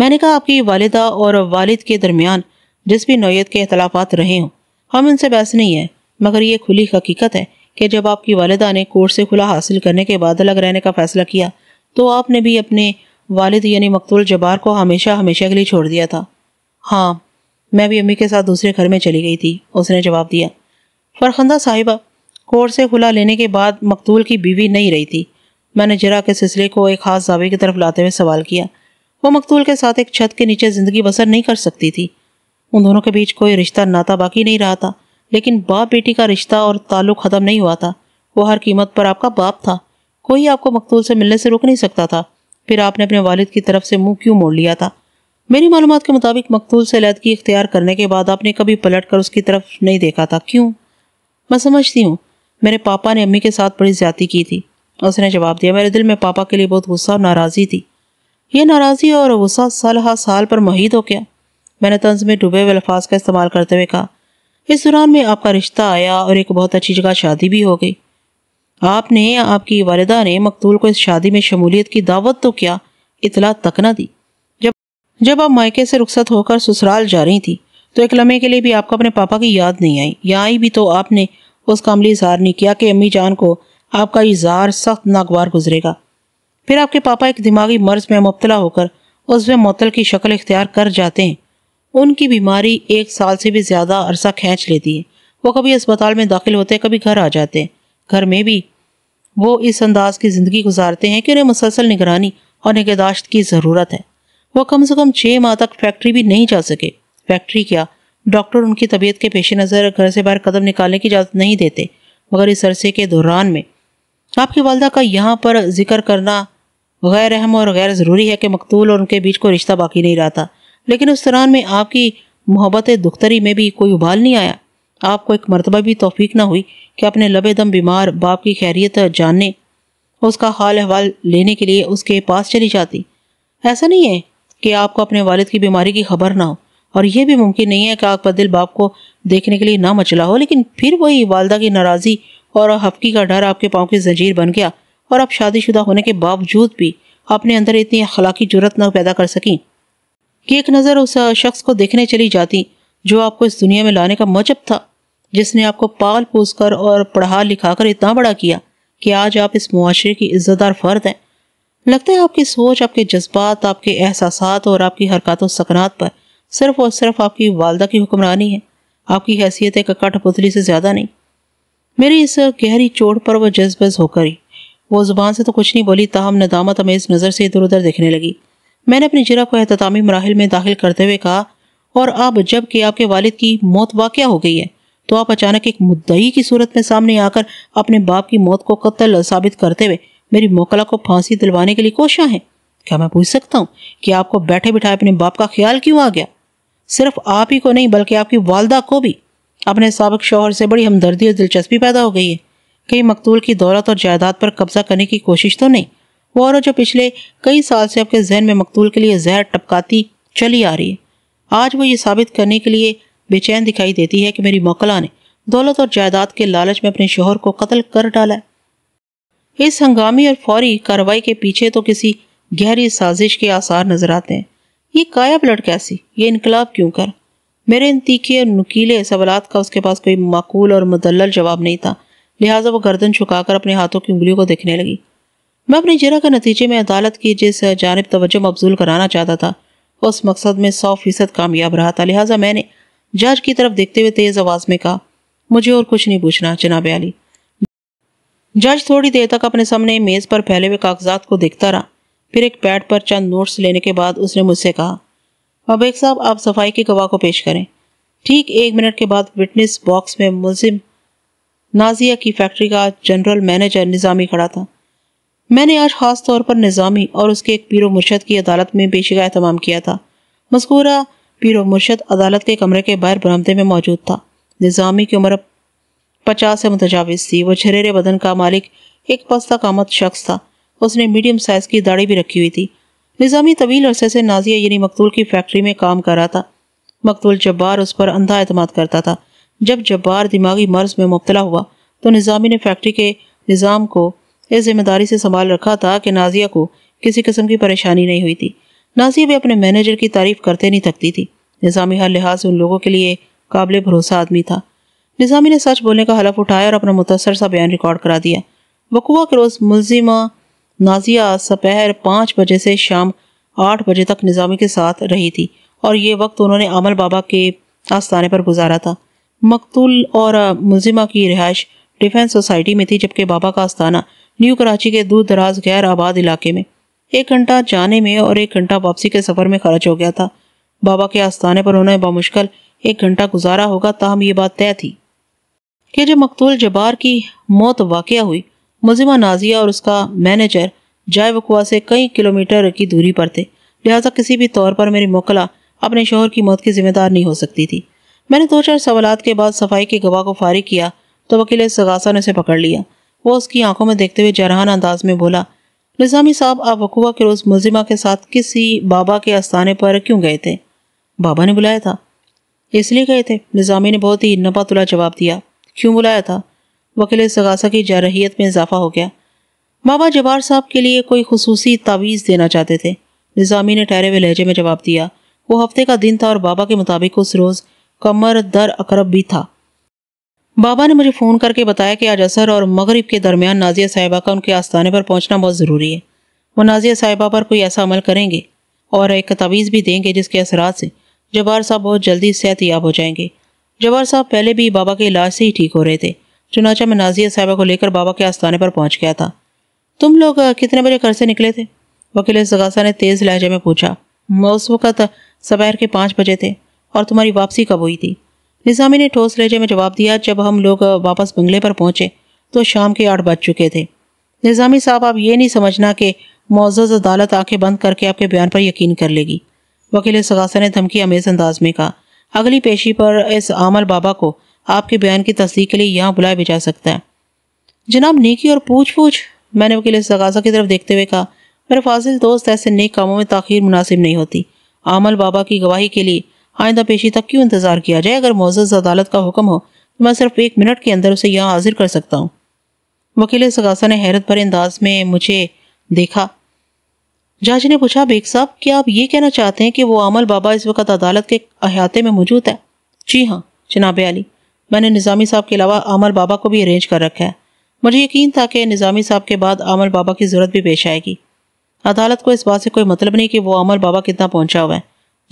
मैंने कहा आपकी वालदा और वालिद के दरमियान जिस भी नोयत के अख्तलाफात रहे हों हम इनसे बहस नहीं है मगर ये खुली हकीकत है कि जब आपकी वालदा ने कोर्ट से खुला हासिल करने के बाद अलग रहने का फ़ैसला किया तो आपने भी अपने वालिद यानी मकतूल जबार को हमेशा हमेशा के लिए छोड़ दिया था हाँ मैं भी अम्मी के साथ दूसरे घर में चली गई थी उसने जवाब दिया फरखंदा साहिबा कोर्ट से खुला लेने के बाद मकतूल की बीवी नहीं रही थी मैंने जरा के सिलसिले को एक खास दावे की तरफ लाते हुए सवाल किया वो मकतूल के साथ एक छत के नीचे ज़िंदगी बसर नहीं कर सकती थी उन दोनों के बीच कोई रिश्ता नाता बाकी नहीं रहा था लेकिन बाप बेटी का रिश्ता और ताल्लुक ख़त्म नहीं हुआ था वो हर कीमत पर आपका बाप था कोई आपको मकतूल से मिलने से रोक नहीं सकता था फिर आपने अपने वालिद की तरफ से मुंह क्यों मोड़ लिया था मेरी मालूम के मुताबिक मकतूल से लैदगी इख्तियार करने के बाद आपने कभी पलट कर उसकी तरफ नहीं देखा था क्यों मैं समझती हूँ मेरे पापा ने अम्मी के साथ बड़ी ज्यादा की थी उसने जवाब दिया मेरे दिल में पापा के लिए बहुत गुस्सा और नाराज़ी थी यह नाराज़ी और गुस्सा साल हर साल पर मुहित हो गया मैंने तंज तो में डूबे हुए अल्फाज का इस्तेमाल करते हुए कहा इस दौरान में आपका रिश्ता आया और एक बहुत अच्छी जगह शादी भी हो गई आपने आपकी वालदा ने मकतूल को इस शादी में शमूलियत की दावत तो क्या इतला तक ना दी जब जब आप मायके से रुखसत होकर ससुराल जा रही थी तो एक लम्हे के लिए भी आपको अपने पापा की याद नहीं आई या आई भी तो आपने उसका अमली इजहार नहीं किया कि अम्मी जान को आपका इजहार सख्त नागवार गुजरेगा फिर आपके पापा एक दिमागी मर्ज में मुबतला होकर उसमें मोतल की शक्ल इख्तियार कर जाते हैं उनकी बीमारी एक साल से भी ज्यादा अरसा खींच लेती है वो कभी अस्पताल में दाखिल होते हैं कभी घर आ जाते हैं घर में भी वो इस अंदाज की ज़िंदगी गुजारते हैं कि उन्हें मुसलसल निगरानी और निगहदाश्त की ज़रूरत है वह कम से कम छः माह तक फैक्ट्री भी नहीं जा सके फैक्ट्री क्या डॉक्टर उनकी तबीयत के पेश नज़र घर से बाहर कदम निकालने की इजाज़त नहीं देते मगर इस अरसे के दौरान में आपकी वालदा का यहाँ पर जिक्र करना गैर अहम और गैर ज़रूरी है कि मकतूल और उनके बीच को रिश्ता बाकी नहीं रहा था लेकिन उस दौरान में आपकी मोहब्बत दुख्तरी में भी कोई उबाल नहीं आया आपको एक मरतबा भी तोफीक ना हुई कि अपने लबे दम बीमार बाप की खैरियत जानने उसका हाल अहवाल लेने के लिए उसके पास चली जाती ऐसा नहीं है कि आपको अपने वालिद की बीमारी की खबर ना हो और यह भी मुमकिन नहीं है कि आपका दिल बाप को देखने के लिए ना मचला हो लेकिन फिर वही वालदा की नाराज़ी और हफ्की का डर आपके पाँव की जंजीर बन गया और आप शादीशुदा होने के बावजूद भी अपने अंदर इतनी अखलाकी जरूरत न पैदा कर सकें कि एक नज़र उस शख्स को देखने चली जाती जो आपको इस दुनिया में लाने का मजब था जिसने आपको पाल पोस कर और पढ़ा लिखा कर इतना बड़ा किया कि आज आप इस मुआरे की इज्जतदार फर्द हैं लगता है आपकी सोच आपके जज्बात आपके एहसास और आपकी हरकत सकनात पर सिर्फ और सिर्फ आपकी वालदा की हुक्मरानी है आपकी हैसियत एक कठपुतली से ज़्यादा नहीं मेरी इस गहरी चोट पर वह जज्बज होकर ही वो ज़ुबान से तो कुछ नहीं बोली ताहम नदामत अमेज नज़र से इधर उधर देखने लगी मैंने अपनी जिरा को अहतामी मराहल में दाखिल करते हुए कहा और अब जबकि आपके वालिद की मौत वाक़ हो गई है तो आप अचानक एक मुद्दई की सूरत में सामने आकर अपने बाप की मौत को कत्ल साबित करते हुए मेरी मोकला को फांसी दिलवाने के लिए कोशा है क्या मैं पूछ सकता हूँ कि आपको बैठे बिठाए अपने बाप का ख्याल क्यों आ गया सिर्फ आप ही को नहीं बल्कि आपकी वालदा को भी अपने सबक शोहर से बड़ी हमदर्दी और दिलचस्पी पैदा हो गई है कहीं मकतूल की दौलत और जायदाद पर कब्जा करने की कोशिश तो नहीं वो और जो पिछले कई साल से आपके जहन में मकतूल के लिए जहर टपकाती चली आ रही है आज वो ये साबित करने के लिए बेचैन दिखाई देती है कि मेरी मौकला ने दौलत और जायदाद के लालच में अपने शोहर को कत्ल कर डाला है इस हंगामी और फौरी कार्रवाई के पीछे तो किसी गहरी साजिश के आसार नजर आते हैं ये काया पलट कैसी ये इनकलाब क्यों कर मेरे इन तीखे और नुकीले सवालत का उसके पास कोई माकूल और मुदल जवाब नहीं था लिहाजा वो गर्दन कर अपने हाथों की उंगलियों को देखने लगी मैं अपनी जरा के नतीजे में अदालत की जिस जानब तोज्जो मबजूल कराना चाहता था उस मकसद में सौ फीसद कामयाब रहा था लिहाजा मैंने जज की तरफ देखते हुए तेज़ आवाज़ में कहा मुझे और कुछ नहीं पूछना जनाब अली जज थोड़ी देर तक अपने सामने मेज़ पर फैले हुए कागजात को देखता रहा फिर एक पैड पर चंद नोट्स लेने के बाद उसने मुझसे कहा अबेक साहब आप सफाई के गवाह को पेश करें ठीक एक मिनट के बाद विटनेस बॉक्स में मुलिम नाजिया की फैक्ट्री का जनरल मैनेजर निज़ामी खड़ा था मैंने आज खास तौर पर निज़ामी और उसके एक पीर मुर्शद की अदालत में बेशिका अहतमाम किया था मस्कूरा पीर मुर्शद अदालत के कमरे के बाहर बरामदे में मौजूद था निज़ामी की उम्र पचास से मुतजावज़ थी वह छरेरे बदन का मालिक एक पस्ता कामत शख्स था उसने मीडियम साइज की दाढ़ी भी रखी हुई थी निज़ामी तवील अरसे से नाजिया यानी मकतूल की फैक्ट्री में काम कर रहा था मकतूल जब्बार उस पर अंधा अतमाद करता था जब जब्बार दिमागी मर्ज में मुबतला हुआ तो निज़ामी ने फैक्ट्री के निज़ाम को इस जिम्मेदारी से संभाल रखा था कि नाजिया को किसी किस्म की परेशानी नहीं हुई थी नाजिया भी अपने मैनेजर की तारीफ करते नहीं थकती थी निज़ामी हर लिहाज से उन लोगों के लिए काबिल भरोसा आदमी था निज़ामी ने सच बोलने का हलफ उठाया और अपना मुतासर सा बयान रिकॉर्ड करा दिया वकुआ के रोज़ मुलजिमा नाजिया सपहर पाँच बजे से शाम आठ बजे तक निज़ामी के साथ रही थी और ये वक्त उन्होंने अमल बाबा के आस्थाने पर गुजारा था मकतूल और मुलजिमा की रिहाइश डिफेंस सोसाइटी में थी जबकि बाबा का आस्थाना न्यू कराची के दूर दराज गैर आबाद इलाके में एक घंटा जाने में और एक घंटा वापसी के सफर में खर्च हो गया था बाबा के आस्थाने पर उन्हें बामुश्किल एक घंटा गुजारा होगा ताहम ये बात तय थी कि जब मकतूल जबार की मौत वाक़ हुई मुजिमा नाजिया और उसका मैनेजर जाय वकुआ से कई किलोमीटर की दूरी पर थे लिहाजा किसी भी तौर पर मेरी मोकला अपने शोहर की मौत की जिम्मेदार नहीं हो सकती थी मैंने दो चार सवाल के बाद सफाई के गवाह को फारिग किया तो वकील सगासा ने उसे पकड़ लिया वो उसकी आंखों में देखते हुए जरहान अंदाज में बोला निज़ामी साहब आप वकूआ के रोज़ मुलिमा के साथ किसी बाबा के आस्थाने पर क्यों गए थे बाबा ने बुलाया था इसलिए गए थे निज़ामी ने बहुत ही नपातुला जवाब दिया क्यों बुलाया था वकील सगासा की जारहीत में इजाफा हो गया बाबा जवाहर साहब के लिए कोई खसूसी तावीज़ देना चाहते थे निज़ामी ने ठहरे हुए लहजे में जवाब दिया वो हफ्ते का दिन था और बाबा के मुताबिक उस रोज़ कमर दर अकरब भी था बाबा ने मुझे फ़ोन करके बताया कि आज असर और मगरिब के दरमियान नाजिया साहिबा का उनके आस्थाने पर पहुंचना बहुत ज़रूरी है वो नाजिया साहिबा पर कोई ऐसा अमल करेंगे और एक तवीज़ भी देंगे जिसके असरात से जवाहर साहब बहुत जल्दी सेहत याब हो जाएंगे जवाहर साहब पहले भी बाबा के इलाज से ही ठीक हो रहे थे चुनाचा मैं नाजिया साहिबा को लेकर बाबा के आस्थाने पर पहुँच गया था तुम लोग कितने बजे घर से निकले थे वकील सगासा ने तेज़ लहजे में पूछा मैं उस वक़्त सवेर के पाँच बजे थे और तुम्हारी वापसी कब हुई थी निज़ामी ने ठोस लहजे में जवाब दिया जब हम लोग वापस बंगले पर पहुंचे तो शाम के आठ बज चुके थे निज़ामी साहब आप ये नहीं समझना कि मोज़ अदालत आंखें बंद करके आपके बयान पर यकीन कर लेगी वकील सगासा ने धमकी अमेज अंदाज में कहा अगली पेशी पर इस आमल बाबा को आपके बयान की तस्दीक के लिए यहाँ बुलाया भी जा सकता है जनाब नेकी और पूछ पूछ मैंने वकील सगासा की तरफ देखते हुए कहा मेरे फाजिल दोस्त ऐसे नेक कामों में तखिर मुनासिब नहीं होती आमल बाबा की गवाही के लिए आइंदा पेशी तक क्यों इंतजार किया जाए अगर मोजज अदालत का हुक्म हो तो मैं सिर्फ एक मिनट के अंदर उसे यहाँ हाजिर कर सकता हूँ वकील सगासा ने हैरत भरे अंदाज में मुझे देखा जज ने पूछा बेग साहब क्या आप ये कहना चाहते हैं कि वो अमल बाबा इस वक्त अदालत के अहाते में मौजूद है जी हाँ जनाब अली मैंने निज़ामी साहब के अलावा अमल बाबा को भी अरेंज कर रखा है मुझे यकीन था कि निज़ामी साहब के बाद अमल बाबा की ज़रूरत भी पेश आएगी अदालत को इस बात से कोई मतलब नहीं कि वो अमल बाबा कितना पहुंचा हुआ है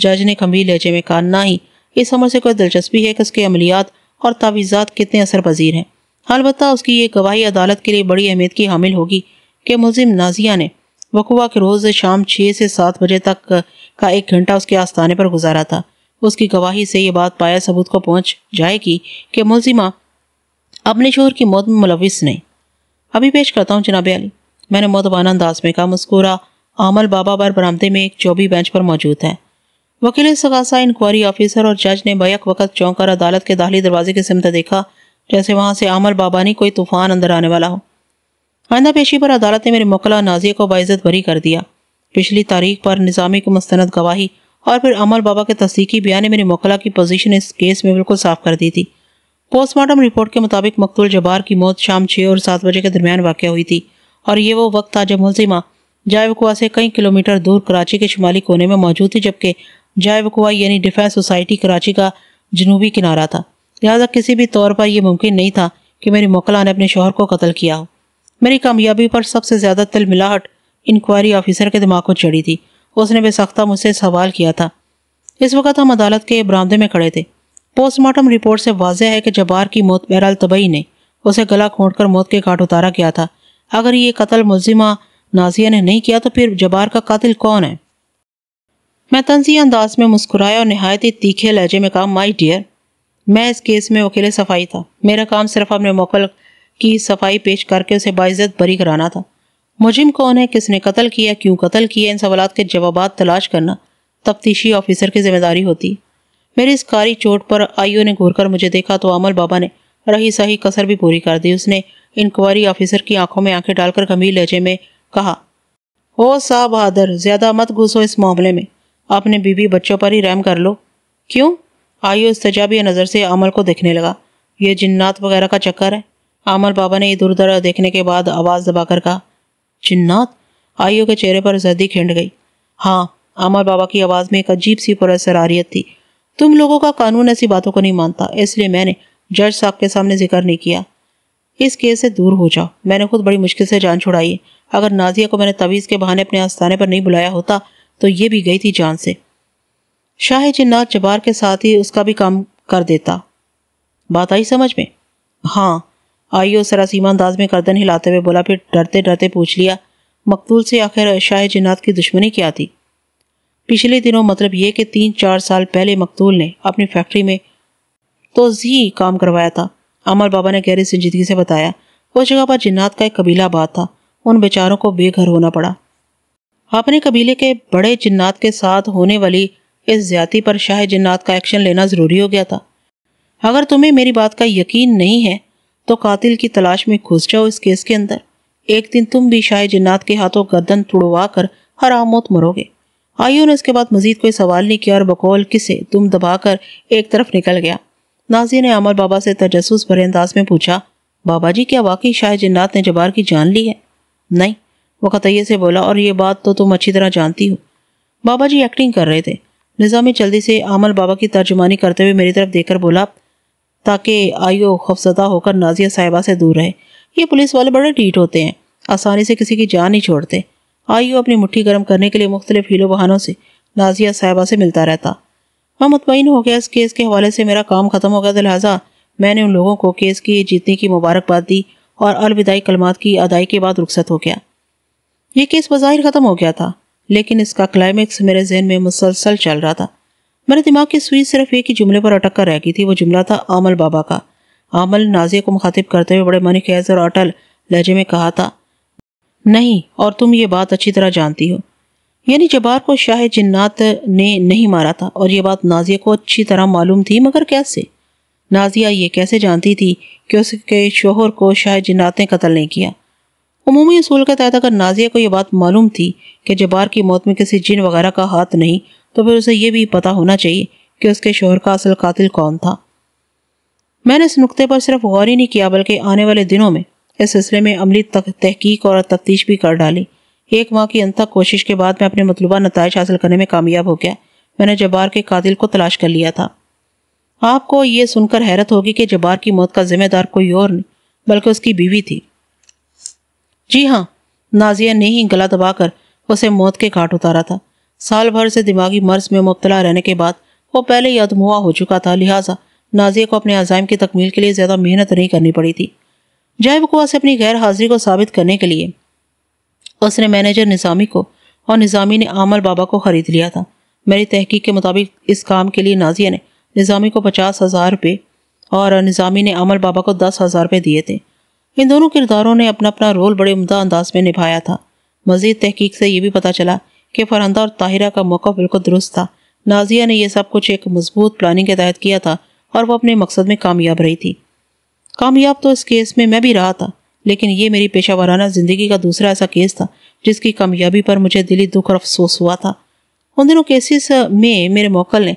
जज ने खमीर लहजे में कहा ना ही इस अमर से कोई दिलचस्पी है कि उसके अमलियात और तावीज़ात कितने असर पजीर हैं अलबत् उसकी ये गवाही अदालत के लिए बड़ी अहमियत की हामिल होगी कि मुलिम नाजिया ने वकुआ के रोज़ शाम छः से सात बजे तक का एक घंटा उसके आस्थाने पर गुजारा था उसकी गवाही से ये बात पाया सबूत को पहुंच जाएगी कि मुलजिमा अपने शोर की मौत में मुलविस नहीं अभी पेश करता हूँ जनाब अली मैंने मौतबाना अंदाज में कहा मुस्कुरा आमल बाबा बार बरामदे में एक चौबी बेंच पर मौजूद है वकील सगासा इंक्वायरी ऑफिसर और जज ने बैक वक्त चौंक कर अदालत के दाहली दरवाजे की सिमत देखा जैसे वहां से आमर बाबानी कोई तूफान अंदर आने वाला हो आइंदा पेशी पर अदालत ने मेरे मुकला नाजिया को बाइजत भरी कर दिया पिछली तारीख पर निज़ामी को मुस्तंद गवाही और फिर अमर बाबा के तस्दीकी बयान ने मेरे मुकला की पोजीशन इस केस में बिल्कुल साफ कर दी थी पोस्टमार्टम रिपोर्ट के मुताबिक मकतुल जबार की मौत शाम छः और सात बजे के दरमियान वाक़ हुई थी और ये वो वक्त था जब मुलजिमा जायवकुआ से कई किलोमीटर दूर कराची के शुमाली कोने में मौजूद थी जबकि जायवकुआ यानी डिफेंस सोसाइटी कराची का जनूबी किनारा था लिहाजा किसी भी तौर पर यह मुमकिन नहीं था कि मेरी मोकला ने अपने शोहर को कत्ल किया हो मेरी कामयाबी पर सबसे ज़्यादा तिलमिलाहट इंक्वायरी ऑफिसर के दिमाग को चढ़ी थी उसने बेसख्ता मुझसे सवाल किया था इस वक्त हम अदालत के बरामदे में खड़े थे पोस्टमार्टम रिपोर्ट से वाजह है कि जबार की मौत बहरहाल तबई ने उसे गला खोट कर मौत के घाट उतारा गया था अगर ये कत्ल मुलजिमा नाजिया ने नहीं किया तो फिर जबार का कातिल कौन है मैं तंजी अंदाज में मुस्कुराया और नहायत ही तीखे लहजे में कहा माई डियर मैं इस केस में वकील सफाई था मेरा काम सिर्फ अपने मोकल की सफाई पेश करके उसे बाइज़त बरी कराना था मुजिम कौन है किसने कत्ल किया क्यों कत्ल किया इन सवाल के जवाब तलाश करना तफ्तीशी ऑफिसर की जिम्मेदारी होती मेरी इस कारी चोट पर आईओ ने घूर कर मुझे देखा तो अमल बाबा ने रही सही कसर भी पूरी कर दी उसने इंक्वायरी ऑफिसर की आंखों में आंखें डालकर गंभीर लहजे में कहा ओ साहब बहादुर ज्यादा मत घुसो इस मामले में अपने बीवी बच्चों पर ही रहम कर लो क्यों आयु तजाबी नज़र से अमल को देखने लगा यह जिन्नात वगैरह का चक्कर है अमल बाबा ने इधर उधर देखने के बाद आवाज़ दबाकर कहा जिन्नात आयु के चेहरे पर जर्दी खिंड गई हाँ अमर बाबा की आवाज़ में एक अजीब सी पुरसरारियत थी तुम लोगों का कानून ऐसी बातों को नहीं मानता इसलिए मैंने जज साहब के सामने जिक्र नहीं किया इस केस से दूर हो जाओ मैंने खुद बड़ी मुश्किल से जान छुड़ाई है अगर नाजिया को मैंने तवीज़ के बहाने अपने आस्थाने पर नहीं बुलाया होता तो ये भी गई थी जान से शाह जिन्नात जबार के साथ ही उसका भी काम कर देता बात आई समझ में हाँ आई और सरासीमा अंदाज में गर्दन हिलाते हुए बोला फिर डरते डरते पूछ लिया मकतूल से आखिर शाह जिन्नात की दुश्मनी क्या थी पिछले दिनों मतलब ये कि तीन चार साल पहले मकतूल ने अपनी फैक्ट्री में तो जी काम करवाया था अमर बाबा ने गहरी संजीदगी से बताया उस जगह पर जिन्नात का एक कबीला बात था उन बेचारों को बेघर होना पड़ा आपने कबीले के बड़े जिन्नात के साथ होने वाली इस ज्यादा पर शाह जिन्नात का एक्शन लेना ज़रूरी हो गया था अगर तुम्हें मेरी बात का यकीन नहीं है तो कातिल की तलाश में घुस जाओ इस केस के अंदर एक दिन तुम भी शाह जिन्नात के हाथों गर्दन तुड़वा कर हरामोत मरोगे आयु ने इसके बाद मजीद कोई सवाल नहीं किया और बकौल किसे तुम दबाकर एक तरफ निकल गया नाजी ने अमर बाबा से तजस्स भरे अंदाज में पूछा बाबा जी क्या वाकई शाह जिन्नात ने जबार की जान ली है नहीं वह कतैये से बोला और ये बात तो तुम अच्छी तरह जानती हो बाबा जी एक्टिंग कर रहे थे निज़ामी जल्दी से आमल बाबा की तर्जुमानी करते हुए मेरी तरफ देखकर बोला ताकि आइयो खफसदा होकर नाजिया साहिबा से दूर रहे ये पुलिस वाले बड़े टीट होते हैं आसानी से किसी की जान नहीं छोड़ते आयो अपनी मुट्ठी गर्म करने के लिए मुख्तलिफ हीलो बहानों से नाजिया साहिबा से मिलता रहता मैं मुतमिन हो गया इस केस के हवाले से मेरा काम ख़त्म हो गया तो लिहाजा मैंने उन लोगों को केस की जीतने की मुबारकबाद दी और अलविदाई कलमात की अदाई के बाद रुखसत हो गया ये केस बाहिर ख़त्म हो गया था लेकिन इसका क्लाइमैक्स मेरे जहन में मुसलसल चल रहा था मेरे दिमाग की सुई सिर्फ एक ही जुमले पर अटक कर रह गई थी वो जुमला था आमल बाबा का आमल नाजिया को मुखातिब करते हुए बड़े मनी खैज और अटल लहजे में कहा था नहीं और तुम ये बात अच्छी तरह जानती हो यानी जबार को शाह जिन्नात ने नहीं मारा था और ये बात नाजिया को अच्छी तरह मालूम थी मगर कैसे नाजिया ये कैसे जानती थी कि उसके शोहर को शाह जिन्नात ने कत्ल नहीं किया अमूमी असूल के तहत अगर नाजिया को यह बात मालूम थी कि जबार की मौत में किसी जिन वगैरह का हाथ नहीं तो फिर उसे यह भी पता होना चाहिए कि उसके शोहर का असल कातिल कौन था मैंने इस नुकते पर सिर्फ गौर ही नहीं किया बल्कि आने वाले दिनों में इस सिलसिले में अमली तक तहकीक और तफ्तीश भी कर डाली एक माह की अंतक कोशिश के बाद मैं अपने मतलूबा नतज हासिल करने में कामयाब हो गया मैंने जबार के कातिल को तलाश कर लिया था आपको ये सुनकर हैरत होगी कि जबार की मौत का जिम्मेदार कोई और नहीं बल्कि उसकी बीवी थी जी हाँ नाजिया ने ही गला दबाकर उसे मौत के घाट उतारा था साल भर से दिमागी मर्ज में मुबतला रहने के बाद वो पहले ही अदमुआ हो चुका था लिहाजा नाजिया को अपने अजायम की तकमील के लिए ज़्यादा मेहनत नहीं करनी पड़ी थी जय वकुआ से अपनी गैर हाजिरी को साबित करने के लिए उसने मैनेजर निज़ामी को और निज़ामी ने आमल बाबा को ख़रीद लिया था मेरी तहकीक के मुताबिक इस काम के लिए नाजिया ने निज़ामी को पचास हज़ार रुपये और निज़ामी ने अमल बाबा को दस हज़ार रुपये दिए थे इन दोनों किरदारों ने अपना अपना रोल बड़े उमदा अंदाज में निभाया था मजीद तहकीक से यह भी पता चला कि फरंदा और ताहिरा का मौका बिल्कुल दुरुस्त था नाजिया ने यह सब कुछ एक मजबूत प्लानिंग के तहत किया था और वह अपने मकसद में कामयाब रही थी कामयाब तो इस केस में मैं भी रहा था लेकिन ये मेरी पेशा वाराना ज़िंदगी का दूसरा ऐसा केस था जिसकी कामयाबी पर मुझे दिली दुख और अफसोस हुआ था उन दोनों केसेस में मेरे मौकल ने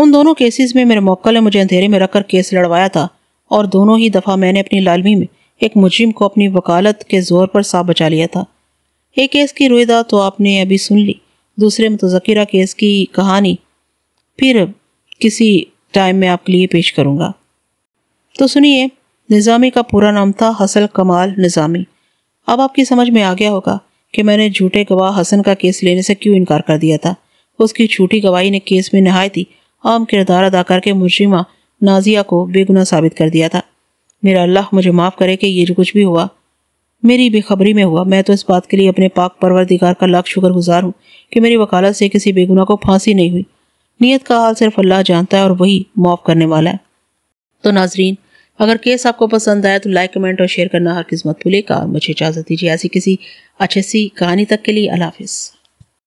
उन दोनों केसेस में मेरे मौकल ने मुझे अंधेरे में रखकर केस लड़वाया था और दोनों ही दफ़ा मैंने अपनी लालमी में एक मुजरिम को अपनी वकालत के ज़ोर पर साफ बचा लिया था एक केस की रोयदा तो आपने अभी सुन ली दूसरे मुतजकरा तो केस की कहानी फिर किसी टाइम में आपके लिए पेश करूँगा तो सुनिए निज़ामी का पूरा नाम था हसल कमाल निज़ामी अब आपकी समझ में आ गया होगा कि मैंने झूठे गवाह हसन का केस लेने से क्यों इनकार कर दिया था उसकी झूठी गवाही ने केस में नहायती आम किरदार अदा करके मुजरिमा नाजिया को बेगुना साबित कर दिया था मेरा अल्लाह मुझे माफ़ करे कि ये जो कुछ भी हुआ मेरी बेखबरी में हुआ मैं तो इस बात के लिए अपने पाक परवरदिगार का लाख गुजार हूँ कि मेरी वकालत से किसी बेगुना को फांसी नहीं हुई नीयत का हाल सिर्फ अल्लाह जानता है और वही माफ़ करने वाला है तो नाजरीन अगर केस आपको पसंद आया तो लाइक कमेंट और शेयर करना हर किस्मत भूलेगा और मुझे इजाज़त दीजिए ऐसी किसी अच्छे सी कहानी तक के लिए अलाफिज़